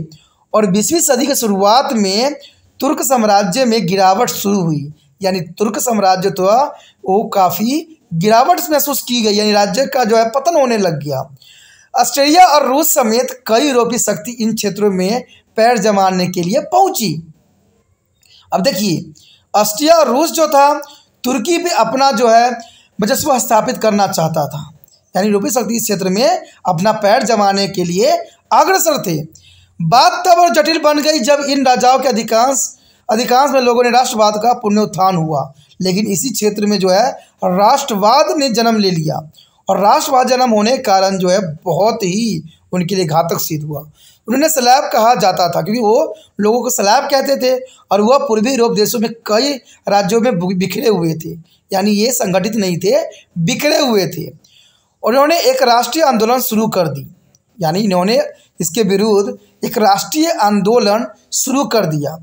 और बीसवीं सदी के शुरुआत में तुर्क साम्राज्य में गिरावट शुरू हुई यानी तुर्क साम्राज्य तो वो काफ़ी गिरावट महसूस की गई यानी राज्य का जो है पतन होने लग गया ऑस्ट्रेलिया और रूस समेत कई यूरोपीय शक्ति इन क्षेत्रों में पैर जमाने के लिए पहुंची अब देखिए ऑस्ट्रिया और रूस जो था तुर्की पे अपना जो है वजस्व स्थापित करना चाहता था यानी यूरोपीय शक्ति इस क्षेत्र में अपना पैर जमाने के लिए अग्रसर थे बात तब और जटिल बन गई जब इन राजाओं के अधिकांश अधिकांश में लोगों ने राष्ट्रवाद का पुण्योत्थान हुआ लेकिन इसी क्षेत्र में जो है राष्ट्रवाद ने जन्म ले लिया और राष्ट्रवाद जन्म होने के कारण जो है बहुत ही उनके लिए घातक सिद्ध हुआ उन्होंने सलाब कहा जाता था क्योंकि वो लोगों को सलाब कहते थे और वह पूर्वी यूरोप देशों में कई राज्यों में बिखरे हुए थे यानी ये संगठित नहीं थे बिखरे हुए थे उन्होंने एक राष्ट्रीय आंदोलन शुरू कर दी यानी इन्होंने इसके विरुद्ध एक राष्ट्रीय आंदोलन शुरू कर दिया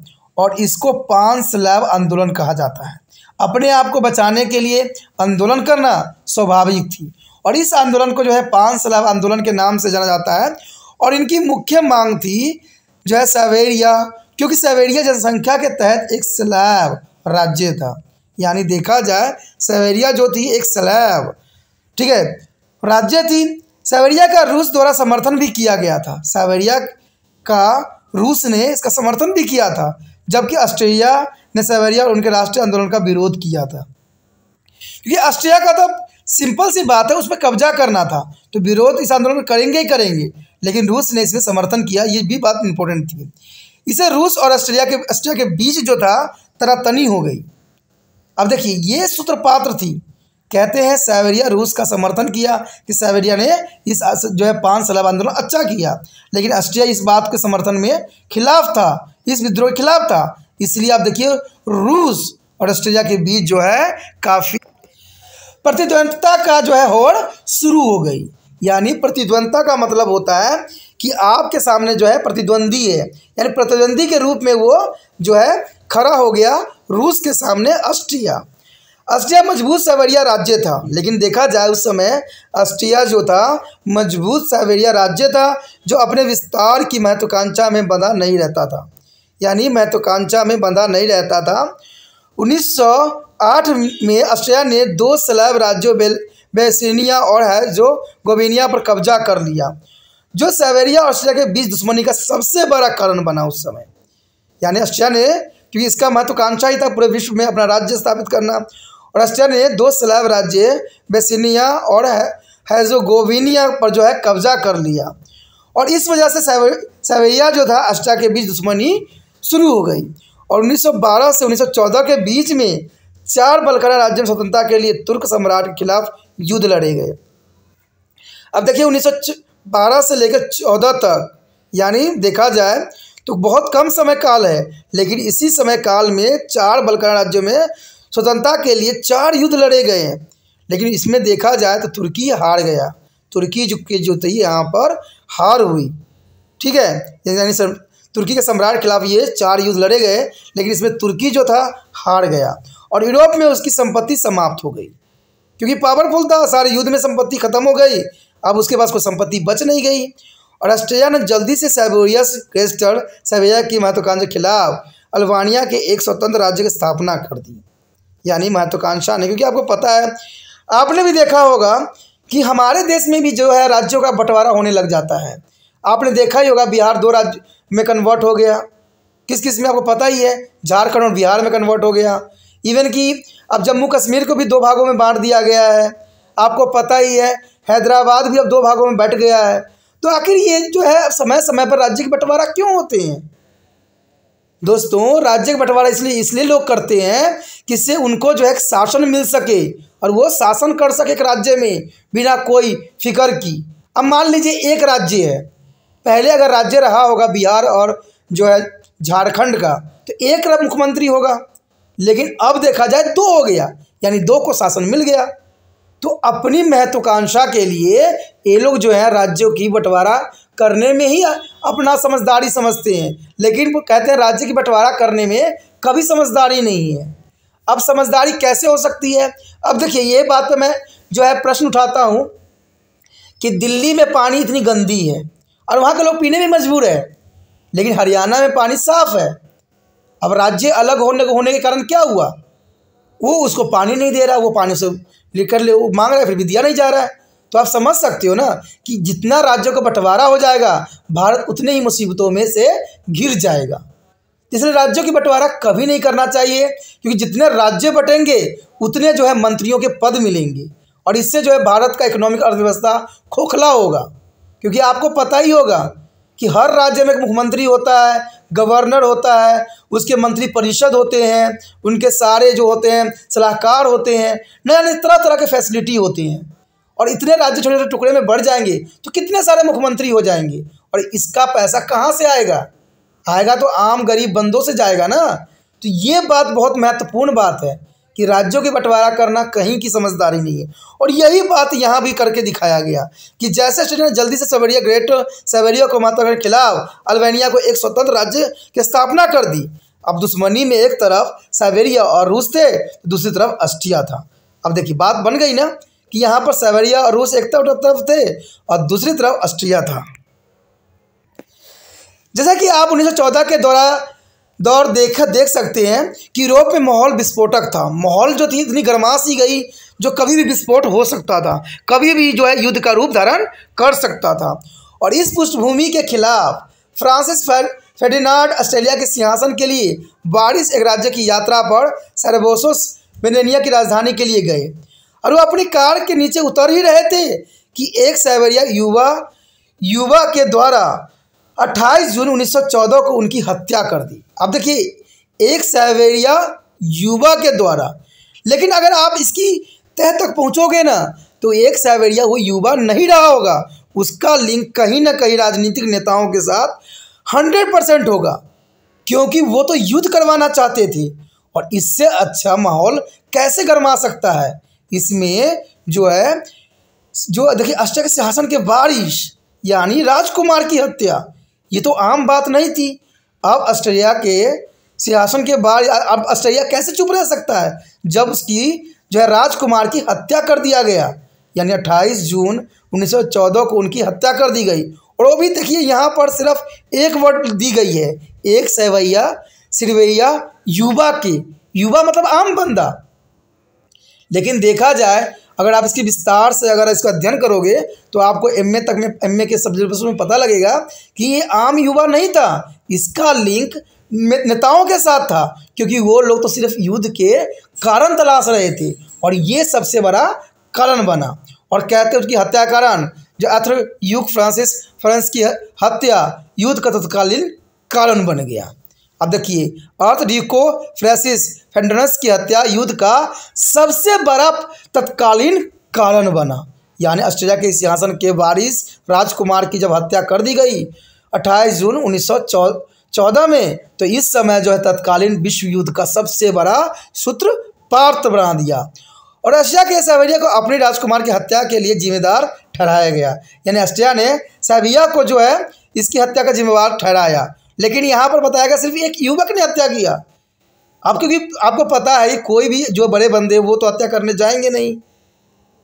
और इसको पान स्लैब आंदोलन कहा जाता है अपने आप को बचाने के लिए आंदोलन करना स्वाभाविक थी और इस आंदोलन को जो है पान स्लैब आंदोलन के नाम से जाना जाता है और इनकी मुख्य मांग थी जो है सवेरिया क्योंकि सवेरिया जनसंख्या के तहत एक स्लैब राज्य था यानी देखा जाए सवेरिया जो थी एक स्लैब ठीक है राज्य थी साइबेरिया का रूस द्वारा समर्थन भी किया गया था साइबेरिया का रूस ने इसका समर्थन भी किया था जबकि ऑस्ट्रेलिया ने साइबेरिया और उनके राष्ट्रीय आंदोलन का विरोध किया था क्योंकि ऑस्ट्रेलिया का तो सिंपल सी बात है उस पर कब्जा करना था तो विरोध इस आंदोलन करेंगे ही करेंगे लेकिन रूस ने इसमें समर्थन किया ये भी बात इंपॉर्टेंट थी इसे रूस और ऑस्ट्रेलिया के ऑस्ट्रेलिया के बीच जो था तरातनी हो गई अब देखिए ये सूत्रपात्र थी कहते हैं सावेरिया रूस का समर्थन किया कि सावेरिया ने इस जो है पान सलाब आंदोलन अच्छा किया लेकिन ऑस्ट्रिया इस बात के समर्थन में खिलाफ था इस विद्रोह के खिलाफ था इसलिए आप देखिए रूस और ऑस्ट्रेलिया के बीच जो है काफ़ी प्रतिद्वंदता का जो है होड़ शुरू हो गई यानी प्रतिद्वंदता का मतलब होता है कि आपके सामने जो है प्रतिद्वंदी है यानी प्रतिद्वंदी के रूप में वो जो है खड़ा हो गया रूस के सामने ऑस्ट्रिया अस्ट्रिया मजबूत सावेरिया राज्य था लेकिन देखा जाए उस समय अस्ट्रिया जो था मजबूत साइबेरिया राज्य था जो अपने विस्तार की महत्वाकांक्षा में बंधा नहीं रहता था यानी महत्वाकांक्षा में बंधा नहीं रहता था 1908 में ऑस्ट्रिया ने दो सलैब राज्यों बेसिनिया और है जो गोवेनिया पर कब्जा कर लिया जो सावेरिया और ऑस्ट्रिया के बीच दुश्मनी का सबसे बड़ा कारण बना उस समय यानी ऑस्ट्रिया ने क्योंकि इसका महत्वाकांक्षा ही था पूरे विश्व में अपना राज्य स्थापित करना और ऑस्ट्रिया ने दो स्लैब राज्य बेसिनिया और हैजोगोविनिया पर जो है कब्जा कर लिया और इस वजह से सवैया जो था ऑस्ट्रिया के बीच दुश्मनी शुरू हो गई और 1912 से 1914 के बीच में चार बलकरा राज्य में स्वतंत्रता के लिए तुर्क सम्राट के खिलाफ युद्ध लड़े गए अब देखिए 1912 से लेकर 14 तक यानी देखा जाए तो बहुत कम समय काल है लेकिन इसी समय काल में चार बलकरा राज्यों में स्वतंत्रता के लिए चार युद्ध लड़े गए हैं लेकिन इसमें देखा जाए तो तुर्की हार गया तुर्की जो की जो थी यहाँ पर हार हुई ठीक है यानी सर तुर्की के सम्राट के खिलाफ ये चार युद्ध लड़े गए लेकिन इसमें तुर्की जो था हार गया और यूरोप में उसकी संपत्ति समाप्त हो गई क्योंकि पावरफुल था सारे युद्ध में संपत्ति खत्म हो गई अब उसके पास कोई संपत्ति बच नहीं गई और ऑस्ट्रेलिया ने जल्दी से सेबोरियस क्रेस्टर सेविया की महत्वाकांक्षा के खिलाफ अल्बानिया के एक स्वतंत्र राज्य की स्थापना कर दी यानी महत्वाकांक्षा नहीं क्योंकि आपको पता है आपने भी देखा होगा कि हमारे देश में भी जो है राज्यों का बंटवारा होने लग जाता है आपने देखा ही होगा बिहार दो राज्य में कन्वर्ट हो गया किस किस में आपको पता ही है झारखंड और बिहार में कन्वर्ट हो गया इवन कि अब जम्मू कश्मीर को भी दो भागों में बांट दिया गया है आपको पता ही है हैदराबाद भी अब दो भागों में बैठ गया है तो आखिर ये जो है समय समय पर राज्य के बंटवारा क्यों होते हैं दोस्तों राज्य का बंटवारा इसलिए इसलिए लोग करते हैं कि इससे उनको जो है शासन मिल सके और वो शासन कर सके एक राज्य में बिना कोई फिक्र की अब मान लीजिए एक राज्य है पहले अगर राज्य रहा होगा बिहार और जो है झारखंड का तो एक मुख्यमंत्री होगा लेकिन अब देखा जाए दो तो हो गया यानी दो को शासन मिल गया तो अपनी महत्वाकांक्षा के लिए ये लोग जो है राज्यों की बंटवारा करने में ही अपना समझदारी समझते हैं लेकिन वो कहते हैं राज्य की बंटवारा करने में कभी समझदारी नहीं है अब समझदारी कैसे हो सकती है अब देखिए ये बात तो मैं जो है प्रश्न उठाता हूँ कि दिल्ली में पानी इतनी गंदी है और वहाँ के लोग पीने में मजबूर है लेकिन हरियाणा में पानी साफ है अब राज्य अलग होने होने के कारण क्या हुआ वो उसको पानी नहीं दे रहा वो पानी से लेकर ले वो मांग रहा है फिर भी दिया नहीं जा रहा है तो आप समझ सकते हो ना कि जितना राज्यों का बंटवारा हो जाएगा भारत उतने ही मुसीबतों में से घिर जाएगा इसलिए राज्यों की बंटवारा कभी नहीं करना चाहिए क्योंकि जितने राज्य बटेंगे उतने जो है मंत्रियों के पद मिलेंगे और इससे जो है भारत का इकोनॉमिक अर्थव्यवस्था खोखला होगा क्योंकि आपको पता ही होगा कि हर राज्य में एक मुख्यमंत्री होता है गवर्नर होता है उसके मंत्री परिषद होते हैं उनके सारे जो होते हैं सलाहकार होते हैं नया तरह तरह के फैसिलिटी होती हैं और इतने राज्य छोटे छोटे टुकड़े में बढ़ जाएंगे तो कितने सारे मुख्यमंत्री हो जाएंगे और इसका पैसा कहाँ से आएगा आएगा तो आम गरीब बंदों से जाएगा ना तो ये बात बहुत महत्वपूर्ण बात है कि राज्यों के बंटवारा करना कहीं की समझदारी नहीं है और यही बात यहाँ भी करके दिखाया गया कि जैसे स्टेट जल्दी से सवेरिया ग्रेट सवेरिया को माता के खिलाफ अल्बेनिया को एक स्वतंत्र राज्य की स्थापना कर दी अब दुश्मनी में एक तरफ साइबेरिया और रूस थे तो दूसरी तरफ अस्टिया था अब देखिए बात बन गई ना कि यहाँ पर सैवरिया और रूस एक तरफ थे और दूसरी तरफ ऑस्ट्रिया था जैसा कि आप 1914 के द्वारा दौर देख देख सकते हैं कि यूरोप में माहौल विस्फोटक था माहौल जो थी इतनी गर्मा सी गई जो कभी भी विस्फोट हो सकता था कभी भी जो है युद्ध का रूप धारण कर सकता था और इस पृष्ठभूमि के खिलाफ फ्रांसिस फेडिनार्ड ऑस्ट्रेलिया के सिंहासन के लिए बारिश एक राज्य की यात्रा पर सरबोसोस वेनेनिया की राजधानी के लिए गए और वो अपनी कार के नीचे उतर ही रहे थे कि एक साइबेरिया युवा युवा के द्वारा 28 जून 1914 को उनकी हत्या कर दी अब देखिए एक साइबेरिया युवा के द्वारा लेकिन अगर आप इसकी तह तक पहुंचोगे ना तो एक साइबेरिया वो युवा नहीं रहा होगा उसका लिंक कहीं ना कहीं राजनीतिक नेताओं के साथ हंड्रेड परसेंट होगा क्योंकि वो तो युद्ध करवाना चाहते थे और इससे अच्छा माहौल कैसे गरमा सकता है इसमें जो है जो देखिए अष्टक सिंहासन के बारिश यानी राजकुमार की हत्या ये तो आम बात नहीं थी अब ऑस्ट्रेलिया के सिंहासन के बारिश अब ऑस्ट्रेलिया कैसे चुप रह सकता है जब उसकी जो है राजकुमार की हत्या कर दिया गया यानी 28 जून 1914 को उनकी हत्या कर दी गई और वो भी देखिए यहाँ पर सिर्फ एक वर्ड दी गई है एक सेवैया सिरवैया युवा के युवा मतलब आम बंदा लेकिन देखा जाए अगर आप इसकी विस्तार से अगर इसका अध्ययन करोगे तो आपको एमए तक में एमए के सब्जेक्ट में पता लगेगा कि ये आम युवा नहीं था इसका लिंक नेताओं के साथ था क्योंकि वो लोग तो सिर्फ युद्ध के कारण तलाश रहे थे और ये सबसे बड़ा कारण बना और कहते हैं उसकी हत्या कारण जो अथर युग फ्रांसिस फ्रांस की हत्या युद्ध का तत्कालीन कारण बन गया अब देखिए अर्थ डीको फ्रेसिस फेंडरस की हत्या युद्ध का सबसे बड़ा तत्कालीन कारण बना यानी ऑस्ट्रेलिया के सिंहासन के बारिश राजकुमार की जब हत्या कर दी गई 28 जून उन्नीस चौदह में तो इस समय जो है तत्कालीन विश्व युद्ध का सबसे बड़ा सूत्र पार्थ बना दिया और ऑस्ट्रिया के साइबेरिया को अपने राजकुमार की हत्या के लिए जिम्मेदार ठहराया गया यानी ऑस्ट्रिया ने सैबिया को जो है इसकी हत्या का जिम्मेवार ठहराया लेकिन यहाँ पर बताया गया सिर्फ एक युवक ने हत्या किया अब क्योंकि आपको पता है कोई भी जो बड़े बंदे वो तो हत्या करने जाएंगे नहीं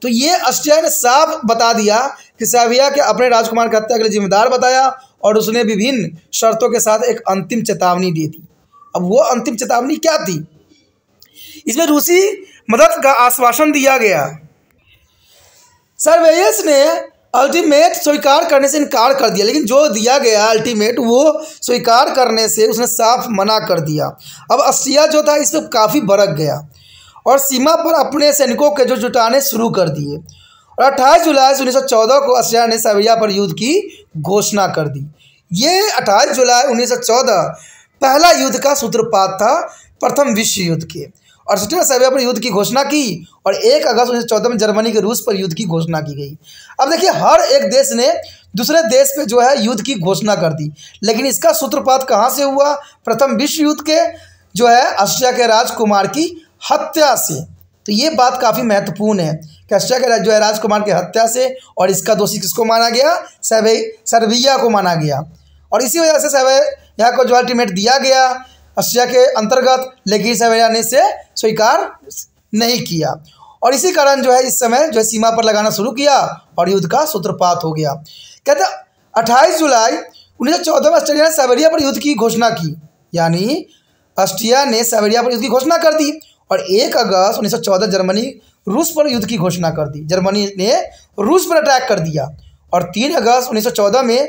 तो ये अस्टिया ने साफ बता दिया कि साविया के अपने राजकुमार की हत्या के लिए जिम्मेदार बताया और उसने विभिन्न शर्तों के साथ एक अंतिम चेतावनी दी थी अब वो अंतिम चेतावनी क्या थी इसमें रूसी मदद का आश्वासन दिया गया सर्वेयस ने अल्टीमेट स्वीकार करने से इनकार कर दिया लेकिन जो दिया गया अल्टीमेट वो स्वीकार करने से उसने साफ मना कर दिया अब अस्सिया जो था इस पर काफ़ी भड़क गया और सीमा पर अपने सैनिकों के जो जुटाने शुरू कर दिए और अट्ठाईस जुलाई उन्नीस सौ चौदह को अस्सिया ने सरैया पर युद्ध की घोषणा कर दी ये अट्ठाईस जुलाई उन्नीस सौ चौदह पहला युद्ध का सूत्रपात था प्रथम विश्व युद्ध के अड़सठवें सर्वे पर युद्ध की घोषणा की और एक अगस्त उन्नीस चौदह में जर्मनी के रूस पर युद्ध की घोषणा की गई अब देखिए हर एक देश ने दूसरे देश पे जो है युद्ध की घोषणा कर दी लेकिन इसका सूत्रपात कहाँ से हुआ प्रथम विश्व युद्ध के जो है ऑस्ट्रिया के राजकुमार की हत्या से तो ये बात काफ़ी महत्वपूर्ण है कि ऑस्ट्रिया के जो है राजकुमार की हत्या से और इसका दोषी किसको माना गया सर्वे सर्विया को माना गया और इसी वजह से सर्वे यहाँ को जो अल्टीमेट दिया गया अशिया के अंतर्गत लेकिन सवेरा ने इसे स्वीकार नहीं किया और इसी कारण जो है इस समय जो है सीमा पर लगाना शुरू किया और युद्ध का सूत्रपात हो गया कहते अट्ठाईस जुलाई उन्नीस सौ चौदह में ऑस्ट्रेलिया ने साइबेरिया पर युद्ध की घोषणा की यानी ऑस्ट्रिया ने साइबेरिया पर युद्ध की घोषणा कर दी और एक अगस्त उन्नीस सौ चौदह जर्मनी रूस पर युद्ध की घोषणा कर दी जर्मनी ने रूस पर अटैक कर दिया और तीन अगस्त उन्नीस सौ चौदह में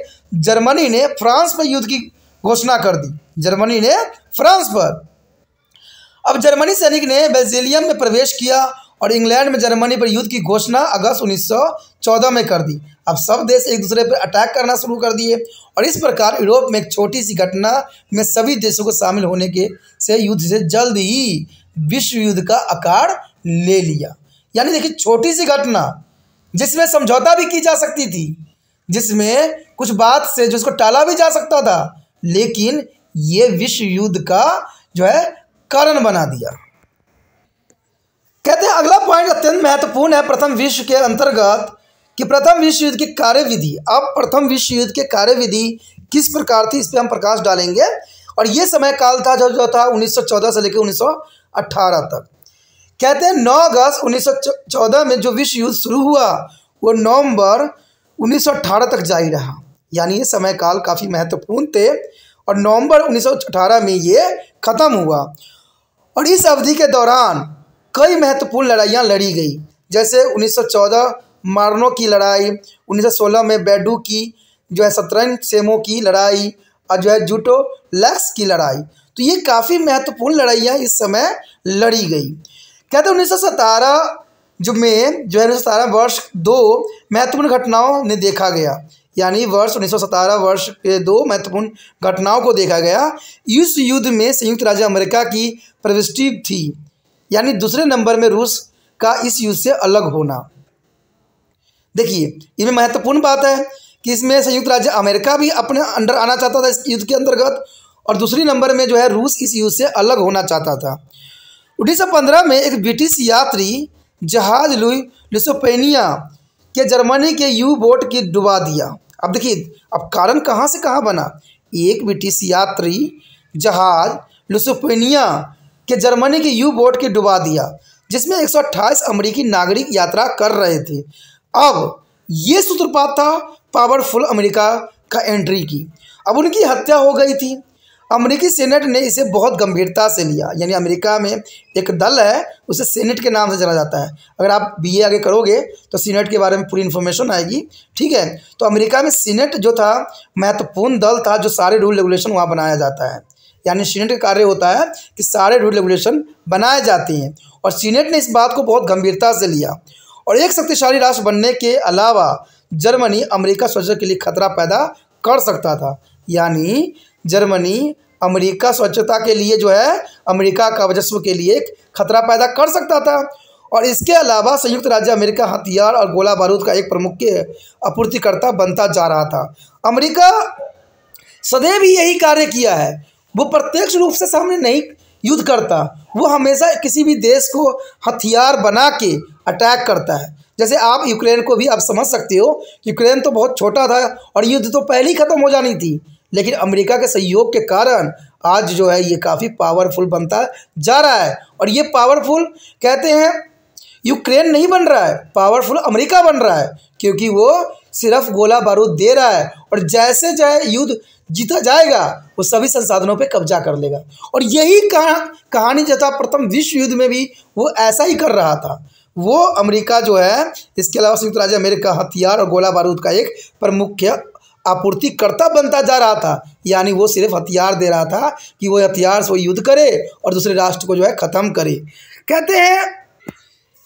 जर्मनी ने फ्रांस पर युद्ध की घोषणा कर दी जर्मनी ने फ्रांस पर अब जर्मनी सैनिक ने बेल्जियम में प्रवेश किया और इंग्लैंड में जर्मनी पर युद्ध की घोषणा अगस्त 1914 में कर दी अब सब देश एक दूसरे पर अटैक करना शुरू कर दिए और इस प्रकार यूरोप में एक छोटी सी घटना में सभी देशों को शामिल होने के से युद्ध से जल्द ही विश्व युद्ध का आकार ले लिया यानी देखिए छोटी सी घटना जिसमें समझौता भी की जा सकती थी जिसमें कुछ बात से जिसको टाला भी जा सकता था लेकिन ये विश्व युद्ध का जो है कारण बना दिया कहते हैं अगला पॉइंट अत्यंत महत्वपूर्ण है प्रथम विश्व के अंतर्गत कि प्रथम विश्व युद्ध की कार्यविधि अब प्रथम विश्व युद्ध के कार्यविधि किस प्रकार थी इस पर हम प्रकाश डालेंगे और यह समय काल था जो जो था 1914 से लेकर 1918 तक कहते हैं 9 अगस्त 1914 में जो विश्व युद्ध शुरू हुआ वो नवंबर 1918 तक जारी रहा यानी ये समय काल काफ़ी महत्वपूर्ण थे और नवंबर 1918 में ये ख़त्म हुआ और इस अवधि के दौरान कई महत्वपूर्ण लड़ाइयाँ लड़ी गई जैसे 1914 मारनो की लड़ाई 1916 में बेडू की जो है सतरंग सेमो की लड़ाई और जो है जूटो लैक्स की लड़ाई तो ये काफ़ी महत्वपूर्ण लड़ाइयाँ इस समय लड़ी गई कहते तो उन्नीस सौ सतारह जो में जो है उन्नीस वर्ष दो महत्वपूर्ण घटनाओं ने देखा गया यानी वर्ष उन्नीस वर्ष के दो महत्वपूर्ण घटनाओं को देखा गया इस युद्ध में संयुक्त राज्य अमेरिका की प्रविष्टि थी यानी दूसरे नंबर में रूस का इस युद्ध से अलग होना देखिए इसमें महत्वपूर्ण बात है कि इसमें संयुक्त राज्य अमेरिका भी अपने अंडर आना चाहता था इस युद्ध के अंतर्गत और दूसरे नंबर में जो है रूस इस युद्ध से अलग होना चाहता था उन्नीस में एक ब्रिटिश यात्री जहाज लुई लिसोपेनिया के जर्मनी के यू बोट की डुबा दिया अब देखिए अब कारण कहाँ से कहाँ बना एक ब्रिटिश यात्री जहाज लुसोपेनिया के जर्मनी के यू बोट के डुबा दिया जिसमें एक अमेरिकी नागरिक यात्रा कर रहे थे अब ये सूत्रपात था पावरफुल अमेरिका का एंट्री की अब उनकी हत्या हो गई थी अमेरिकी सेनेट ने इसे बहुत गंभीरता से लिया यानी अमेरिका में एक दल है उसे सेनेट के नाम से जाना जाता है अगर आप बीए आगे करोगे तो सीनेट के बारे में पूरी इन्फॉर्मेशन आएगी ठीक है तो अमेरिका में सीनेट जो था महत्वपूर्ण दल था जो सारे रूल रेगुलेशन वहाँ बनाया जाता है यानी सीनेट का कार्य होता है कि सारे रूल रेगुलेशन बनाए जाते हैं और सीनेट ने इस बात को बहुत गंभीरता से लिया और एक शक्तिशाली राष्ट्र बनने के अलावा जर्मनी अमेरिका स्वच्छ के लिए खतरा पैदा कर सकता था यानी जर्मनी अमेरिका स्वच्छता के लिए जो है अमेरिका का वजस्व के लिए एक खतरा पैदा कर सकता था और इसके अलावा संयुक्त राज्य अमेरिका हथियार और गोला बारूद का एक प्रमुख आपूर्तिकर्ता बनता जा रहा था अमेरिका सदैव ही यही कार्य किया है वो प्रत्यक्ष रूप से सामने नहीं युद्ध करता वो हमेशा किसी भी देश को हथियार बना के अटैक करता है जैसे आप यूक्रेन को भी आप समझ सकते हो यूक्रेन तो बहुत छोटा था और युद्ध तो पहले ही ख़त्म हो जानी थी लेकिन अमेरिका के सहयोग के कारण आज जो है ये काफ़ी पावरफुल बनता जा रहा है और ये पावरफुल कहते हैं यूक्रेन नहीं बन रहा है पावरफुल अमेरिका बन रहा है क्योंकि वो सिर्फ गोला बारूद दे रहा है और जैसे जाए युद्ध जीता जाएगा वो सभी संसाधनों पे कब्जा कर लेगा और यही कहा कहानी जता प्रथम विश्व युद्ध में भी वो ऐसा ही कर रहा था वो अमेरिका जो है इसके अलावा संयुक्त राज्य अमेरिका हथियार और गोला बारूद का एक प्रमुख आपूर्तिकर्ता बनता जा रहा था यानी वो सिर्फ हथियार दे रहा था कि वो हथियार से वो युद्ध करे और दूसरे राष्ट्र को जो है ख़त्म करे कहते हैं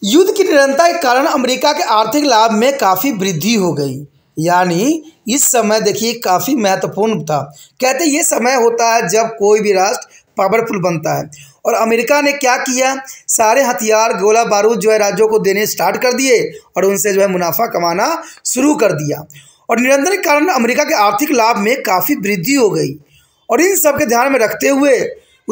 युद्ध की निरंतरता के कारण अमेरिका के आर्थिक लाभ में काफ़ी वृद्धि हो गई यानी इस समय देखिए काफ़ी महत्वपूर्ण था कहते ये समय होता है जब कोई भी राष्ट्र पावरफुल बनता है और अमेरिका ने क्या किया सारे हथियार गोला बारूद जो है राज्यों को देने स्टार्ट कर दिए और उनसे जो है मुनाफा कमाना शुरू कर दिया और निरंतर के कारण अमेरिका के आर्थिक लाभ में काफ़ी वृद्धि हो गई और इन सब के ध्यान में रखते हुए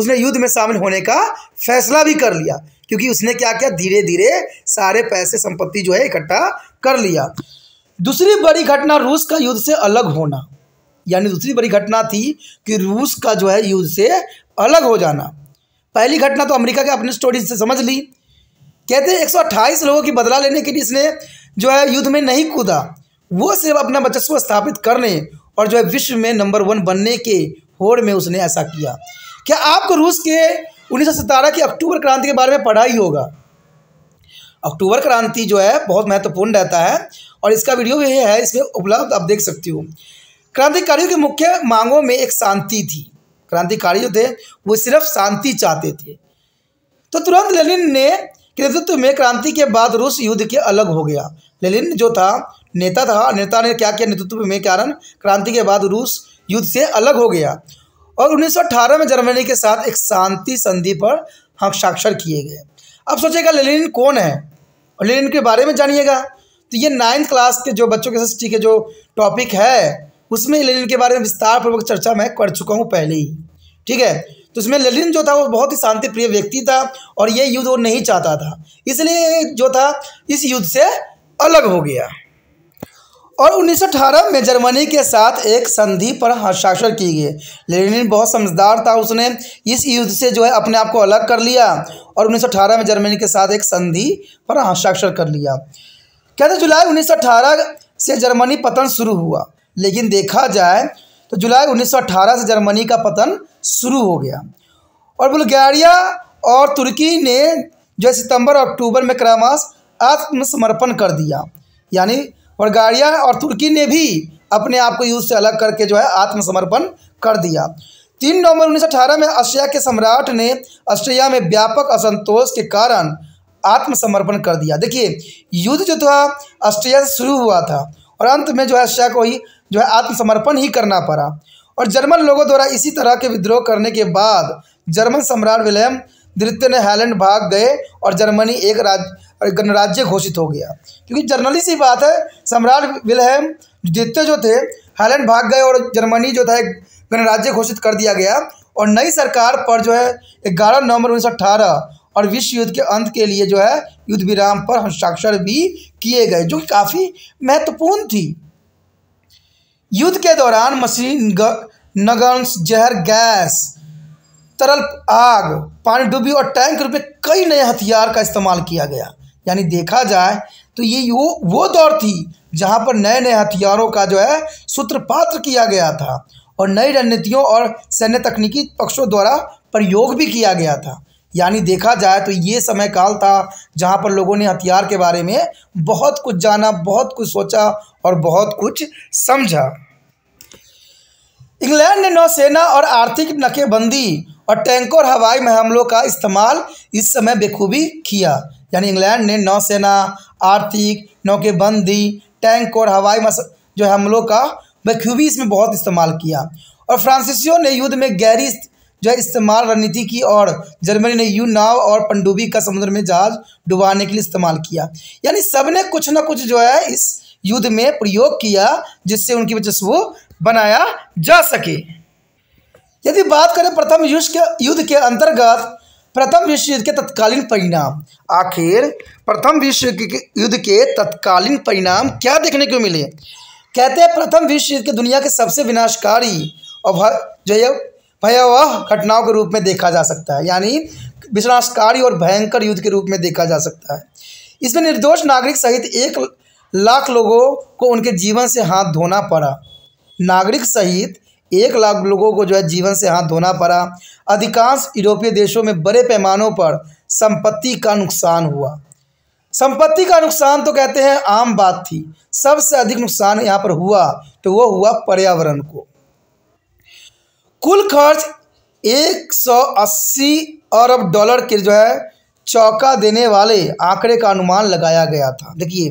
उसने युद्ध में शामिल होने का फैसला भी कर लिया क्योंकि उसने क्या किया धीरे धीरे सारे पैसे संपत्ति जो है इकट्ठा कर लिया दूसरी बड़ी घटना रूस का युद्ध से अलग होना यानी दूसरी बड़ी घटना थी कि रूस का जो है युद्ध से अलग हो जाना पहली घटना तो अमेरिका के अपनी स्टोरी से समझ ली कहते हैं 128 लोगों की बदला लेने के लिए इसने जो है युद्ध में नहीं कूदा वो सिर्फ अपना वर्चस्व स्थापित करने और जो है विश्व में नंबर वन बनने के होड़ में उसने ऐसा किया क्या आपको रूस के उन्नीस की अक्टूबर क्रांति के बारे में पढ़ा ही होगा अक्टूबर क्रांति जो है बहुत महत्वपूर्ण रहता है और इसका वीडियो भी है इसमें उपलब्ध आप देख सकती हो क्रांतिकारियों की मुख्य मांगों में एक शांति थी क्रांतिकारी जो थे वो सिर्फ शांति चाहते थे तो तुरंत लेनिन ने नेतृत्व में क्रांति के बाद रूस युद्ध के अलग हो गया लेनिन जो था नेता था नेता ने क्या किया नेतृत्व में कारण क्रांति के बाद रूस युद्ध से अलग हो गया और 1918 में जर्मनी के साथ एक शांति संधि पर हस्ताक्षर किए गए अब सोचेगा लेनिन कौन है और लेनिन के बारे में जानिएगा तो ये नाइन्थ क्लास के जो बच्चों के साथ के जो टॉपिक है उसमें लेनिन के बारे में विस्तार पूर्वक चर्चा मैं कर चुका हूँ पहले ही ठीक है तो इसमें लेलिन जो था वो बहुत ही शांति प्रिय व्यक्ति था और ये युद्ध वो नहीं चाहता था इसलिए जो था इस युद्ध से अलग हो गया और 1918 में जर्मनी के साथ एक संधि पर हस्ताक्षर की गए लेनिन बहुत समझदार था उसने इस युद्ध से जो है अपने आप को अलग कर लिया और 1918 में जर्मनी के साथ एक संधि पर हस्ताक्षर कर लिया कहते जुलाई 1918 से जर्मनी पतन शुरू हुआ लेकिन देखा जाए तो जुलाई 1918 से जर्मनी का पतन शुरू हो गया और बुल्गारिया और तुर्की ने जो सितंबर और अक्टूबर में क्रमाश आत्मसमर्पण कर दिया यानी और गाड़िया और तुर्की ने भी अपने आप को युद्ध से अलग करके जो है आत्मसमर्पण कर दिया तीन नवंबर 1918 में ऑस्ट्रिया के सम्राट ने ऑस्ट्रिया में व्यापक असंतोष के कारण आत्मसमर्पण कर दिया देखिए युद्ध जो था ऑस्ट्रिया से शुरू हुआ था और अंत में जो है ऑस्ट्रिया को ही जो है आत्मसमर्पण ही करना पड़ा और जर्मन लोगों द्वारा इसी तरह के विद्रोह करने के बाद जर्मन सम्राट विलियम नृत्य ने हैलैंड भाग गए और जर्मनी एक राज्य गणराज्य घोषित हो गया क्योंकि जर्नली सी बात है सम्राट विलहम द्वितीय जो थे हैलैंड भाग गए और जर्मनी जो था एक गणराज्य घोषित कर दिया गया और नई सरकार पर जो है ग्यारह नवंबर उन्नीस और विश्व युद्ध के अंत के लिए जो है युद्ध विराम पर हस्ताक्षर भी किए गए जो कि काफ़ी महत्वपूर्ण थी युद्ध के दौरान मशीन नगन्स जहर गैस तरल आग पानी डूबी और टैंक रूप में कई नए हथियार का इस्तेमाल किया गया यानी देखा जाए तो ये वो वो दौर थी जहाँ पर नए नए हथियारों का जो है सूत्रपात्र किया गया था और नई रणनीतियों और सैन्य तकनीकी पक्षों द्वारा प्रयोग भी किया गया था यानी देखा जाए तो ये समय काल था जहाँ पर लोगों ने हथियार के बारे में बहुत कुछ जाना बहुत कुछ सोचा और बहुत कुछ समझा इंग्लैंड ने नौसेना और आर्थिक नकेबंदी और टैंकों और हवाई हमलों का इस्तेमाल इस समय बेखूबी किया यानी इंग्लैंड ने नौसेना आर्थिक नौकेबंदी टैंक और हवाई जो हमलों का बखूबी इसमें बहुत इस्तेमाल किया और फ्रांसिसियों ने युद्ध में गहरी जो है इस्तेमाल रणनीति की और जर्मनी ने यू नाव और पंडुबी का समुद्र में जहाज डुबाने के लिए इस्तेमाल किया यानी सब ने कुछ ना कुछ जो है इस युद्ध में प्रयोग किया जिससे उनकी वजह वो बनाया जा सके यदि बात करें प्रथम युद्ध के युद्ध के अंतर्गत प्रथम विश्व युद्ध के तत्कालीन परिणाम आखिर प्रथम विश्व युद्ध के तत्कालीन परिणाम क्या देखने को मिले कहते हैं प्रथम विश्व युद्ध के दुनिया के सबसे विनाशकारी और जो है भयावह घटनाओं के रूप में देखा जा सकता है यानी विनाशकारी और भयंकर युद्ध के रूप में देखा जा सकता है इसमें निर्दोष नागरिक सहित एक लाख लोगों को उनके जीवन से हाथ धोना पड़ा नागरिक सहित एक लाख लोगों को जो है जीवन से हाथ धोना पड़ा अधिकांश यूरोपीय देशों में बड़े पैमानों पर संपत्ति का नुकसान हुआ संपत्ति का नुकसान तो कहते हैं आम बात थी सबसे अधिक नुकसान यहाँ पर हुआ तो वो हुआ पर्यावरण को कुल खर्च 180 अरब डॉलर के जो है चौका देने वाले आंकड़े का अनुमान लगाया गया था देखिए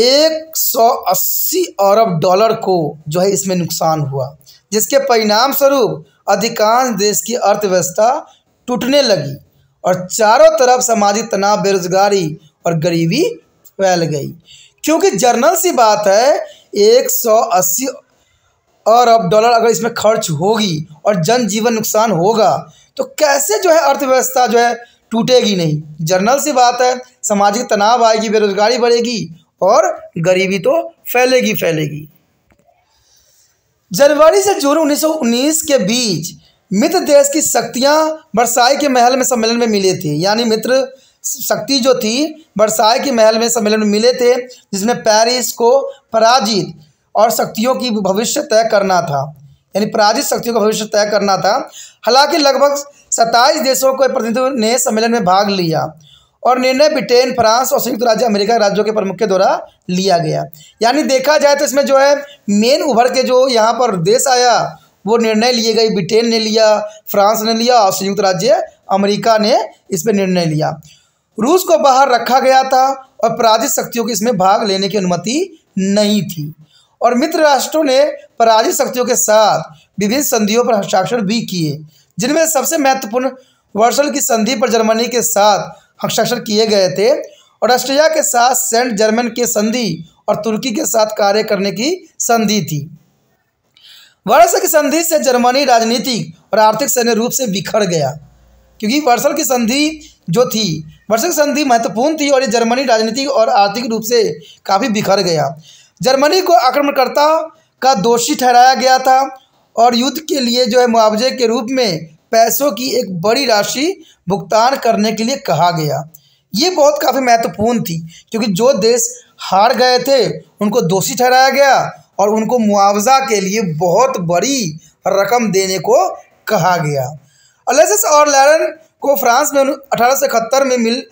एक सौ अस्सी अरब डॉलर को जो है इसमें नुकसान हुआ जिसके परिणाम स्वरूप अधिकांश देश की अर्थव्यवस्था टूटने लगी और चारों तरफ सामाजिक तनाव बेरोजगारी और गरीबी फैल गई क्योंकि जर्नल सी बात है एक सौ अस्सी अरब डॉलर अगर इसमें खर्च होगी और जनजीवन नुकसान होगा तो कैसे जो है अर्थव्यवस्था जो है टूटेगी नहीं जर्नल सी बात है सामाजिक तनाव आएगी बेरोजगारी बढ़ेगी और गरीबी तो फैलेगी फैलेगी जनवरी से जून 1919 के बीच मित्र देश की शक्तियां बरसाई के महल में सम्मेलन में मिले थे यानी मित्र शक्ति जो थी बरसाई के महल में सम्मेलन में मिले थे जिसमें पेरिस को पराजित और शक्तियों की भविष्य तय करना था यानी पराजित शक्तियों का भविष्य तय करना था हालांकि लगभग सत्ताईस देशों के प्रतिनिधियों ने सम्मेलन में भाग लिया और निर्णय ब्रिटेन फ्रांस और संयुक्त राज्य अमेरिका राज्यों के प्रमुख के द्वारा लिया गया यानी देखा जाए तो इसमें जो है मेन उभर के जो यहाँ पर देश आया वो निर्णय लिए गए ब्रिटेन ने लिया फ्रांस ने लिया और संयुक्त राज्य अमेरिका ने इस पर निर्णय लिया रूस को बाहर रखा गया था और पराजित शक्तियों की इसमें भाग लेने की अनुमति नहीं थी और मित्र राष्ट्रों ने पराजित शक्तियों के साथ विभिन्न संधियों पर हस्ताक्षर भी किए जिनमें सबसे महत्वपूर्ण वर्सल की संधि पर जर्मनी के साथ हस्ताक्षर किए गए थे और ऑस्ट्रिया के साथ सेंट जर्मन के संधि और तुर्की के साथ कार्य करने की संधि थी वर्ष की संधि से जर्मनी राजनीतिक और आर्थिक सैन्य रूप से बिखर गया क्योंकि वर्षल की संधि जो थी वर्ष की संधि महत्वपूर्ण थी और ये जर्मनी राजनीतिक और आर्थिक रूप से काफ़ी बिखर गया जर्मनी को आक्रमणकर्ता का दोषी ठहराया गया था और युद्ध के लिए जो है मुआवजे के रूप में पैसों की एक बड़ी राशि भुगतान करने के लिए कहा गया ये बहुत काफ़ी महत्वपूर्ण थी क्योंकि जो देश हार गए थे उनको दोषी ठहराया गया और उनको मुआवजा के लिए बहुत बड़ी रकम देने को कहा गया अलेसिस और लैरन को फ्रांस में अठारह में मिल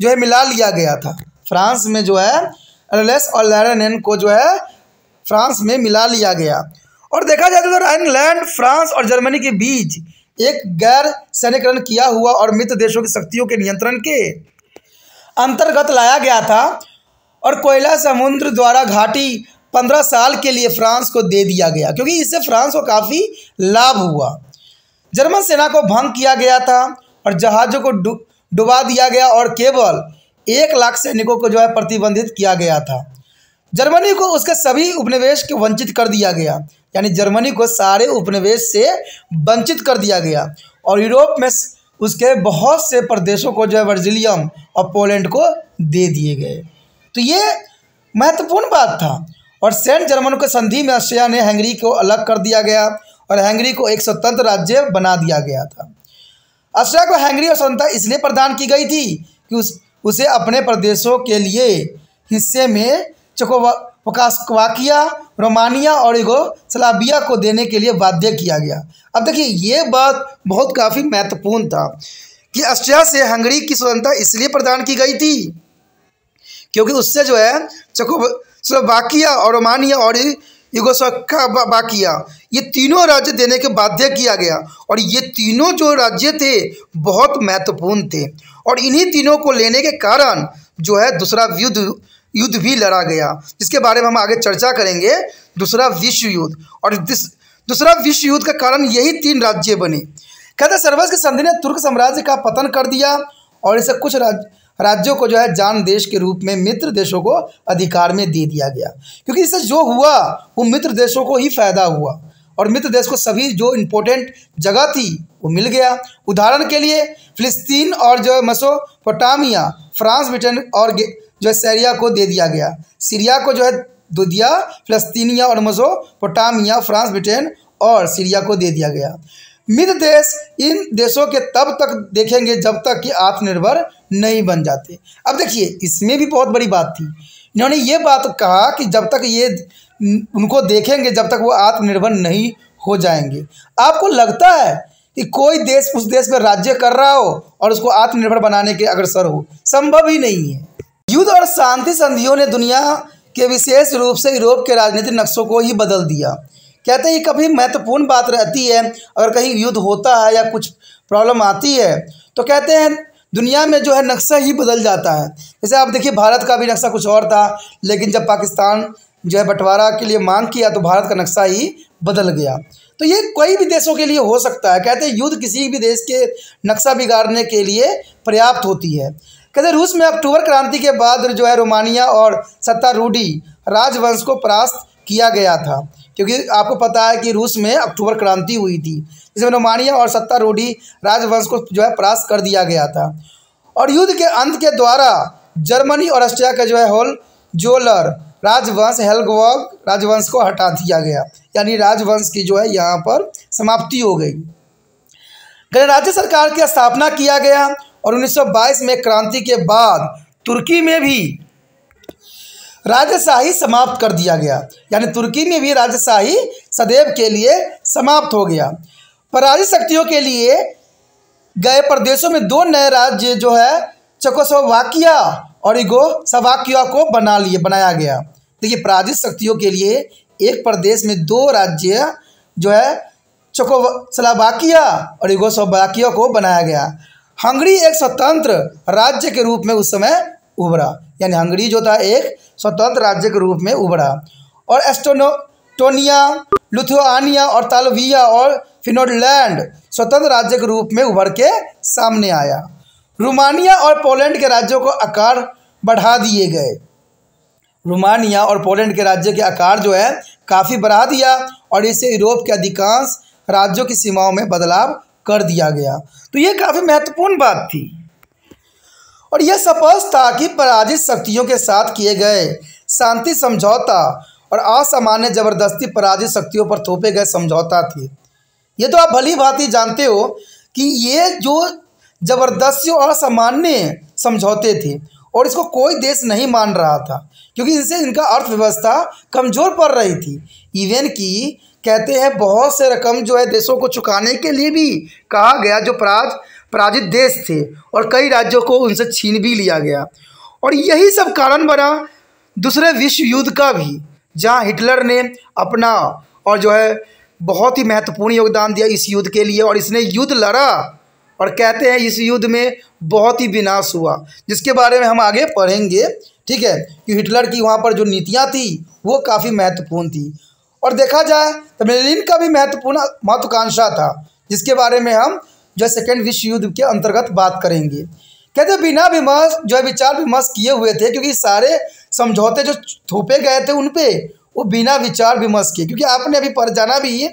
जो है मिला लिया गया था फ्रांस में जो है अलेस और लैरन को जो है फ्रांस में मिला लिया गया और देखा जाए तो इंग्लैंड फ्रांस और जर्मनी के बीच एक गैर सैनिकरण किया हुआ और मित्र देशों की शक्तियों के नियंत्रण के अंतर्गत लाया गया था और कोयला समुद्र द्वारा घाटी पंद्रह साल के लिए फ्रांस को दे दिया गया क्योंकि इससे फ्रांस को काफ़ी लाभ हुआ जर्मन सेना को भंग किया गया था और जहाज़ों को डुबा दिया गया और केवल एक लाख सैनिकों को जो है प्रतिबंधित किया गया था जर्मनी को उसके सभी उपनिवेश के वंचित कर दिया गया यानी जर्मनी को सारे उपनिवेश से वंचित कर दिया गया और यूरोप में उसके बहुत से प्रदेशों को जो है वर्जिलियम और पोलैंड को दे दिए गए तो ये महत्वपूर्ण बात था और सेंट जर्मन को संधि में ऑस्ट्रिया ने हंगरी को अलग कर दिया गया और हंगरी को एक स्वतंत्र राज्य बना दिया गया था ऑस्ट्रिया को हंगरी और स्वतंत्रता इसलिए प्रदान की गई थी कि उस उसे अपने प्रदेशों के लिए हिस्से में चकोवाकिया रोमानिया और युगोस्लाविया को देने के लिए बाध्य किया गया अब देखिए ये बात बहुत काफ़ी महत्वपूर्ण था कि ऑस्ट्रिया से हंगरी की स्वतंत्रता इसलिए प्रदान की गई थी क्योंकि उससे जो है चकोस्लोवाकिया और रोमानिया और युगोस्लोवाकिया ये तीनों राज्य देने के बाध्य किया गया और ये तीनों जो राज्य थे बहुत महत्वपूर्ण थे और इन्हीं तीनों को लेने के कारण जो है दूसरा युद्ध युद्ध भी लड़ा गया जिसके बारे में हम आगे चर्चा करेंगे दूसरा विश्व युद्ध और दूसरा विश्व युद्ध का कारण यही तीन राज्य बने कहते सर्वस के संधि ने तुर्क साम्राज्य का पतन कर दिया और इसे कुछ राज, राज्यों को जो है जान देश के रूप में मित्र देशों को अधिकार में दे दिया गया क्योंकि इससे जो हुआ वो मित्र देशों को ही फायदा हुआ और मित्र देश को सभी जो इम्पोर्टेंट जगह थी वो मिल गया उदाहरण के लिए फिलिस्तीन और जो है मसोपोटामिया फ्रांस ब्रिटेन और जो है सैरिया को दे दिया गया सीरिया को जो है दुदिया फलस्तीनिया और मजोपोटामिया फ्रांस ब्रिटेन और सीरिया को दे दिया गया मित देश इन देशों के तब तक देखेंगे जब तक कि आत्मनिर्भर नहीं बन जाते अब देखिए इसमें भी बहुत बड़ी बात थी इन्होंने ये बात कहा कि जब तक ये उनको देखेंगे जब तक वो आत्मनिर्भर नहीं हो जाएंगे आपको लगता है कि कोई देश उस देश पर राज्य कर रहा हो और उसको आत्मनिर्भर बनाने के अग्रसर हो संभव ही नहीं है युद्ध और शांति संधियों ने दुनिया के विशेष रूप से यूरोप के राजनीतिक नक्शों को ही बदल दिया कहते हैं ये कभी महत्वपूर्ण बात रहती है अगर कहीं युद्ध होता है या कुछ प्रॉब्लम आती है तो कहते हैं दुनिया में जो है नक्शा ही बदल जाता है जैसे आप देखिए भारत का भी नक्शा कुछ और था लेकिन जब पाकिस्तान जो है बंटवारा के लिए मांग किया तो भारत का नक्शा ही बदल गया तो ये कोई भी देशों के लिए हो सकता है कहते हैं युद्ध किसी भी देश के नक्शा बिगाड़ने के लिए पर्याप्त होती है कहते रूस में अक्टूबर क्रांति के बाद जो है रोमानिया और सत्तारूढ़ी राजवंश को परास्त किया गया था क्योंकि आपको पता है कि रूस में अक्टूबर क्रांति हुई थी जिसमें रोमानिया और सत्तारूढ़ी राजवंश को जो है परास्त कर दिया गया था और युद्ध के अंत के द्वारा जर्मनी और ऑस्ट्रिया का जो है होल जोलर राजवंश हेल्गवर्ग राजवंश को हटा दिया गया यानी राजवंश की जो है यहाँ पर समाप्ति हो गई गणराज्य सरकार की स्थापना किया गया और 1922 में क्रांति के बाद तुर्की में भी राजशाही समाप्त कर दिया गया यानी तुर्की में भी राजशाही सदैव के लिए समाप्त हो गया पराजित शक्तियों के लिए गए प्रदेशों में दो नए राज्य जो है चकोसोवाकिया और इगो सवाकिया को बना लिए बनाया गया देखिए पराजित शक्तियों के लिए एक प्रदेश में दो राज्य जो है चकोसलावाकिया और सोवाकिया को बनाया गया हंगरी एक स्वतंत्र राज्य के रूप में उस समय उभरा यानी हंगरी जो था एक स्वतंत्र राज्य के रूप में उभरा और एस्टोनोटोनिया लुथुआनिया और तालविया और फिनोलैंड स्वतंत्र राज्य के रूप में उभर के सामने आया रोमानिया और पोलैंड के राज्यों को आकार बढ़ा दिए गए रोमानिया और पोलैंड के राज्य के आकार जो है काफ़ी बढ़ा दिया और इससे यूरोप के अधिकांश राज्यों की सीमाओं में बदलाव कर दिया गया तो ये काफ़ी महत्वपूर्ण बात थी और यह स्पष्ट था कि पराजित शक्तियों के साथ किए गए शांति समझौता और असामान्य जबरदस्ती पराजित शक्तियों पर थोपे गए समझौता थे ये तो आप भली भांति जानते हो कि ये जो जबरदस्ती और असामान्य समझौते थे और इसको कोई देश नहीं मान रहा था क्योंकि इनसे इनका अर्थव्यवस्था कमज़ोर पड़ रही थी इवन कि कहते हैं बहुत से रकम जो है देशों को चुकाने के लिए भी कहा गया जो पराज पराजित देश थे और कई राज्यों को उनसे छीन भी लिया गया और यही सब कारण बना दूसरे विश्व युद्ध का भी जहाँ हिटलर ने अपना और जो है बहुत ही महत्वपूर्ण योगदान दिया इस युद्ध के लिए और इसने युद्ध लड़ा और कहते हैं इस युद्ध में बहुत ही विनाश हुआ जिसके बारे में हम आगे पढ़ेंगे ठीक है कि हिटलर की वहाँ पर जो नीतियाँ थी वो काफ़ी महत्वपूर्ण थी और देखा जाए तो मेलिन का भी महत्वपूर्ण महत्वाकांक्षा था जिसके बारे में हम जो सेकेंड विश्व युद्ध के अंतर्गत बात करेंगे कहते बिना विमर्श जो है विचार विमर्श किए हुए थे क्योंकि सारे समझौते जो थोपे गए थे उन पर वो बिना विचार विमर्श किए क्योंकि आपने अभी पर जाना भी है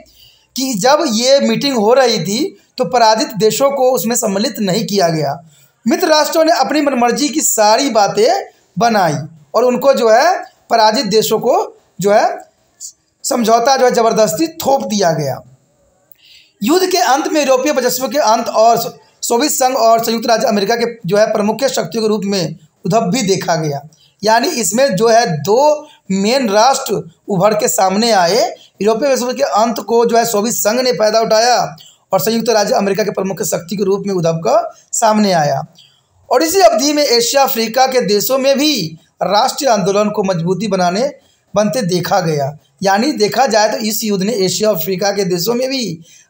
कि जब ये मीटिंग हो रही थी तो पराजित देशों को उसमें सम्मिलित नहीं किया गया मित्र राष्ट्रों ने अपनी मनमर्जी की सारी बातें बनाई और उनको जो है पराजित देशों को जो है समझौता जो है ज़बरदस्ती थोप दिया गया युद्ध के अंत में यूरोपीय वजस्व के अंत और सोवियत संघ और संयुक्त राज्य अमेरिका के जो है प्रमुख शक्तियों के रूप में उद्धव भी देखा गया यानी इसमें जो है दो मेन राष्ट्र उभर के सामने आए यूरोपीय वजस्व के अंत को जो है सोवियत संघ ने फायदा उठाया और संयुक्त राज्य अमेरिका के प्रमुख शक्ति के रूप में उद्धव का सामने आया और इसी अवधि में एशिया अफ्रीका के देशों में भी राष्ट्रीय आंदोलन को मजबूती बनाने बनते देखा गया यानी देखा जाए तो इस युद्ध ने एशिया अफ्रीका के देशों में भी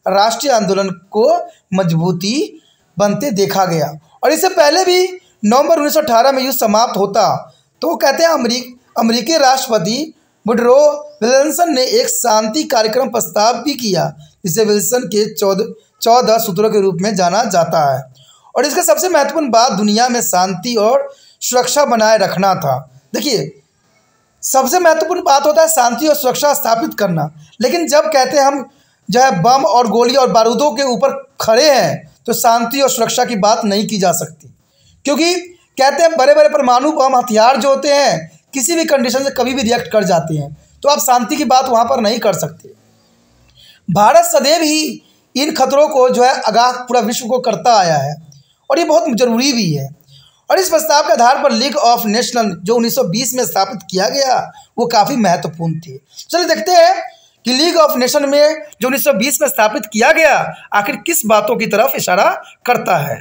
राष्ट्रीय आंदोलन को मजबूती बनते देखा गया और इससे पहले भी नवंबर 1918 में युद्ध समाप्त होता तो वो कहते हैं अमरीक अमरीकी राष्ट्रपति बुडरो विल्सन ने एक शांति कार्यक्रम प्रस्ताव भी किया जिसे विल्सन के चौदह चौदह सूत्रों के रूप में जाना जाता है और इसका सबसे महत्वपूर्ण बात दुनिया में शांति और सुरक्षा बनाए रखना था देखिए सबसे महत्वपूर्ण बात होता है शांति और सुरक्षा स्थापित करना लेकिन जब कहते हैं हम जो है बम और गोली और बारूदों के ऊपर खड़े हैं तो शांति और सुरक्षा की बात नहीं की जा सकती क्योंकि कहते हैं बड़े बड़े परमाणु बम हथियार जो होते हैं किसी भी कंडीशन से कभी भी रिएक्ट कर जाते हैं तो आप शांति की बात वहाँ पर नहीं कर सकते भारत सदैव ही इन खतरों को जो है आगाह पूरा विश्व को करता आया है और ये बहुत ज़रूरी भी है और इस प्रस्ताव के आधार पर लीग ऑफ नेशनल जो 1920 में स्थापित किया गया वो काफ़ी महत्वपूर्ण थी चलिए देखते हैं कि लीग ऑफ नेशन में जो 1920 में स्थापित किया गया आखिर किस बातों की तरफ इशारा करता है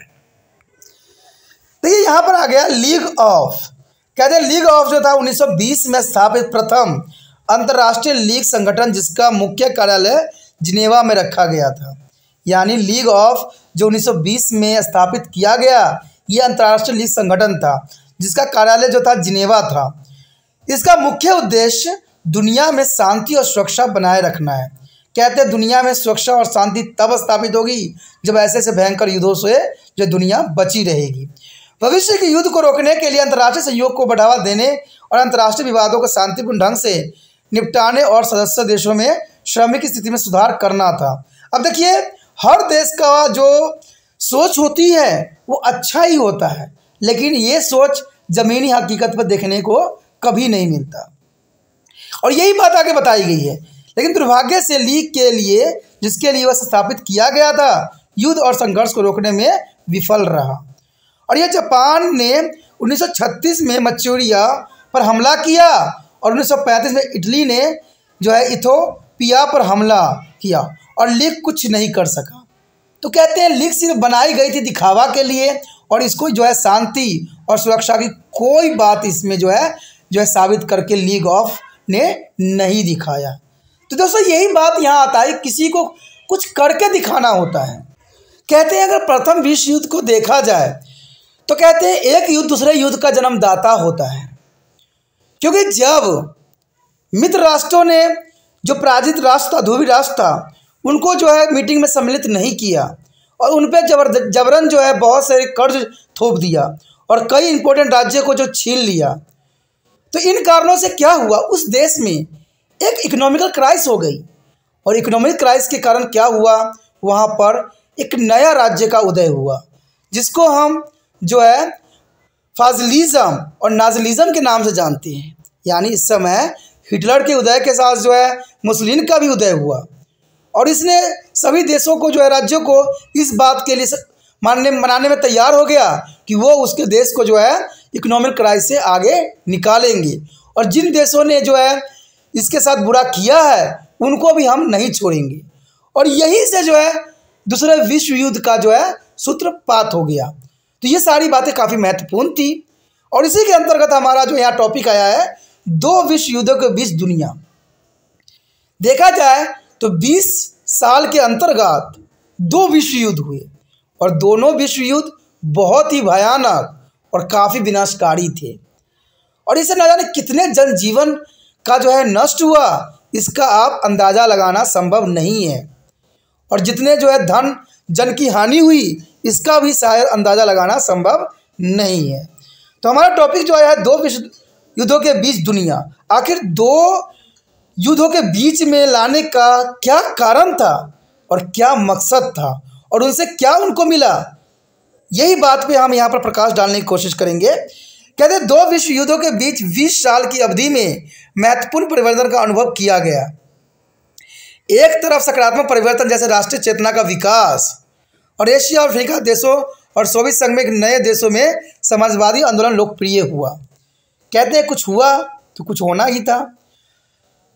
देखिए यहां पर आ गया लीग ऑफ कहते हैं लीग ऑफ जो था 1920 में स्थापित प्रथम अंतर्राष्ट्रीय लीग संगठन जिसका मुख्य कार्यालय जिनेवा में रखा गया था यानी लीग ऑफ जो 1920 में स्थापित किया गया ये अंतर्राष्ट्रीय लीग संगठन था जिसका कार्यालय जो था जिनेवा था इसका मुख्य उद्देश्य दुनिया में शांति और सुरक्षा बनाए रखना है कहते हैं दुनिया में सुरक्षा और शांति तब स्थापित होगी जब ऐसे ऐसे भयंकर युद्धों से जो दुनिया बची रहेगी भविष्य के युद्ध को रोकने के लिए अंतर्राष्ट्रीय सहयोग को बढ़ावा देने और अंतर्राष्ट्रीय विवादों को शांतिपूर्ण ढंग से निपटाने और सदस्य देशों में श्रमिक स्थिति में सुधार करना था अब देखिए हर देश का जो सोच होती है वो अच्छा ही होता है लेकिन ये सोच ज़मीनी हकीकत पर देखने को कभी नहीं मिलता और यही बात आगे बताई गई है लेकिन दुर्भाग्य से लीग के लिए जिसके लिए वह स्थापित किया गया था युद्ध और संघर्ष को रोकने में विफल रहा और यह जापान ने 1936 में मच्यूरिया पर हमला किया और 1935 में इटली ने जो है इथोपिया पर हमला किया और लीग कुछ नहीं कर सका तो कहते हैं लीक सिर्फ बनाई गई थी दिखावा के लिए और इसको जो है शांति और सुरक्षा की कोई बात इसमें जो है जो है साबित करके लीग ऑफ ने नहीं दिखाया तो दोस्तों यही बात यहाँ आता है किसी को कुछ करके दिखाना होता है कहते हैं अगर प्रथम विश्व युद्ध को देखा जाए तो कहते हैं एक युद्ध दूसरे युद्ध का जन्मदाता होता है क्योंकि जब मित्र राष्ट्रों ने जो पराजित राष्ट्र था राष्ट्र था उनको जो है मीटिंग में सम्मिलित नहीं किया और उन पर जबर जबरन जो है बहुत सारे कर्ज थोप दिया और कई इंपॉर्टेंट राज्यों को जो छीन लिया तो इन कारणों से क्या हुआ उस देश में एक इकोनॉमिकल क्राइस हो गई और इकोनॉमिक क्राइस के कारण क्या हुआ वहाँ पर एक नया राज्य का उदय हुआ जिसको हम जो है फाजलिज़म और नाजलिज़म के नाम से जानते हैं यानी इस समय हिटलर के उदय के साथ जो है मुस्लिम का भी उदय हुआ और इसने सभी देशों को जो है राज्यों को इस बात के लिए मानने मनाने में तैयार हो गया कि वो उसके देश को जो है इकोनॉमिक क्राइस से आगे निकालेंगे और जिन देशों ने जो है इसके साथ बुरा किया है उनको भी हम नहीं छोड़ेंगे और यहीं से जो है दूसरे विश्व युद्ध का जो है सूत्रपात हो गया तो ये सारी बातें काफ़ी महत्वपूर्ण थी और इसी के अंतर्गत हमारा जो यहाँ टॉपिक आया है दो विश्व युद्धों के बीच दुनिया देखा जाए तो 20 साल के अंतर्गत दो विश्व युद्ध हुए और दोनों विश्व युद्ध बहुत ही भयानक और काफ़ी विनाशकारी थे और इसे न जाने कितने जनजीवन का जो है नष्ट हुआ इसका आप अंदाज़ा लगाना संभव नहीं है और जितने जो है धन जन की हानि हुई इसका भी शायद अंदाज़ा लगाना संभव नहीं है तो हमारा टॉपिक जो है दो विश्व युद्धों के बीच दुनिया आखिर दो युद्धों के बीच में लाने का क्या कारण था और क्या मकसद था और उनसे क्या उनको मिला यही बात पे हम यहाँ पर प्रकाश डालने की कोशिश करेंगे कहते दो विश्व युद्धों के बीच 20 साल की अवधि में महत्वपूर्ण परिवर्तन का अनुभव किया गया एक तरफ सकारात्मक परिवर्तन जैसे राष्ट्रीय चेतना का विकास और एशिया और अफ्रीका देशों और सोवियत संघ में नए देशों में समाजवादी आंदोलन लोकप्रिय हुआ कहते हैं कुछ हुआ तो कुछ होना ही था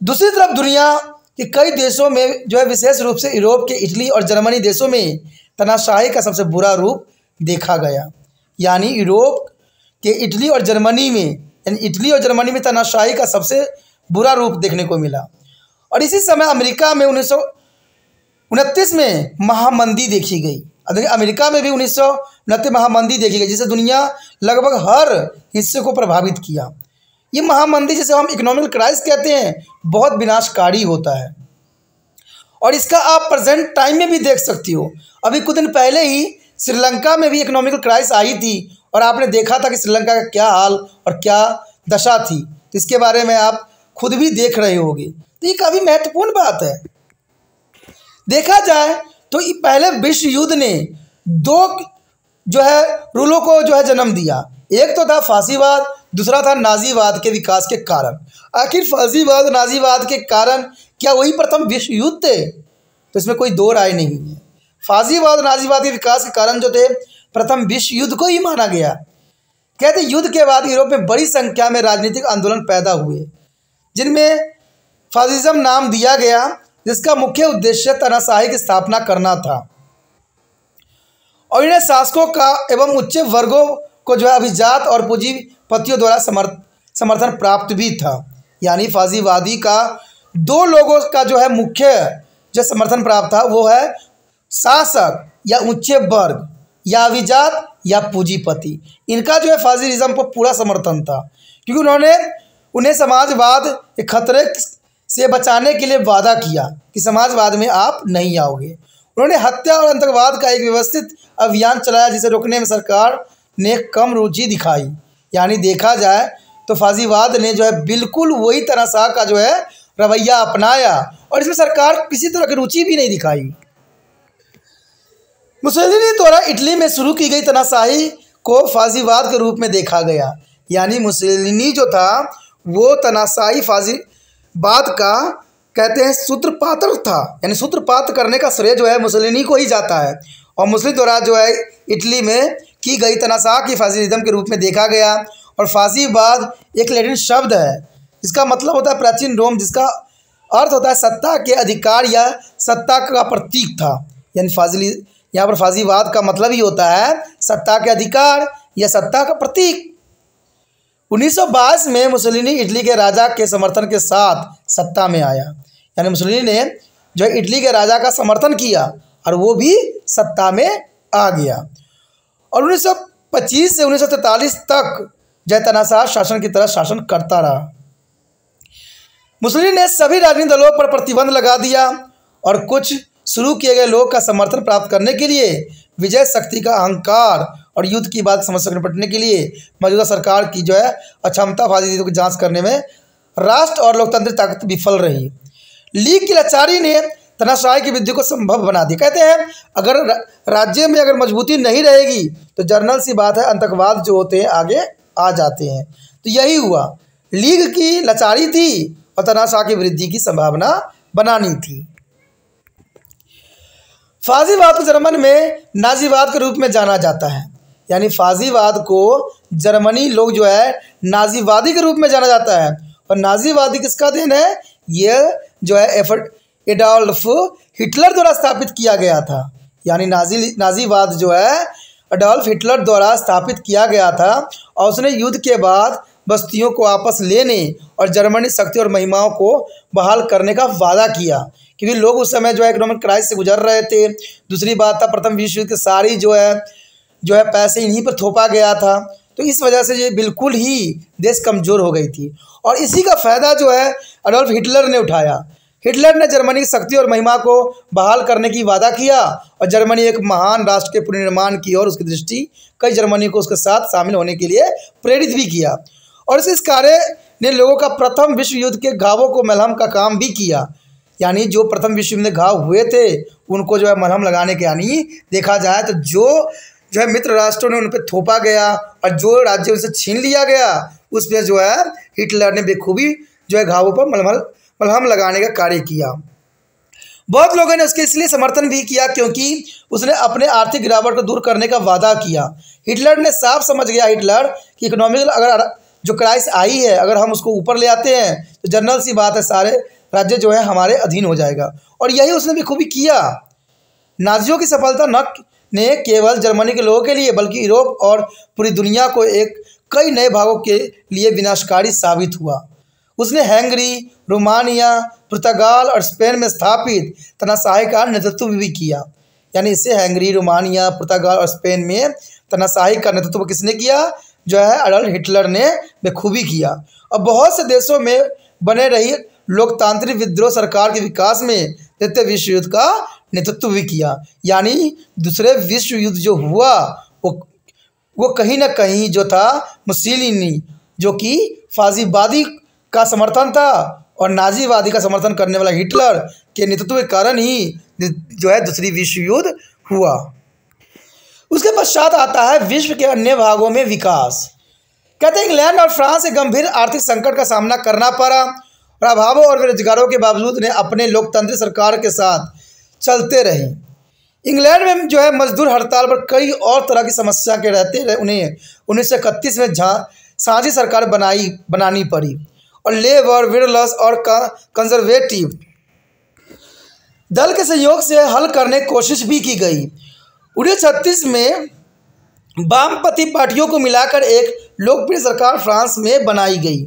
दूसरी तरफ दुनिया के कई देशों में जो है विशेष रूप से यूरोप के इटली और जर्मनी देशों में तनाशाही का सबसे बुरा रूप देखा गया यानी यूरोप के इटली और जर्मनी में यानी इटली और जर्मनी में तनाशाही का सबसे बुरा रूप देखने को मिला और इसी समय अमेरिका में उन्नीस उनतीस में महामंदी देखी गई अमेरिका में भी उन्नीस महामंदी देखी गई जिससे दुनिया लगभग हर हिस्से को प्रभावित किया ये महामंदी जिसे हम इकोनॉमिकल क्राइस कहते हैं बहुत विनाशकारी होता है और इसका आप प्रेजेंट टाइम में भी देख सकती हो अभी कुछ दिन पहले ही श्रीलंका में भी इकोनॉमिकल क्राइस आई थी और आपने देखा था कि श्रीलंका का क्या हाल और क्या दशा थी तो इसके बारे में आप खुद भी देख रहे होगे तो ये काफ़ी महत्वपूर्ण बात है देखा जाए तो पहले विश्व युद्ध ने दो जो है रूलों को जो है जन्म दिया एक तो था फांसीवाद दूसरा था नाजीवाद के विकास के कारण आखिर फर्जीवाद नाजीवाद के कारण क्या वही प्रथम विश्व युद्ध थे तो इसमें कोई दो राय नहीं है फाजीवाद नाजीवाद के विकास के कारण जो थे प्रथम विश्व युद्ध को ही माना गया कहते युद्ध के बाद यूरोप में बड़ी संख्या में राजनीतिक आंदोलन पैदा हुए जिनमें फाजिज्म नाम दिया गया जिसका मुख्य उद्देश्य तनाशाही की स्थापना करना था और इन्हें शासकों का एवं उच्च वर्गों को जो है अभिजात और पूंजी पतियों द्वारा समर्थ समर्थन प्राप्त भी था यानी फाजीवादी का दो लोगों का जो है मुख्य जो समर्थन प्राप्त था वो है शासक या ऊंचे वर्ग या अभिजात या पूंजीपति इनका जो है फाजीरिज्म पर पूरा समर्थन था क्योंकि उन्होंने उन्हें समाजवाद के खतरे से बचाने के लिए वादा किया कि समाजवाद में आप नहीं आओगे उन्होंने हत्या और आतंकवाद का एक व्यवस्थित अभियान चलाया जिसे रोकने में सरकार ने कम रुचि दिखाई यानी देखा जाए तो फाजीवाद ने जो है बिल्कुल वही तरह सा का जो है रवैया अपनाया और इसमें सरकार किसी तरह की रुचि भी नहीं दिखाई मुसलिनी द्वारा इटली में शुरू की गई तनाशाही को फाजीवाद के रूप में देखा गया यानी मुसलिनी जो था वो तनाशाही फाजीवाद का कहते हैं सूत्रपात्र था यानी सूत्रपात करने का श्रेय जो है मुसलिनी को ही जाता है और मुस्लिम द्वारा जो है इटली में की गई तनासा की फाजी रिदम के रूप में देखा गया और बाद एक लेटिन शब्द है इसका मतलब होता है प्राचीन रोम जिसका अर्थ होता है सत्ता के अधिकार या सत्ता का प्रतीक था यानी फाजिली यहाँ पर फाजीवाद का मतलब ही होता है सत्ता के अधिकार या सत्ता का प्रतीक 1922 में मुसलिनी इटली के राजा के समर्थन के साथ सत्ता में आया यानी मुसलिनी ने जो इटली के राजा का समर्थन किया और वो भी सत्ता में आ गया और 1925 से 1943 तक जैतनासार शासन की तरह शासन करता रहा मुस्लिम ने सभी राजनीतिक दलों पर प्रतिबंध लगा दिया और कुछ शुरू किए गए लोग का समर्थन प्राप्त करने के लिए विजय शक्ति का अहंकार और युद्ध की बात समस्या से निपटने के लिए मौजूदा सरकार की जो है अक्षमतावादी की जांच करने में राष्ट्र और लोकतांत्रिक ताकत विफल रही लीग की लाचारी ने धनाशाही की वृद्धि को संभव बना दिया कहते हैं अगर राज्य में अगर मजबूती नहीं रहेगी तो जर्नल सी बात है आतंकवाद जो होते हैं आगे आ जाते हैं तो यही हुआ लीग की लचारी थी और तनाशाह की वृद्धि की संभावना बनानी थी फाजीवाद को जर्मन में नाजीवाद के रूप में जाना जाता है यानी फाजीवाद को जर्मनी लोग जो है नाजीवादी के रूप में जाना जाता है और नाजीवादी किसका दिन है यह जो है एफर्ट एडोल्फ हिटलर द्वारा स्थापित किया गया था यानी नाजी नाजीवाद जो है अडोल्फ हिटलर द्वारा स्थापित किया गया था और उसने युद्ध के बाद बस्तियों को आपस लेने और जर्मनी शक्ति और महिमाओं को बहाल करने का वादा किया क्योंकि लोग उस समय जो है इकोनॉमिक क्राइसिस से गुजर रहे थे दूसरी बात था प्रथम विश्व युद्ध के सारी जो है जो है पैसे इन्हीं पर थोपा गया था तो इस वजह से ये बिल्कुल ही देश कमज़ोर हो गई थी और इसी का फ़ायदा जो है अडोल्फ हिटलर ने उठाया हिटलर ने जर्मनी की शक्ति और महिमा को बहाल करने की वादा किया और जर्मनी एक महान राष्ट्र के पुनर्निर्माण की और उसकी दृष्टि कई जर्मनी को उसके साथ शामिल होने के लिए प्रेरित भी किया और इस, इस कार्य ने लोगों का प्रथम विश्व युद्ध के घावों को मलहम का काम भी किया यानी जो प्रथम विश्व युद्ध में घाव हुए थे उनको जो है मलहम लगाने के यानी देखा जाए तो जो जो है मित्र राष्ट्रों ने उन पर थोपा गया और जो राज्य उनसे छीन लिया गया उसमें जो है हिटलर ने बेखूबी जो है घावों पर मलमल मलहम लगाने का कार्य किया बहुत लोगों ने उसके इसलिए समर्थन भी किया क्योंकि उसने अपने आर्थिक गिरावट को दूर करने का वादा किया हिटलर ने साफ समझ गया हिटलर कि इकोनॉमिकल अगर जो क्राइस आई है अगर हम उसको ऊपर ले आते हैं तो जनरल सी बात है सारे राज्य जो है हमारे अधीन हो जाएगा और यही उसने भी खूबी किया नाजियों की सफलता न ने केवल जर्मनी के लोगों के लिए बल्कि यूरोप और पूरी दुनिया को एक कई नए भागों के लिए विनाशकारी साबित हुआ उसने हैंगरी रोमानिया पुर्तगाल और स्पेन में स्थापित तनाशाही का नेतृत्व भी किया यानी इसे हैंगरी रोमानिया पुर्तगाल और स्पेन में तनाशाही का नेतृत्व किसने किया जो है अडल्ट हिटलर ने बेखूबी किया और बहुत से देशों में बने रही लोकतांत्रिक विद्रोह सरकार के विकास में द्वितीय विश्व युद्ध का नेतृत्व भी किया यानी दूसरे विश्व युद्ध जो हुआ वो वो कहीं ना कहीं जो था मुसीलिनी जो कि फाजीबादी का समर्थन था और नाजीवादी का समर्थन करने वाला हिटलर के नेतृत्व के कारण ही जो है दूसरी विश्व युद्ध हुआ उसके पश्चात आता है विश्व के अन्य भागों में विकास कहते हैं इंग्लैंड और फ्रांस से गंभीर आर्थिक संकट का सामना करना पड़ा और अभावों और बेरोजगारों के बावजूद ने अपने लोकतंत्र सरकार के साथ चलते रहे इंग्लैंड में जो है मजदूर हड़ताल पर कई और तरह की समस्या के रहते रहे उन्हें उन्नीस में झा साझी सरकार बनाई बनानी पड़ी और लेबर विरलस और कंजर्वेटिव दल के सहयोग से हल करने की कोशिश भी की गई उन्नीस छत्तीस में वामपंथी पार्टियों को मिलाकर एक लोकप्रिय सरकार फ्रांस में बनाई गई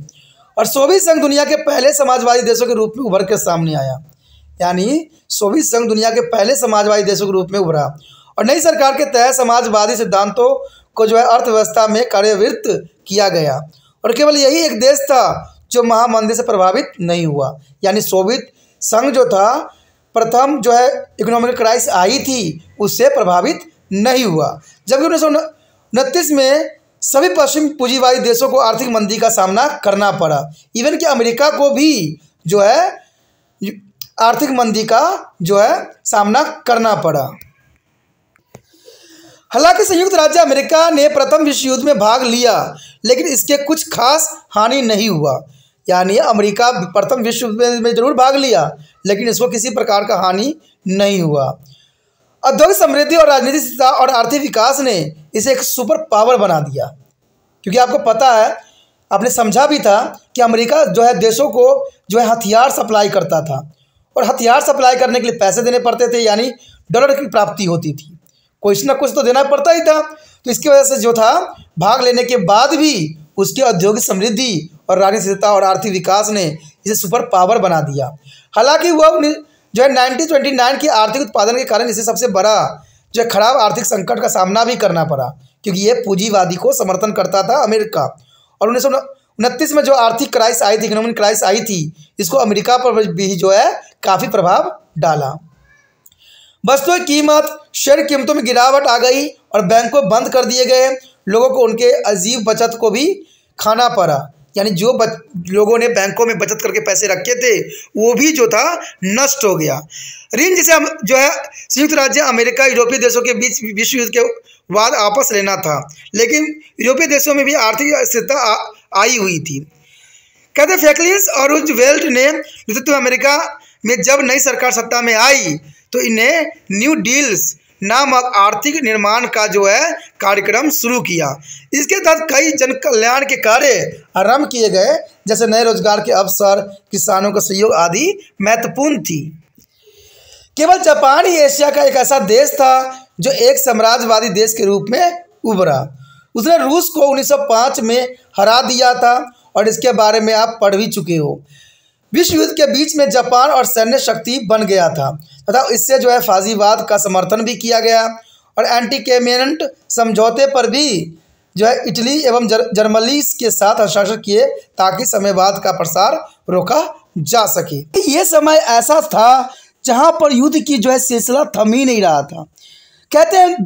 और सोवियत संघ दुनिया के पहले समाजवादी देशों के रूप में उभर के सामने आया यानी सोवियत संघ दुनिया के पहले समाजवादी देशों के रूप में उभरा और नई सरकार के तहत समाजवादी सिद्धांतों को जो है अर्थव्यवस्था में कार्यवृत्त किया गया और केवल यही एक देश था जो महामंदी से प्रभावित नहीं हुआ यानी सोवियत संघ जो था प्रथम जो है इकोनॉमिक क्राइस आई थी उससे प्रभावित नहीं हुआ जबकि उन्नीस सौ उनतीस में सभी पश्चिम पूंजीवादी देशों को आर्थिक मंदी का सामना करना पड़ा इवन कि अमेरिका को भी जो है आर्थिक मंदी का जो है सामना करना पड़ा हालांकि संयुक्त राज्य अमेरिका ने प्रथम विश्व युद्ध में भाग लिया लेकिन इसके कुछ खास हानि नहीं हुआ यानी अमेरिका प्रथम विश्व में, जरूर भाग लिया लेकिन इसको किसी प्रकार का हानि नहीं हुआ औद्योगिक समृद्धि और राजनीतिक और आर्थिक विकास ने इसे एक सुपर पावर बना दिया क्योंकि आपको पता है आपने समझा भी था कि अमेरिका जो है देशों को जो है हथियार सप्लाई करता था और हथियार सप्लाई करने के लिए पैसे देने पड़ते थे यानी डॉलर की प्राप्ति होती थी कुछ ना कुछ तो देना पड़ता ही था तो इसकी वजह से जो था भाग लेने के बाद भी उसकी औद्योगिक समृद्धि और राजनीतिक स्थिरता और आर्थिक विकास ने इसे सुपर पावर बना दिया हालांकि वह जो है नाइनटीन ट्वेंटी नाइन के आर्थिक उत्पादन के कारण इसे सबसे बड़ा जो है खराब आर्थिक संकट का सामना भी करना पड़ा क्योंकि ये पूंजीवादी को समर्थन करता था अमेरिका और उन्नीस उनतीस में जो आर्थिक क्राइस आई थी इकोनॉमिक क्राइस आई थी इसको अमेरिका पर भी जो है काफ़ी प्रभाव डाला की तो कीमत शेयर कीमतों में गिरावट आ गई और बैंकों बंद कर दिए गए लोगों को उनके अजीब बचत को भी खाना पड़ा यानी जो बच, लोगों ने बैंकों में बचत करके पैसे रखे थे वो भी जो था नष्ट हो गया ऋण जिसे हम जो है संयुक्त राज्य अमेरिका यूरोपीय देशों के बीच विश्व युद्ध के बाद आपस लेना था लेकिन यूरोपीय देशों में भी आर्थिक स्थिरता आई हुई थी कहते फैकलिस और वेल्ट ने नेतृत्व अमेरिका में जब नई सरकार सत्ता में आई तो इन्हें न्यू डील्स नामक आर्थिक निर्माण का जो है कार्यक्रम शुरू किया इसके तहत कई जन कल्याण के कार्य आरम्भ किए गए जैसे नए रोजगार के अवसर किसानों का सहयोग आदि महत्वपूर्ण थी केवल जापान ही एशिया का एक ऐसा देश था जो एक साम्राज्यवादी देश के रूप में उभरा उसने रूस को 1905 में हरा दिया था और इसके बारे में आप पढ़ भी चुके हो विश्व युद्ध के बीच में जापान और सैन्य शक्ति बन गया था अतः इससे जो है फाजीवाद का समर्थन भी किया गया और एंटी कैमेंट समझौते पर भी जो है इटली एवं जर, जर्मनी के साथ हस्ताक्षर किए ताकि समयवाद का प्रसार रोका जा सके ये समय ऐसा था जहाँ पर युद्ध की जो है सिलसिला थम ही नहीं रहा था कहते हैं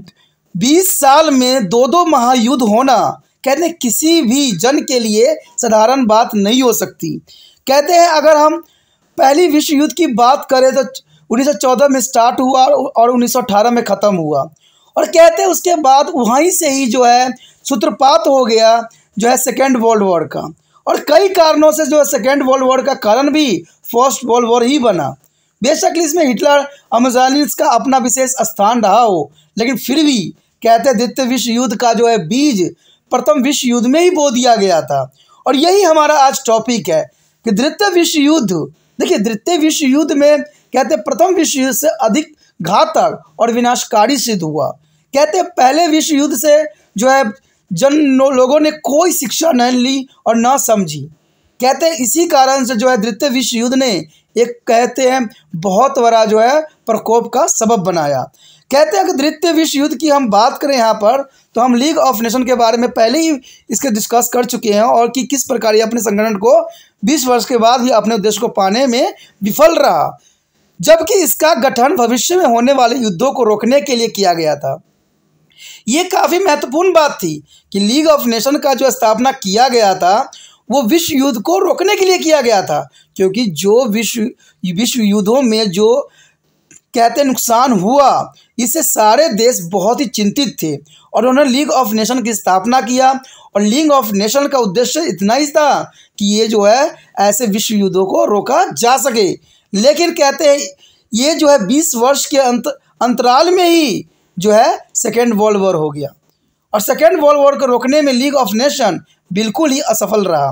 बीस साल में दो दो महायुद्ध होना कहते हैं किसी भी जन के लिए साधारण बात नहीं हो सकती कहते हैं अगर हम पहली विश्व युद्ध की बात करें तो 1914 में स्टार्ट हुआ और 1918 में ख़त्म हुआ और कहते हैं उसके बाद वहीं से ही जो है सूत्रपात हो गया जो है सेकेंड वर्ल्ड वॉर का और कई कारणों से जो है सेकेंड वर्ल्ड वॉर का कारण भी फर्स्ट वर्ल्ड वॉर ही बना बेशक इसमें हिटलर अमजालिस का अपना विशेष स्थान रहा हो लेकिन फिर भी कहते द्वितीय विश्व युद्ध का जो है बीज प्रथम विश्व युद्ध में ही बो दिया गया था और यही हमारा आज टॉपिक है कि द्वितीय विश्व युद्ध देखिए द्वितीय विश्व युद्ध में कहते प्रथम विश्व युद्ध से अधिक घातक और विनाशकारी सिद्ध हुआ कहते पहले विश्व युद्ध से जो है जन लोगों ने कोई शिक्षा नहीं ली और न समझी कहते इसी कारण से जो है द्वितीय विश्व युद्ध ने एक कहते हैं बहुत बड़ा जो है प्रकोप का सबब बनाया कहते हैं कि द्वितीय विश्व युद्ध की हम बात करें यहाँ पर तो हम लीग ऑफ नेशन के बारे में पहले ही इसके डिस्कस कर चुके हैं और कि किस प्रकार ये अपने संगठन को 20 वर्ष के बाद भी अपने उद्देश्य को पाने में विफल रहा जबकि इसका गठन भविष्य में होने वाले युद्धों को रोकने के लिए किया गया था ये काफ़ी महत्वपूर्ण बात थी कि लीग ऑफ नेशन का जो स्थापना किया गया था वो विश्व युद्ध को रोकने के लिए किया गया था क्योंकि जो विश्व विश्व युद्धों में जो कहते नुकसान हुआ इससे सारे देश बहुत ही चिंतित थे और उन्होंने लीग ऑफ नेशन की स्थापना किया और लीग ऑफ नेशन का उद्देश्य इतना ही था कि ये जो है ऐसे विश्व युद्धों को रोका जा सके लेकिन कहते हैं ये जो है बीस वर्ष के अंत अंतराल में ही जो है सेकेंड वर्ल्ड वॉर हो गया और सेकेंड वर्ल्ड वॉर को रोकने में लीग ऑफ नेशन बिल्कुल ही असफल रहा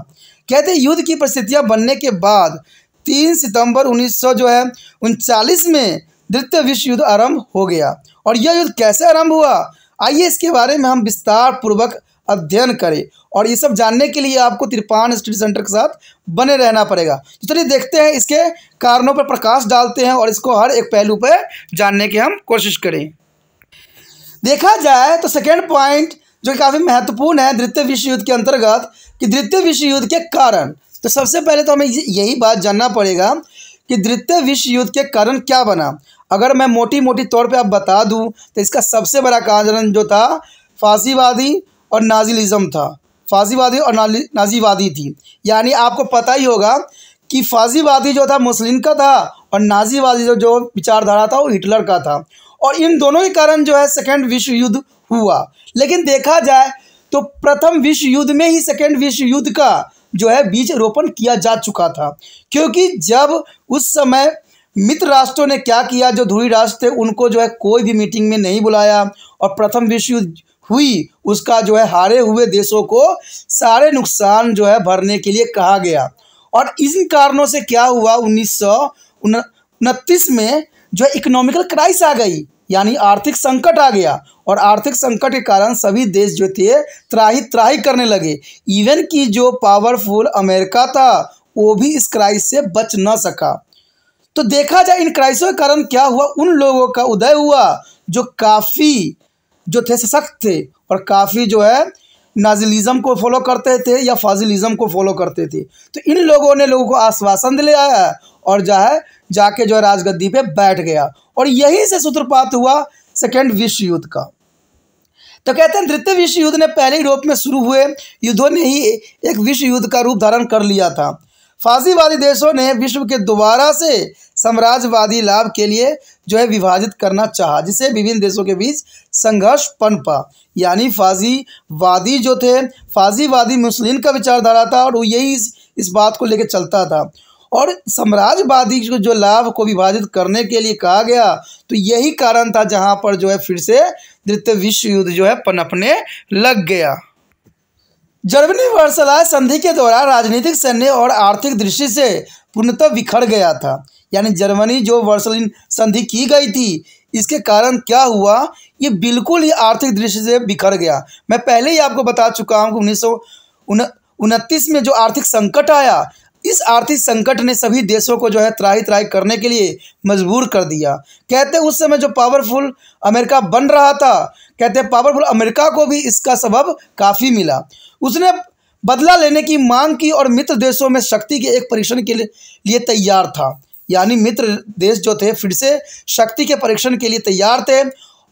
कहते युद्ध की परिस्थितियाँ बनने के बाद तीन सितंबर उन्नीस जो है उनचालीस में द्वितीय विश्व युद्ध आरंभ हो गया और यह युद्ध कैसे आरंभ हुआ आइए इसके बारे में हम विस्तार पूर्वक अध्ययन करें और ये सब जानने के लिए आपको तिरपान स्टडी सेंटर के साथ बने रहना पड़ेगा तो चलिए देखते हैं इसके कारणों पर प्रकाश डालते हैं और इसको हर एक पहलू पर जानने की हम कोशिश करें देखा जाए तो सेकेंड पॉइंट जो काफ़ी महत्वपूर्ण है द्वितीय विश्व युद्ध के अंतर्गत कि द्वितीय विश्व युद्ध के कारण तो सबसे पहले तो हमें यही बात जानना पड़ेगा कि द्वितीय विश्व युद्ध के कारण क्या बना अगर मैं मोटी मोटी तौर पे आप बता दूं तो इसका सबसे बड़ा कारण जो था फांसीवादी और नाजिलिज़म था फाजीवादी और नाजीवादी थी यानी आपको पता ही होगा कि फाजीवादी जो था मुस्लिम का था और नाजीवादी जो जो विचारधारा था वो हिटलर का था और इन दोनों के कारण जो है सेकेंड विश्व युद्ध हुआ लेकिन देखा जाए तो प्रथम विश्व युद्ध में ही सेकेंड विश्व युद्ध का जो है बीज रोपण किया जा चुका था क्योंकि जब उस समय मित्र राष्ट्रों ने क्या किया जो धुरी राष्ट्र थे उनको जो है कोई भी मीटिंग में नहीं बुलाया और प्रथम विश्व युद्ध हुई उसका जो है हारे हुए देशों को सारे नुकसान जो है भरने के लिए कहा गया और इन कारणों से क्या हुआ उन्नीस उनतीस में जो इकोनॉमिकल क्राइस आ गई यानी आर्थिक संकट आ गया और आर्थिक संकट के कारण सभी देश जो थे त्राही त्राही करने लगे इवन कि जो पावरफुल अमेरिका था वो भी इस क्राइस से बच ना सका तो देखा जाए इन क्राइसों के कारण क्या हुआ उन लोगों का उदय हुआ जो काफ़ी जो थे सख्त थे और काफ़ी जो है नाजिलिज़म को फॉलो करते थे या फाजिलिज़म को फॉलो करते थे तो इन लोगों ने लोगों को आश्वासन दिलाया और जो है जाके जो है राजगद्दी पे बैठ गया और यहीं से सूत्रपात हुआ सेकेंड विश्व युद्ध का तो कहते हैं तृतीय विश्व युद्ध ने पहले यूरोप में शुरू हुए युद्धों ने ही एक विश्व युद्ध का रूप धारण कर लिया था फांसीवादी देशों ने विश्व के दोबारा से साम्राज्यवादी लाभ के लिए जो है विभाजित करना चाहा जिससे विभिन्न देशों के बीच संघर्ष पनपा यानी फाजीवादी जो थे फाजीवादी मुस्लिम का विचारधारा था और वो यही इस, इस बात को लेकर चलता था और साम्राज्यवादी को जो लाभ को विभाजित करने के लिए कहा गया तो यही कारण था जहाँ पर जो है फिर से द्वितीय विश्व युद्ध जो है पनपने लग गया जर्मनी वर्सलाय संधि के दौरान राजनीतिक सैन्य और आर्थिक दृष्टि से पूर्णतः बिखर गया था यानी जर्मनी जो वर्सलिन संधि की गई थी इसके कारण क्या हुआ ये बिल्कुल ही आर्थिक दृष्टि से बिखर गया मैं पहले ही आपको बता चुका हूँ कि उन्नीस सौ उनतीस में जो आर्थिक संकट आया इस आर्थिक संकट ने सभी देशों को जो है त्राही त्राही करने के लिए मजबूर कर दिया कहते उस समय जो पावरफुल अमेरिका बन रहा था कहते पावरफुल अमेरिका को भी इसका सबब काफ़ी मिला उसने बदला लेने की मांग की और मित्र देशों में शक्ति के एक परीक्षण के लिए तैयार था यानी मित्र देश जो थे फिर से शक्ति के परीक्षण के लिए तैयार थे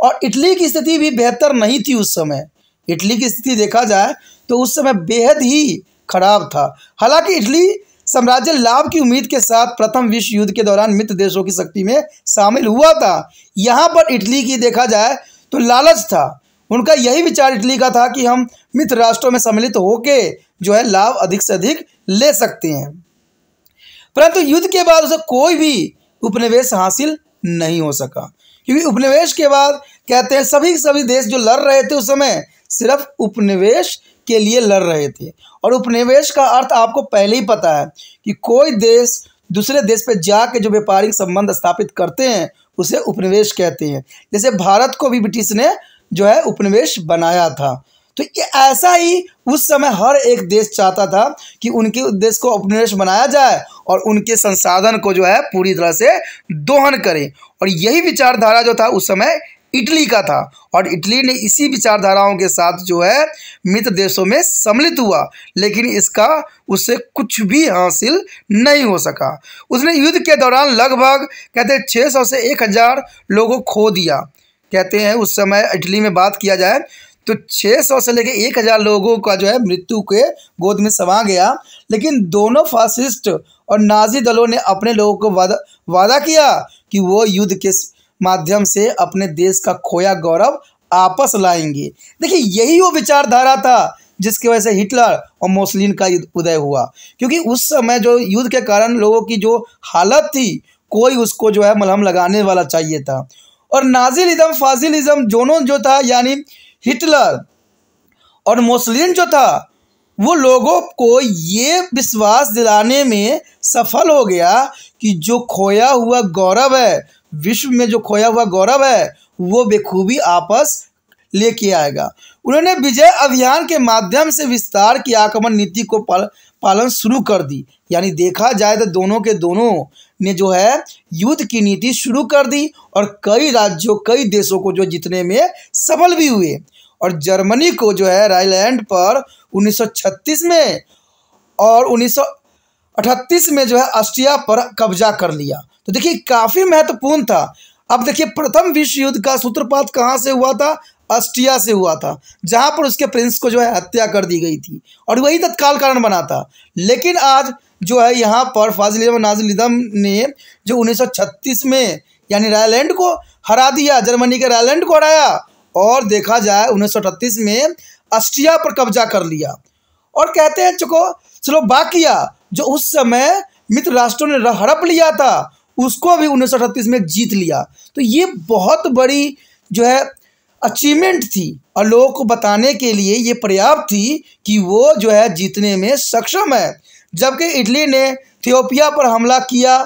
और इटली की स्थिति भी बेहतर नहीं थी उस समय इटली की स्थिति देखा जाए तो उस समय बेहद ही खराब था हालांकि इटली साम्राज्य लाभ की उम्मीद के साथ प्रथम विश्व युद्ध के दौरान मित्र देशों की शक्ति में शामिल हुआ था यहाँ पर इटली की देखा जाए तो लालच था उनका यही विचार इटली का था कि हम मित्र राष्ट्रों में सम्मिलित होके जो है लाभ अधिक से अधिक ले सकते हैं परंतु युद्ध के बाद उसे कोई भी उपनिवेश हासिल नहीं हो सका क्योंकि उपनिवेश के बाद कहते हैं सभी सभी देश जो लड़ रहे थे उस समय सिर्फ उपनिवेश के लिए लड़ रहे थे और उपनिवेश का अर्थ आपको पहले ही पता है कि कोई देश दूसरे देश पर जाके जो व्यापारिक संबंध स्थापित करते हैं उसे उपनिवेश कहते हैं जैसे भारत को भी ब्रिटिश ने जो है उपनिवेश बनाया था तो ये ऐसा ही उस समय हर एक देश चाहता था कि उनके देश को उपनिवेश बनाया जाए और उनके संसाधन को जो है पूरी तरह से दोहन करें और यही विचारधारा जो था उस समय इटली का था और इटली ने इसी विचारधाराओं के साथ जो है मित्र देशों में सम्मिलित हुआ लेकिन इसका उसे कुछ भी हासिल नहीं हो सका उसने युद्ध के दौरान लगभग कहते छः सौ से एक हज़ार लोगों खो दिया कहते हैं उस समय इटली में बात किया जाए तो 600 से लेकर एक हज़ार लोगों का जो है मृत्यु के गोद में समा गया लेकिन दोनों फासिस्ट और नाजी दलों ने अपने लोगों को वादा वादा किया कि वो युद्ध के माध्यम से अपने देश का खोया गौरव आपस लाएंगे देखिए यही वो विचारधारा था जिसकी वजह से हिटलर और मोसलिन का उदय हुआ क्योंकि उस समय जो युद्ध के कारण लोगों की जो हालत थी कोई उसको जो है मलहम लगाने वाला चाहिए था और नाजिलिज्म फाजिलिज्म दोनों जो था यानी हिटलर और मोसलिन जो था वो लोगों को ये विश्वास दिलाने में सफल हो गया कि जो खोया हुआ गौरव है विश्व में जो खोया हुआ गौरव है वो बेखूबी आपस लेके आएगा उन्होंने विजय अभियान के माध्यम से विस्तार की आक्रमण नीति को पाल, पालन शुरू कर दी यानी देखा जाए तो दोनों के दोनों ने जो है युद्ध की नीति शुरू कर दी और कई राज्यों कई देशों को जो जीतने में सफल भी हुए और जर्मनी को जो है रायलैंड पर 1936 में और 1938 में जो है ऑस्ट्रिया पर कब्जा कर लिया तो देखिए काफ़ी महत्वपूर्ण था अब देखिए प्रथम विश्व युद्ध का सूत्रपात कहाँ से हुआ था अस्ट्रिया से हुआ था जहाँ पर उसके प्रिंस को जो है हत्या कर दी गई थी और वही तत्काल कारण बना था लेकिन आज जो है यहाँ पर फाजिल नाजिल इदम ने जो 1936 में यानी रायलैंड को हरा दिया जर्मनी के रायलैंड को हराया और देखा जाए उन्नीस में अस्ट्रिया पर कब्जा कर लिया और कहते हैं चको स्लोवाकिया जो उस समय मित्र राष्ट्रों ने हड़प लिया था उसको भी उन्नीस में जीत लिया तो ये बहुत बड़ी जो है अचीवमेंट थी और लोगों को बताने के लिए ये पर्याप्त थी कि वो जो है जीतने में सक्षम है जबकि इटली ने थियोपिया पर हमला किया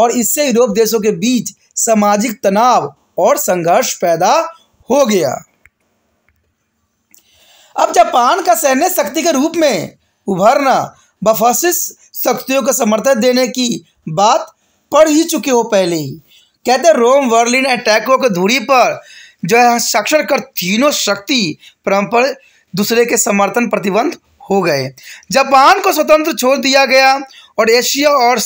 और इससे यूरोप देशों के बीच सामाजिक तनाव और संघर्ष पैदा हो गया अब जापान का सैन्य शक्ति के रूप में उभरना बफासिस शक्तियों का समर्थन देने की बात पढ़ ही चुके हो पहले ही कहते रोम वर्लिन अटैकों के धूरी पर जो है हस्ताक्षर कर तीनों शक्ति परम्पर दूसरे के समर्थन प्रतिबंध हो गए जापान को स्वतंत्र छोड़ दिया गया और एशिया और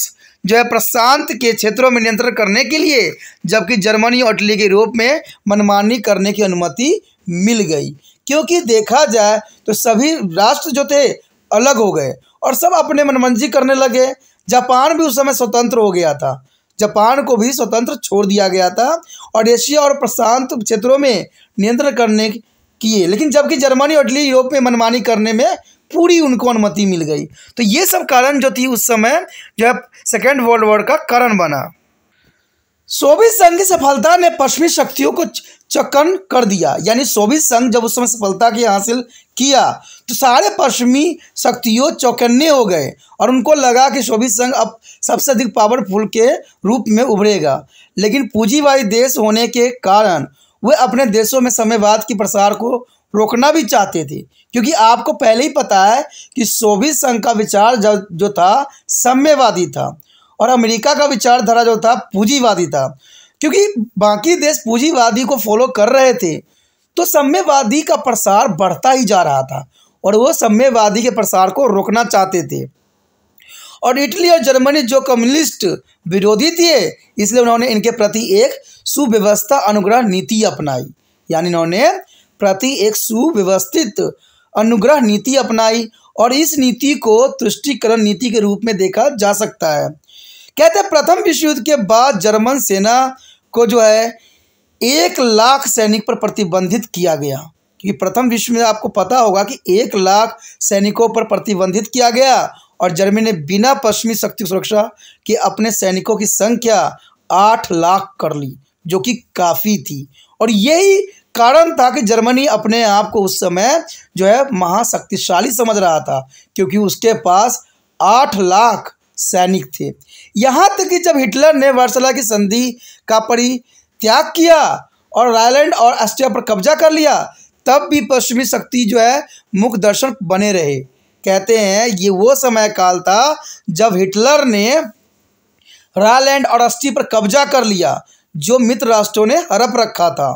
जो है प्रशांत के क्षेत्रों में नियंत्रण करने के लिए जबकि जर्मनी और इटली के रूप में मनमानी करने की अनुमति मिल गई क्योंकि देखा जाए तो सभी राष्ट्र जो थे अलग हो गए और सब अपने मनमंजी करने लगे जापान भी उस समय स्वतंत्र हो गया था जापान को भी स्वतंत्र छोड़ दिया गया था और एशिया और प्रशांत क्षेत्रों में नियंत्रण करने किए लेकिन जबकि जर्मनी और इटली यूरोप में मनमानी करने में पूरी उनको अनुमति मिल गई तो ये सब कारण जो थी उस समय जो है सेकेंड वर्ल्ड वॉर का कारण बना सोवियत संघ की सफलता ने पश्चिमी शक्तियों को चकन कर दिया यानी सोवियत संघ जब उस समय सफलता की हासिल किया तो सारे पश्चिमी शक्तियों चौकन्ने हो गए और उनको लगा कि सोवियत संघ अब सबसे अधिक पावरफुल के रूप में उभरेगा लेकिन पूंजीवादी देश होने के कारण वे अपने देशों में समयवाद के प्रसार को रोकना भी चाहते थे क्योंकि आपको पहले ही पता है कि सोवियत संघ का विचार जो था सम्यवादी था और अमेरिका का विचारधारा जो था पूंजीवादी था क्योंकि बाकी देश पूंजीवादी को फॉलो कर रहे थे तो सम्यवादी का प्रसार बढ़ता ही जा रहा था और वो सम्यवादी के प्रसार को रोकना चाहते थे और इटली और जर्मनी जो कम्युनिस्ट विरोधी थे इसलिए उन्होंने इनके प्रति एक सुव्यवस्था अनुग्रह नीति अपनाई यानी इन्होंने प्रति एक सुव्यवस्थित अनुग्रह नीति अपनाई और इस नीति को तुष्टिकरण नीति के रूप में देखा जा सकता है कहते हैं प्रथम विश्व युद्ध के बाद जर्मन सेना को जो है एक लाख सैनिक पर प्रतिबंधित किया गया क्योंकि प्रथम विश्व में आपको पता होगा कि एक लाख सैनिकों पर प्रतिबंधित किया गया और जर्मनी ने बिना पश्चिमी शक्ति सुरक्षा के अपने सैनिकों की संख्या आठ लाख कर ली जो कि काफ़ी थी और यही कारण था कि जर्मनी अपने आप को उस समय जो है महाशक्तिशाली समझ रहा था क्योंकि उसके पास आठ लाख सैनिक थे यहाँ तक कि जब हिटलर ने वर्सला की संधि का परित्याग किया और रायलैंड और ऑस्ट्रिया पर कब्जा कर लिया तब भी पश्चिमी शक्ति जो है मुख दर्शन बने रहे कहते हैं ये वो समय काल था जब हिटलर ने रालैंड और अस्टी पर कब्जा कर लिया जो मित्र राष्ट्रों ने हड़प रखा था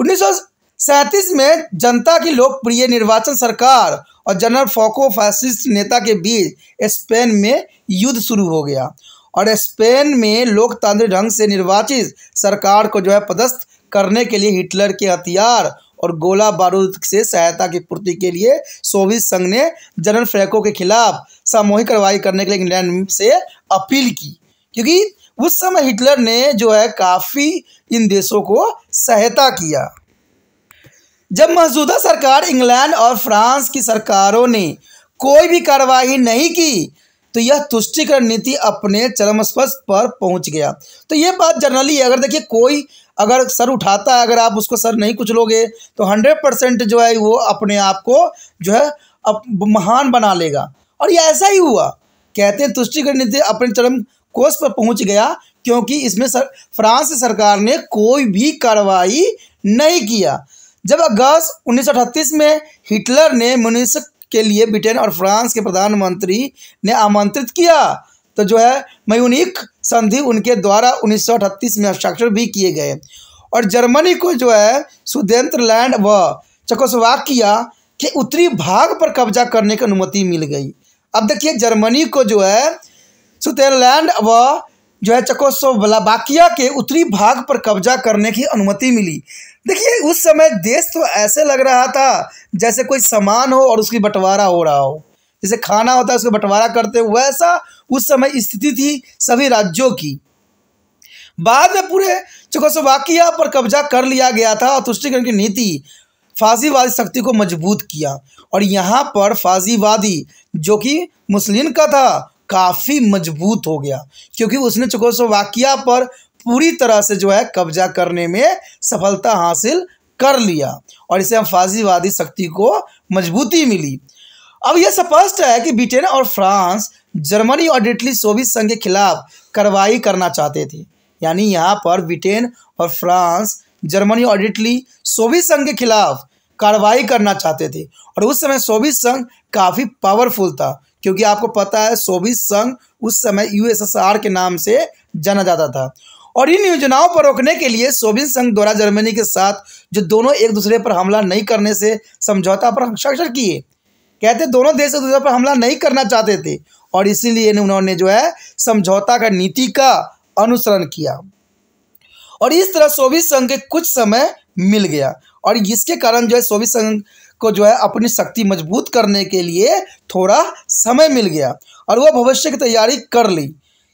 उन्नीस में जनता की लोकप्रिय निर्वाचन सरकार और जनरल फोको फैसिस्ट नेता के बीच स्पेन में युद्ध शुरू हो गया और स्पेन में लोकतांत्रिक ढंग से निर्वाचित सरकार को जो है पदस्थ करने के लिए हिटलर के हथियार और गोला बारूद से सहायता की पूर्ति के लिए सोवियत संघ ने जनरल फ्रैको के खिलाफ सामूहिक कार्रवाई करने के लिए इंग्लैंड से अपील की क्योंकि उस समय हिटलर ने जो है काफ़ी इन देशों को सहायता किया जब मौजूदा सरकार इंग्लैंड और फ्रांस की सरकारों ने कोई भी कार्रवाई नहीं की तो यह तुष्टिकरण नीति अपने चरम स्पर्श पर पहुंच गया तो ये बात जनरली अगर देखिए कोई अगर सर उठाता है अगर आप उसको सर नहीं कुछ लोगे तो हंड्रेड परसेंट जो है वो अपने आप को जो है अप, महान बना लेगा और ये ऐसा ही हुआ कहते हैं तुष्टिकरण नीति अपने चरम कोष पर पहुंच गया क्योंकि इसमें सर फ्रांस सरकार ने कोई भी कार्रवाई नहीं किया जब अगस्त उन्नीस में हिटलर ने म्यूनिसिक के लिए ब्रिटेन और फ्रांस के प्रधानमंत्री ने आमंत्रित किया तो जो है मयूनिक संधि उनके द्वारा उन्नीस में हस्ताक्षर भी किए गए और जर्मनी को जो है लैंड व चकोसवाकिया के उत्तरी भाग पर कब्जा करने की अनुमति मिल गई अब देखिए जर्मनी को जो है सुदेंद्रलैंड व जो है चकोस्लोवाकिया के उत्तरी भाग पर कब्जा करने की अनुमति मिली देखिए उस समय देश तो ऐसे लग रहा था जैसे कोई समान हो और उसकी बंटवारा हो रहा हो जैसे खाना होता है उसको बंटवारा करते हैं वैसा उस समय स्थिति थी सभी राज्यों की बाद में पूरे चकोस्लोवाकिया पर कब्जा कर लिया गया था और तुष्टिकरण की नीति फाजीवादी शक्ति को मजबूत किया और यहाँ पर फाजीवादी जो कि मुस्लिम का था काफ़ी मजबूत हो गया क्योंकि उसने चकोस्लोवाकिया पर पूरी तरह से जो है कब्जा करने में सफलता हासिल कर लिया और इसे हम फाजीवादी शक्ति को मजबूती मिली अब यह स्पष्ट है कि ब्रिटेन और फ्रांस जर्मनी और इटली सोवियत संघ के खिलाफ कार्रवाई करना चाहते थे यानी यहाँ पर ब्रिटेन और फ्रांस जर्मनी और इटली सोवियत संघ के खिलाफ कार्रवाई करना चाहते थे और उस समय सोवियत संघ काफ़ी पावरफुल था क्योंकि आपको पता है सोवियत संघ उस समय यूएसएसआर के नाम से जाना जाता था और इन योजनाओं पर रोकने के लिए सोवियत संघ द्वारा जर्मनी के साथ जो दोनों एक दूसरे पर हमला नहीं करने से समझौता पर हस्ताक्षर किए कहते दोनों देश एक दूसरे पर हमला नहीं करना चाहते थे और इसीलिए उन्होंने जो है समझौता का नीति का अनुसरण किया और इस तरह सोवियत संघ के कुछ समय मिल गया और इसके कारण जो है सोवियत संघ को जो है अपनी शक्ति मजबूत करने के लिए थोड़ा समय मिल गया और वह भविष्य की तैयारी कर ली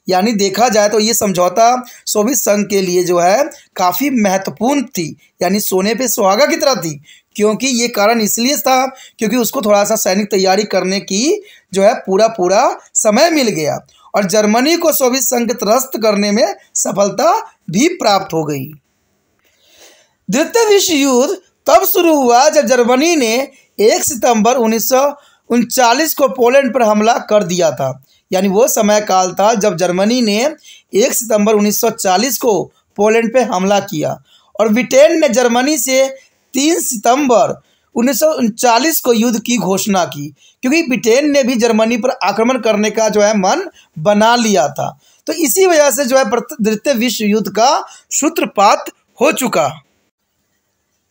यानी देखा जाए तो ये समझौता सोवियत संघ के लिए जो है काफ़ी महत्वपूर्ण थी यानी सोने पे सुहागा की तरह थी क्योंकि ये कारण इसलिए था क्योंकि उसको थोड़ा सा सैनिक तैयारी करने की जो है पूरा पूरा समय मिल गया और जर्मनी को सोवियत संघ त्रस्त करने में सफलता भी प्राप्त हो गई द्वितीय विश्व युद्ध तब शुरू हुआ जब जर्मनी ने 1 सितंबर उन्नीस को पोलैंड पर हमला कर दिया था यानी वो समय काल था जब जर्मनी ने 1 सितंबर 1940 को पोलैंड पर हमला किया और ब्रिटेन ने जर्मनी से तीन सितंबर उन्नीस को युद्ध की घोषणा की क्योंकि ब्रिटेन ने भी जर्मनी पर आक्रमण करने का जो है मन बना लिया था तो इसी वजह से जो है द्वितीय विश्व युद्ध का सूत्रपात हो चुका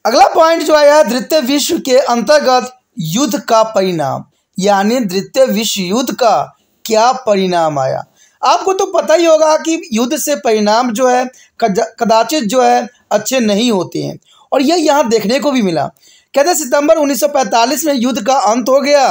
अगला पॉइंट जो आया है द्वितीय विश्व के अंतर्गत युद्ध का परिणाम यानी द्वितीय विश्व युद्ध का क्या परिणाम आया आपको तो पता ही होगा कि युद्ध से परिणाम जो है कदाचित जो है अच्छे नहीं होते हैं और यह यहाँ देखने को भी मिला कहते सितंबर 1945 में युद्ध का अंत हो गया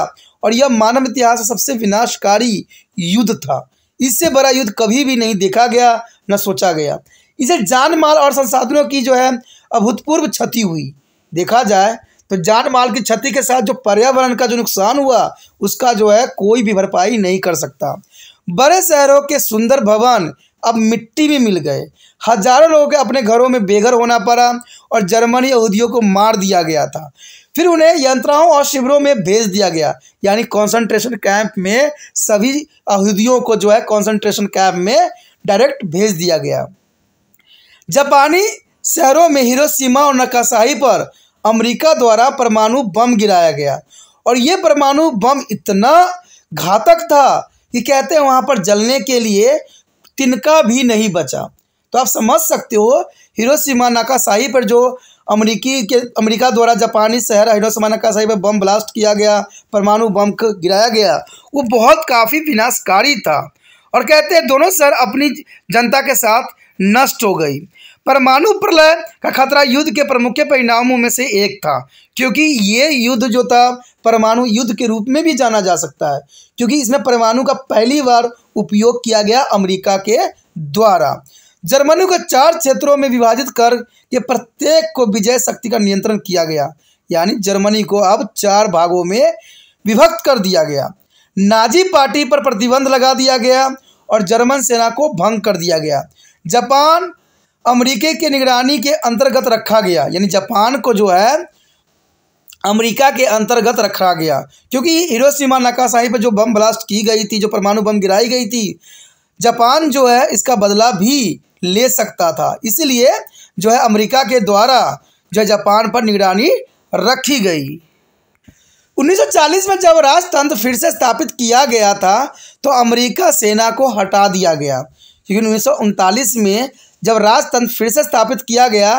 और यह मानव इतिहास का सबसे विनाशकारी युद्ध था इससे बड़ा युद्ध कभी भी नहीं देखा गया न सोचा गया इसे जान माल और संसाधनों की जो है अभूतपूर्व क्षति हुई देखा जाए तो जान माल की क्षति के साथ जो पर्यावरण का जो नुकसान हुआ उसका जो है कोई भी भरपाई नहीं कर सकता बड़े शहरों के सुंदर भवन अब मिट्टी में मिल गए हजारों लोगों के अपने घरों में बेघर होना पड़ा और जर्मनी यहूदियों को मार दिया गया था फिर उन्हें यंत्राओं और शिविरों में भेज दिया गया यानी कंसंट्रेशन कैंप में सभी यहूदियों को जो है कंसंट्रेशन कैंप में डायरेक्ट भेज दिया गया जापानी शहरों में हिरोशिमा और नकाशाही पर अमरीका द्वारा परमाणु बम गिराया गया और ये परमाणु बम इतना घातक था कि कहते हैं वहाँ पर जलने के लिए तिनका भी नहीं बचा तो आप समझ सकते हो हिरोशिमा नाकासाही पर जो अमरीकी के अमेरिका द्वारा जापानी शहर हिरोशिमा नाकासाही पर बम ब्लास्ट किया गया परमाणु बम गिराया गया वो बहुत काफ़ी विनाशकारी था और कहते हैं दोनों शहर अपनी जनता के साथ नष्ट हो गई परमाणु प्रलय का खतरा युद्ध के प्रमुख परिणामों में से एक था क्योंकि ये युद्ध जो था परमाणु युद्ध के रूप में भी जाना जा सकता है क्योंकि इसमें परमाणु का पहली बार उपयोग किया गया अमेरिका के द्वारा जर्मनी को चार क्षेत्रों में विभाजित कर के प्रत्येक को विजय शक्ति का नियंत्रण किया गया यानी जर्मनी को अब चार भागों में विभक्त कर दिया गया नाजी पार्टी पर प्रतिबंध लगा दिया गया और जर्मन सेना को भंग कर दिया गया जापान अमरीके के निगरानी के अंतर्गत रखा गया यानी जापान को जो है अमेरिका के अंतर्गत रखा गया क्योंकि हिरोशिमा नकाशाही पर जो बम ब्लास्ट की गई थी जो परमाणु बम गिराई गई थी जापान जो है इसका बदला भी ले सकता था इसलिए जो है अमेरिका के द्वारा जो है जापान पर निगरानी रखी गई 1940 में जब राजतंत्र फिर से स्थापित किया गया था तो अमेरिका सेना को हटा दिया गया क्योंकि उन्नीस में जब राजतंत्र फिर से स्थापित किया गया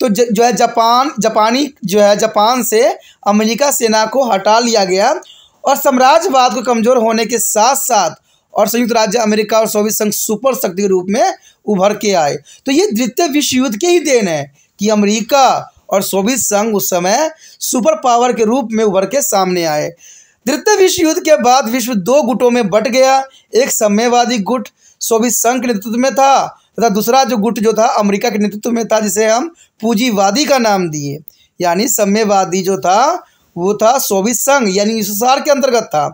तो ज, जो है जापान जापानी जो है जापान से अमेरिका सेना को हटा लिया गया और साम्राज्यवाद को कमज़ोर होने के साथ साथ और संयुक्त राज्य अमेरिका और सोवियत संघ सुपर शक्ति के रूप में उभर के आए तो ये द्वितीय विश्व युद्ध के ही देन है कि अमेरिका और सोवियत संघ उस समय सुपर पावर के रूप में उभर के सामने आए द्वितीय विश्व युद्ध के बाद विश्व दो गुटों में बट गया एक सम्यवादी गुट सोवियत संघ के नेतृत्व में था तथा दूसरा जो गुट जो था अमेरिका के नेतृत्व में था जिसे हम पूंजीवादी का नाम दिए यानी सम्यवादी जो था वो था सोवियत संघ यानी यूएसएसआर के अंतर्गत था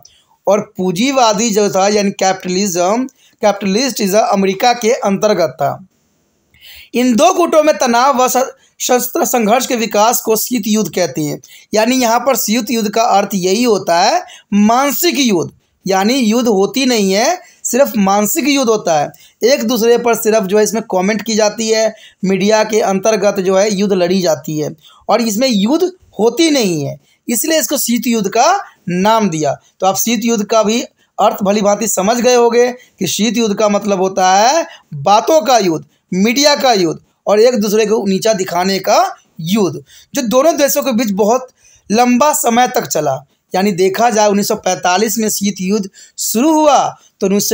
और पूंजीवादी जो था यानी कैपिटलिज्म कैपिटलिस्ट इज अमेरिका के अंतर्गत था इन दो गुटों में तनाव व शस्त्र संघर्ष के विकास को शीत युद्ध कहते हैं यानी यहाँ पर शीत युद्ध का अर्थ यही होता है मानसिक युद्ध यानी युद्ध होती नहीं है सिर्फ मानसिक युद्ध होता है एक दूसरे पर सिर्फ जो है इसमें कमेंट की जाती है मीडिया के अंतर्गत जो है युद्ध लड़ी जाती है और इसमें युद्ध होती नहीं है इसलिए इसको शीत युद्ध का नाम दिया तो आप शीत युद्ध का भी अर्थ भली भांति समझ गए होंगे कि शीत युद्ध का मतलब होता है बातों का युद्ध मीडिया का युद्ध और एक दूसरे को नीचा दिखाने का युद्ध जो दोनों देशों के बीच बहुत लंबा समय तक चला यानी देखा जाए 1945 में शीत युद्ध शुरू हुआ तो उन्नीस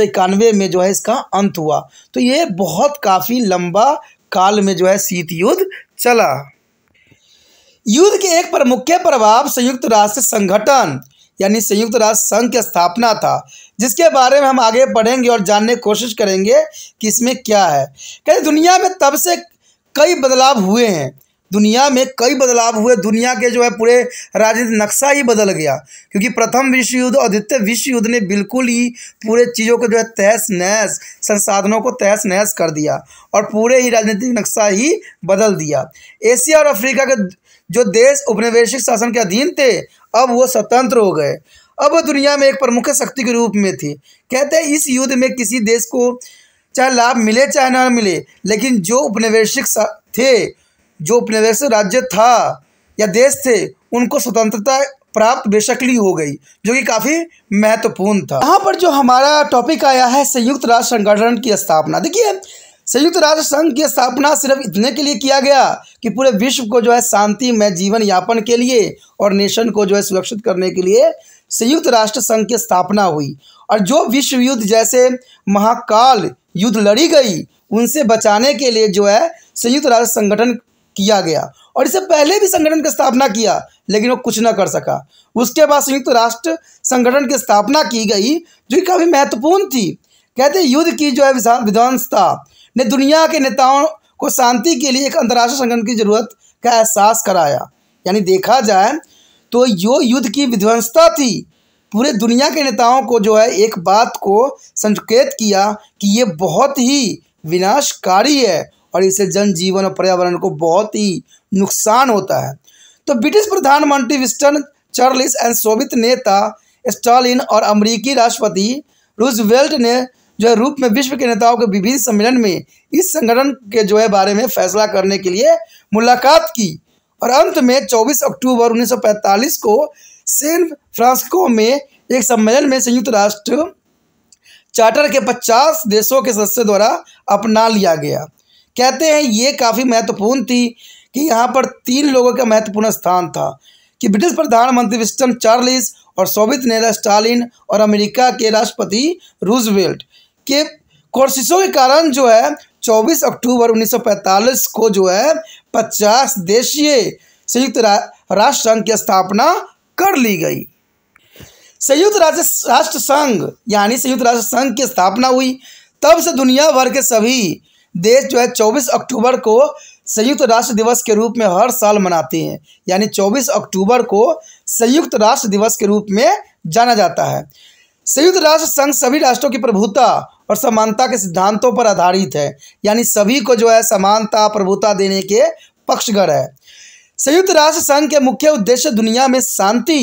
में जो है इसका अंत हुआ तो ये बहुत काफ़ी लंबा काल में जो है शीत युद्ध चला युद्ध के एक प्रमुख प्रभाव संयुक्त राष्ट्र संगठन यानी संयुक्त राष्ट्र संघ की स्थापना था जिसके बारे में हम आगे बढ़ेंगे और जानने की कोशिश करेंगे कि इसमें क्या है कहीं दुनिया में तब से कई बदलाव हुए हैं दुनिया में कई बदलाव हुए दुनिया के जो है पूरे राजनीतिक नक्शा ही बदल गया क्योंकि प्रथम विश्व युद्ध और द्वितीय विश्व युद्ध ने बिल्कुल ही पूरे चीज़ों को जो है तहस नहस संसाधनों को तहस नहस कर दिया और पूरे ही राजनीतिक नक्शा ही बदल दिया एशिया और अफ्रीका के जो देश उपनिवेशिक शासन के अधीन थे अब वो स्वतंत्र हो गए अब वो दुनिया में एक प्रमुख शक्ति के रूप में थी कहते हैं इस युद्ध में किसी देश को चाहे लाभ मिले चाहे ना मिले लेकिन जो उपनिवेशिक थे जो उपनिवेश राज्य था या देश थे उनको स्वतंत्रता प्राप्त बेशकली हो गई जो कि काफ़ी महत्वपूर्ण था यहाँ पर जो हमारा टॉपिक आया है संयुक्त राष्ट्र संगठन की स्थापना देखिए संयुक्त राष्ट्र संघ की स्थापना सिर्फ इतने के लिए किया गया कि पूरे विश्व को जो है शांति में जीवन यापन के लिए और नेशन को जो है सुरक्षित करने के लिए संयुक्त राष्ट्र संघ की स्थापना हुई और जो विश्व युद्ध जैसे महाकाल युद्ध लड़ी गई उनसे बचाने के लिए जो है संयुक्त राष्ट्र संगठन किया गया और इससे पहले भी संगठन की स्थापना किया लेकिन वो कुछ ना कर सका उसके बाद संयुक्त राष्ट्र संगठन की स्थापना की गई जो काफ़ी महत्वपूर्ण थी कहते युद्ध की जो है विध्वंसता ने दुनिया के नेताओं को शांति के लिए एक अंतर्राष्ट्रीय संगठन की ज़रूरत का एहसास कराया यानी देखा जाए तो यो युद्ध की विध्वंसता थी पूरे दुनिया के नेताओं को जो है एक बात को संकेत किया कि ये बहुत ही विनाशकारी है और इससे जनजीवन और पर्यावरण को बहुत ही नुकसान होता है तो ब्रिटिश प्रधानमंत्री विस्टन चार्लिस एंड सोवियत नेता स्टालिन और अमरीकी राष्ट्रपति रूजवेल्ट ने जो है रूप में विश्व के नेताओं के विभिन्न सम्मेलन में इस संगठन के जो है बारे में फैसला करने के लिए मुलाकात की और अंत में 24 अक्टूबर 1945 को सैन फ्रांसिस्को में एक सम्मेलन में संयुक्त राष्ट्र चार्टर के 50 देशों के सदस्यों द्वारा अपना लिया गया कहते हैं ये काफ़ी महत्वपूर्ण थी कि यहाँ पर तीन लोगों का महत्वपूर्ण स्थान था कि ब्रिटिश प्रधानमंत्री विस्टन चार्लिस और सोवियत नेता स्टालिन और अमेरिका के राष्ट्रपति रूजवेल्ट के कोशिशों के कारण जो है 24 अक्टूबर 1945 को जो है 50 देशीय संयुक्त राष्ट्र संघ की स्थापना कर ली गई संयुक्त राज्य राष्ट्र संघ यानी संयुक्त राष्ट्र संघ की स्थापना हुई तब से दुनिया भर के सभी देश जो है 24 अक्टूबर को संयुक्त राष्ट्र दिवस के रूप में हर साल मनाते हैं यानी 24 अक्टूबर को संयुक्त राष्ट्र दिवस के रूप में जाना जाता है संयुक्त राष्ट्र संघ सभी राष्ट्रों की प्रभुता और समानता के सिद्धांतों पर आधारित है यानी सभी को जो है समानता प्रभुता देने के पक्षगढ़ है संयुक्त राष्ट्र संघ के मुख्य उद्देश्य दुनिया में शांति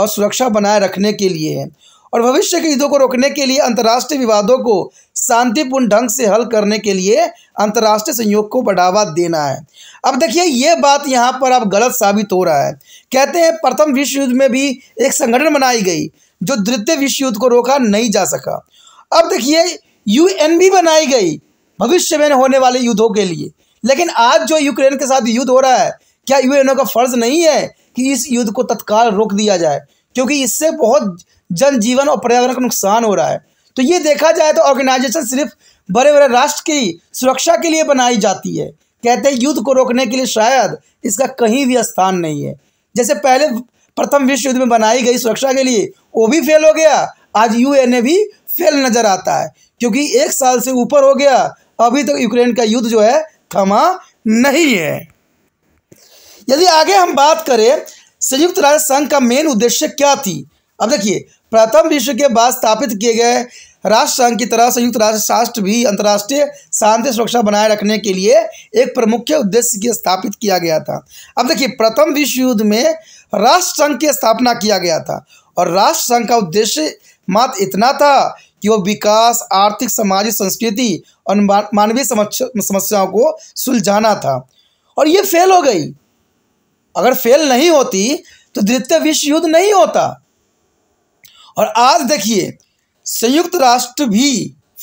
और सुरक्षा बनाए रखने के लिए है और भविष्य के युद्धों को रोकने के लिए अंतर्राष्ट्रीय विवादों को शांतिपूर्ण ढंग से हल करने के लिए अंतर्राष्ट्रीय सहयोग को बढ़ावा देना है अब देखिए ये बात यहाँ पर अब गलत साबित हो रहा है कहते हैं प्रथम विश्व युद्ध में भी एक संगठन बनाई गई जो द्वितीय विश्व युद्ध को रोका नहीं जा सका अब देखिए यूएन भी बनाई गई भविष्य में होने वाले युद्धों के लिए लेकिन आज जो यूक्रेन के साथ युद्ध हो रहा है क्या यूएनओ का फर्ज नहीं है कि इस युद्ध को तत्काल रोक दिया जाए क्योंकि इससे बहुत जनजीवन और पर्यावरण का नुकसान हो रहा है तो ये देखा जाए तो ऑर्गेनाइजेशन सिर्फ बड़े बड़े राष्ट्र की सुरक्षा के लिए बनाई जाती है कहते हैं युद्ध को रोकने के लिए शायद इसका कहीं भी स्थान नहीं है जैसे पहले प्रथम विश्व युद्ध में बनाई गई सुरक्षा के लिए वो भी फेल हो गया आज यूएनए भी फेल नजर आता है क्योंकि एक साल से ऊपर हो गया अभी तक तो यूक्रेन का युद्ध जो है थमा नहीं है यदि आगे हम बात करें संयुक्त राष्ट्र संघ का मेन उद्देश्य क्या थी अब देखिए प्रथम विश्व के बाद स्थापित किए गए राष्ट्र संघ की तरह संयुक्त राष्ट्र शास्त्र भी अंतर्राष्ट्रीय शांति सुरक्षा बनाए रखने के लिए एक प्रमुख उद्देश्य की स्थापित किया गया था अब देखिए प्रथम विश्व युद्ध में राष्ट्र संघ की स्थापना किया गया था और राष्ट्र संघ का उद्देश्य मात्र इतना था कि वो विकास आर्थिक सामाजिक संस्कृति और मानवीय समस्याओं को सुलझाना था और ये फेल हो गई अगर फेल नहीं होती तो द्वितीय विश्व युद्ध नहीं होता और आज देखिए संयुक्त राष्ट्र भी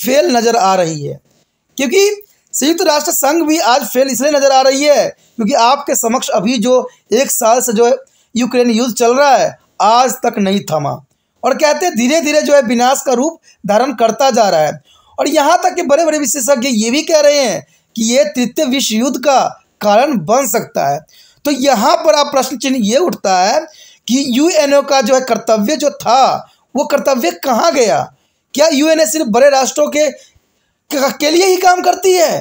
फेल नज़र आ रही है क्योंकि संयुक्त राष्ट्र संघ भी आज फेल इसलिए नज़र आ रही है क्योंकि आपके समक्ष अभी जो एक साल से जो यूक्रेन युद्ध चल रहा है आज तक नहीं थमा और कहते धीरे धीरे जो है विनाश का रूप धारण करता जा रहा है और यहाँ तक कि बड़े बड़े विशेषज्ञ ये भी कह रहे हैं कि ये तृतीय विश्व युद्ध का कारण बन सकता है तो यहाँ पर आप प्रश्न चिन्ह ये उठता है कि यूएनओ का जो है कर्तव्य जो था वो कर्तव्य कहाँ गया क्या ए सिर्फ बड़े राष्ट्रों के के लिए ही काम करती है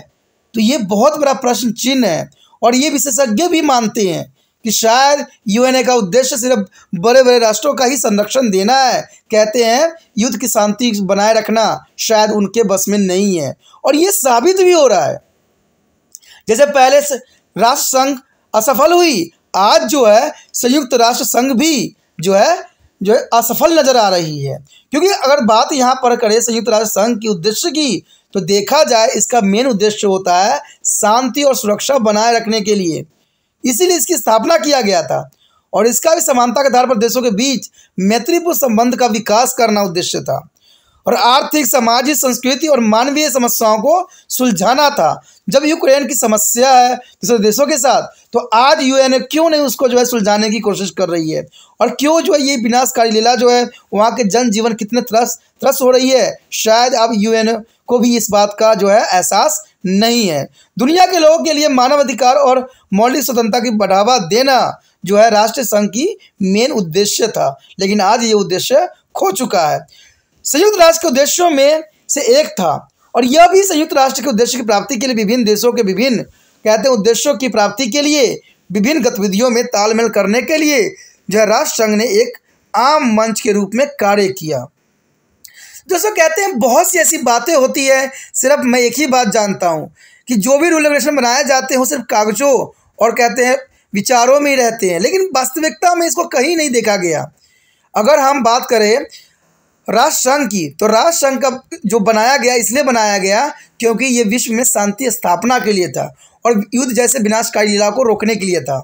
तो ये बहुत बड़ा प्रश्न चिन्ह है और ये विशेषज्ञ भी मानते हैं कि शायद यूएनए का उद्देश्य सिर्फ बड़े बड़े राष्ट्रों का ही संरक्षण देना है कहते हैं युद्ध की शांति बनाए रखना शायद उनके बस में नहीं है और ये साबित भी हो रहा है जैसे पहले राष्ट्र संघ असफल हुई आज जो है संयुक्त राष्ट्र संघ भी जो है जो है असफल नज़र आ रही है क्योंकि अगर बात यहाँ पर करें संयुक्त राष्ट्र संघ की उद्देश्य की तो देखा जाए इसका मेन उद्देश्य होता है शांति और सुरक्षा बनाए रखने के लिए इसीलिए इसकी स्थापना किया गया था और इसका भी समानता के आधार पर देशों के बीच मैत्रीपूर्ण संबंध का विकास करना उद्देश्य था और आर्थिक सामाजिक संस्कृति और मानवीय समस्याओं को सुलझाना था जब यूक्रेन की समस्या है दूसरे देशों के साथ तो आज यूएन क्यों नहीं उसको जो है सुलझाने की कोशिश कर रही है और क्यों जो है ये विनाशकारी लीला जो है वहाँ के जनजीवन कितने त्रस त्रस हो रही है शायद अब यूएन को भी इस बात का जो है एहसास नहीं है दुनिया के लोगों के लिए मानव अधिकार और मौलिक स्वतंत्रता की बढ़ावा देना जो है राष्ट्र संघ की मेन उद्देश्य था लेकिन आज ये उद्देश्य खो चुका है संयुक्त राष्ट्र के उद्देश्यों में से एक था और यह भी संयुक्त राष्ट्र के उद्देश्य की प्राप्ति के लिए विभिन्न देशों के विभिन्न कहते हैं उद्देश्यों की प्राप्ति के लिए विभिन्न गतिविधियों में तालमेल करने के लिए जो राष्ट्र संघ ने एक आम मंच के रूप में कार्य किया दोस्तों कहते हैं बहुत सी ऐसी बातें होती है सिर्फ मैं एक ही बात जानता हूँ कि जो भी रूल रेगुलेशन बनाए जाते हैं वो सिर्फ कागजों और कहते हैं विचारों में ही रहते हैं लेकिन वास्तविकता में इसको कहीं नहीं देखा गया अगर हम बात करें राष्ट्र संघ की तो राष्ट्र संघ का जो बनाया गया इसलिए बनाया गया क्योंकि ये विश्व में शांति स्थापना के लिए था और युद्ध जैसे विनाशकारी लीला को रोकने के लिए था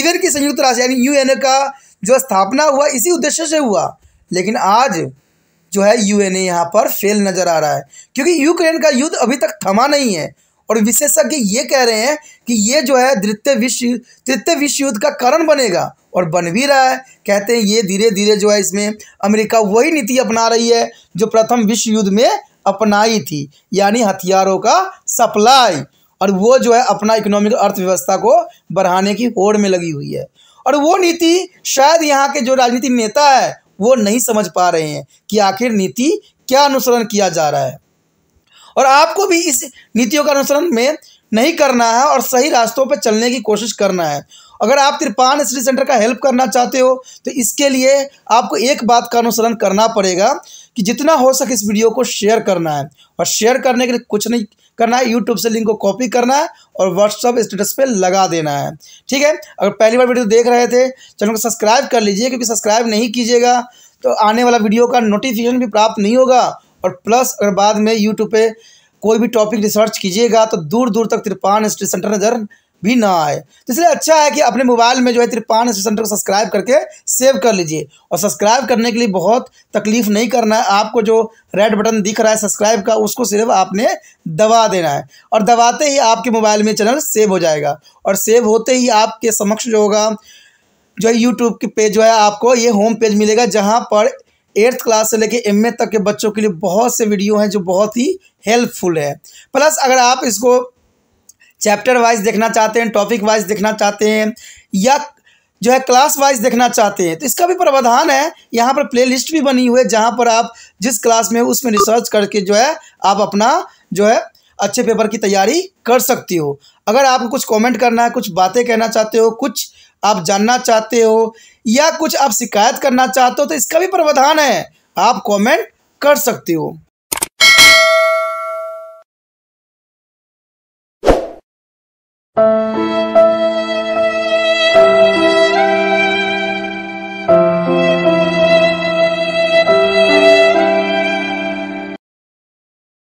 इवन की संयुक्त राष्ट्र यानी यू का जो स्थापना हुआ इसी उद्देश्य से हुआ लेकिन आज जो है यूएनए यहाँ पर फेल नज़र आ रहा है क्योंकि यूक्रेन का युद्ध अभी तक थमा नहीं है और विशेषज्ञ ये कह रहे हैं कि ये जो है तृतीय विश्व तृतीय विश्व युद्ध का कारण बनेगा और बन भी रहा है कहते हैं ये धीरे धीरे जो है इसमें अमेरिका वही नीति अपना रही है जो प्रथम विश्व युद्ध में अपनाई थी यानी हथियारों का सप्लाई और वो जो है अपना इकोनॉमिक अर्थव्यवस्था को बढ़ाने की होड़ में लगी हुई है और वो नीति शायद यहाँ के जो राजनीतिक नेता है वो नहीं समझ पा रहे हैं कि आखिर नीति क्या अनुसरण किया जा रहा है और आपको भी इस नीतियों का अनुसरण में नहीं करना है और सही रास्तों पर चलने की कोशिश करना है अगर आप तिरपान स्टडी सेंटर का हेल्प करना चाहते हो तो इसके लिए आपको एक बात का अनुसरण करना पड़ेगा कि जितना हो सके इस वीडियो को शेयर करना है और शेयर करने के लिए कुछ नहीं करना है यूट्यूब से लिंक को कॉपी करना है और व्हाट्सअप स्टेटस पे लगा देना है ठीक है अगर पहली बार वीडियो देख रहे थे चैनल को सब्सक्राइब कर लीजिए क्योंकि सब्सक्राइब नहीं कीजिएगा तो आने वाला वीडियो का नोटिफिकेशन भी प्राप्त नहीं होगा और प्लस अगर बाद में यूट्यूब पर कोई भी टॉपिक रिसर्च कीजिएगा तो दूर दूर तक तिरपान स्टडी सेंटर नज़र भी ना आए तो इसलिए अच्छा है कि अपने मोबाइल में जो है त्रिपान सेंटर को सब्सक्राइब करके सेव कर लीजिए और सब्सक्राइब करने के लिए बहुत तकलीफ नहीं करना है आपको जो रेड बटन दिख रहा है सब्सक्राइब का उसको सिर्फ आपने दबा देना है और दबाते ही आपके मोबाइल में चैनल सेव हो जाएगा और सेव होते ही आपके समक्ष जो होगा जो है यूट्यूब के पेज जो है आपको ये होम पेज मिलेगा जहाँ पर एट्थ क्लास से लेके एम तक के बच्चों के लिए बहुत से वीडियो हैं जो बहुत ही हेल्पफुल है प्लस अगर आप इसको चैप्टर वाइज देखना चाहते हैं टॉपिक वाइज देखना चाहते हैं या जो है क्लास वाइज देखना चाहते हैं तो इसका भी प्रावधान है यहाँ पर प्लेलिस्ट भी बनी हुई है जहाँ पर आप जिस क्लास में उसमें रिसर्च करके जो है आप अपना जो है अच्छे पेपर की तैयारी कर सकती हो अगर आपको कुछ कमेंट करना है कुछ बातें कहना चाहते हो कुछ आप जानना चाहते हो या कुछ आप शिकायत करना चाहते हो तो इसका भी प्रावधान है आप कमेंट कर सकते हो Uh...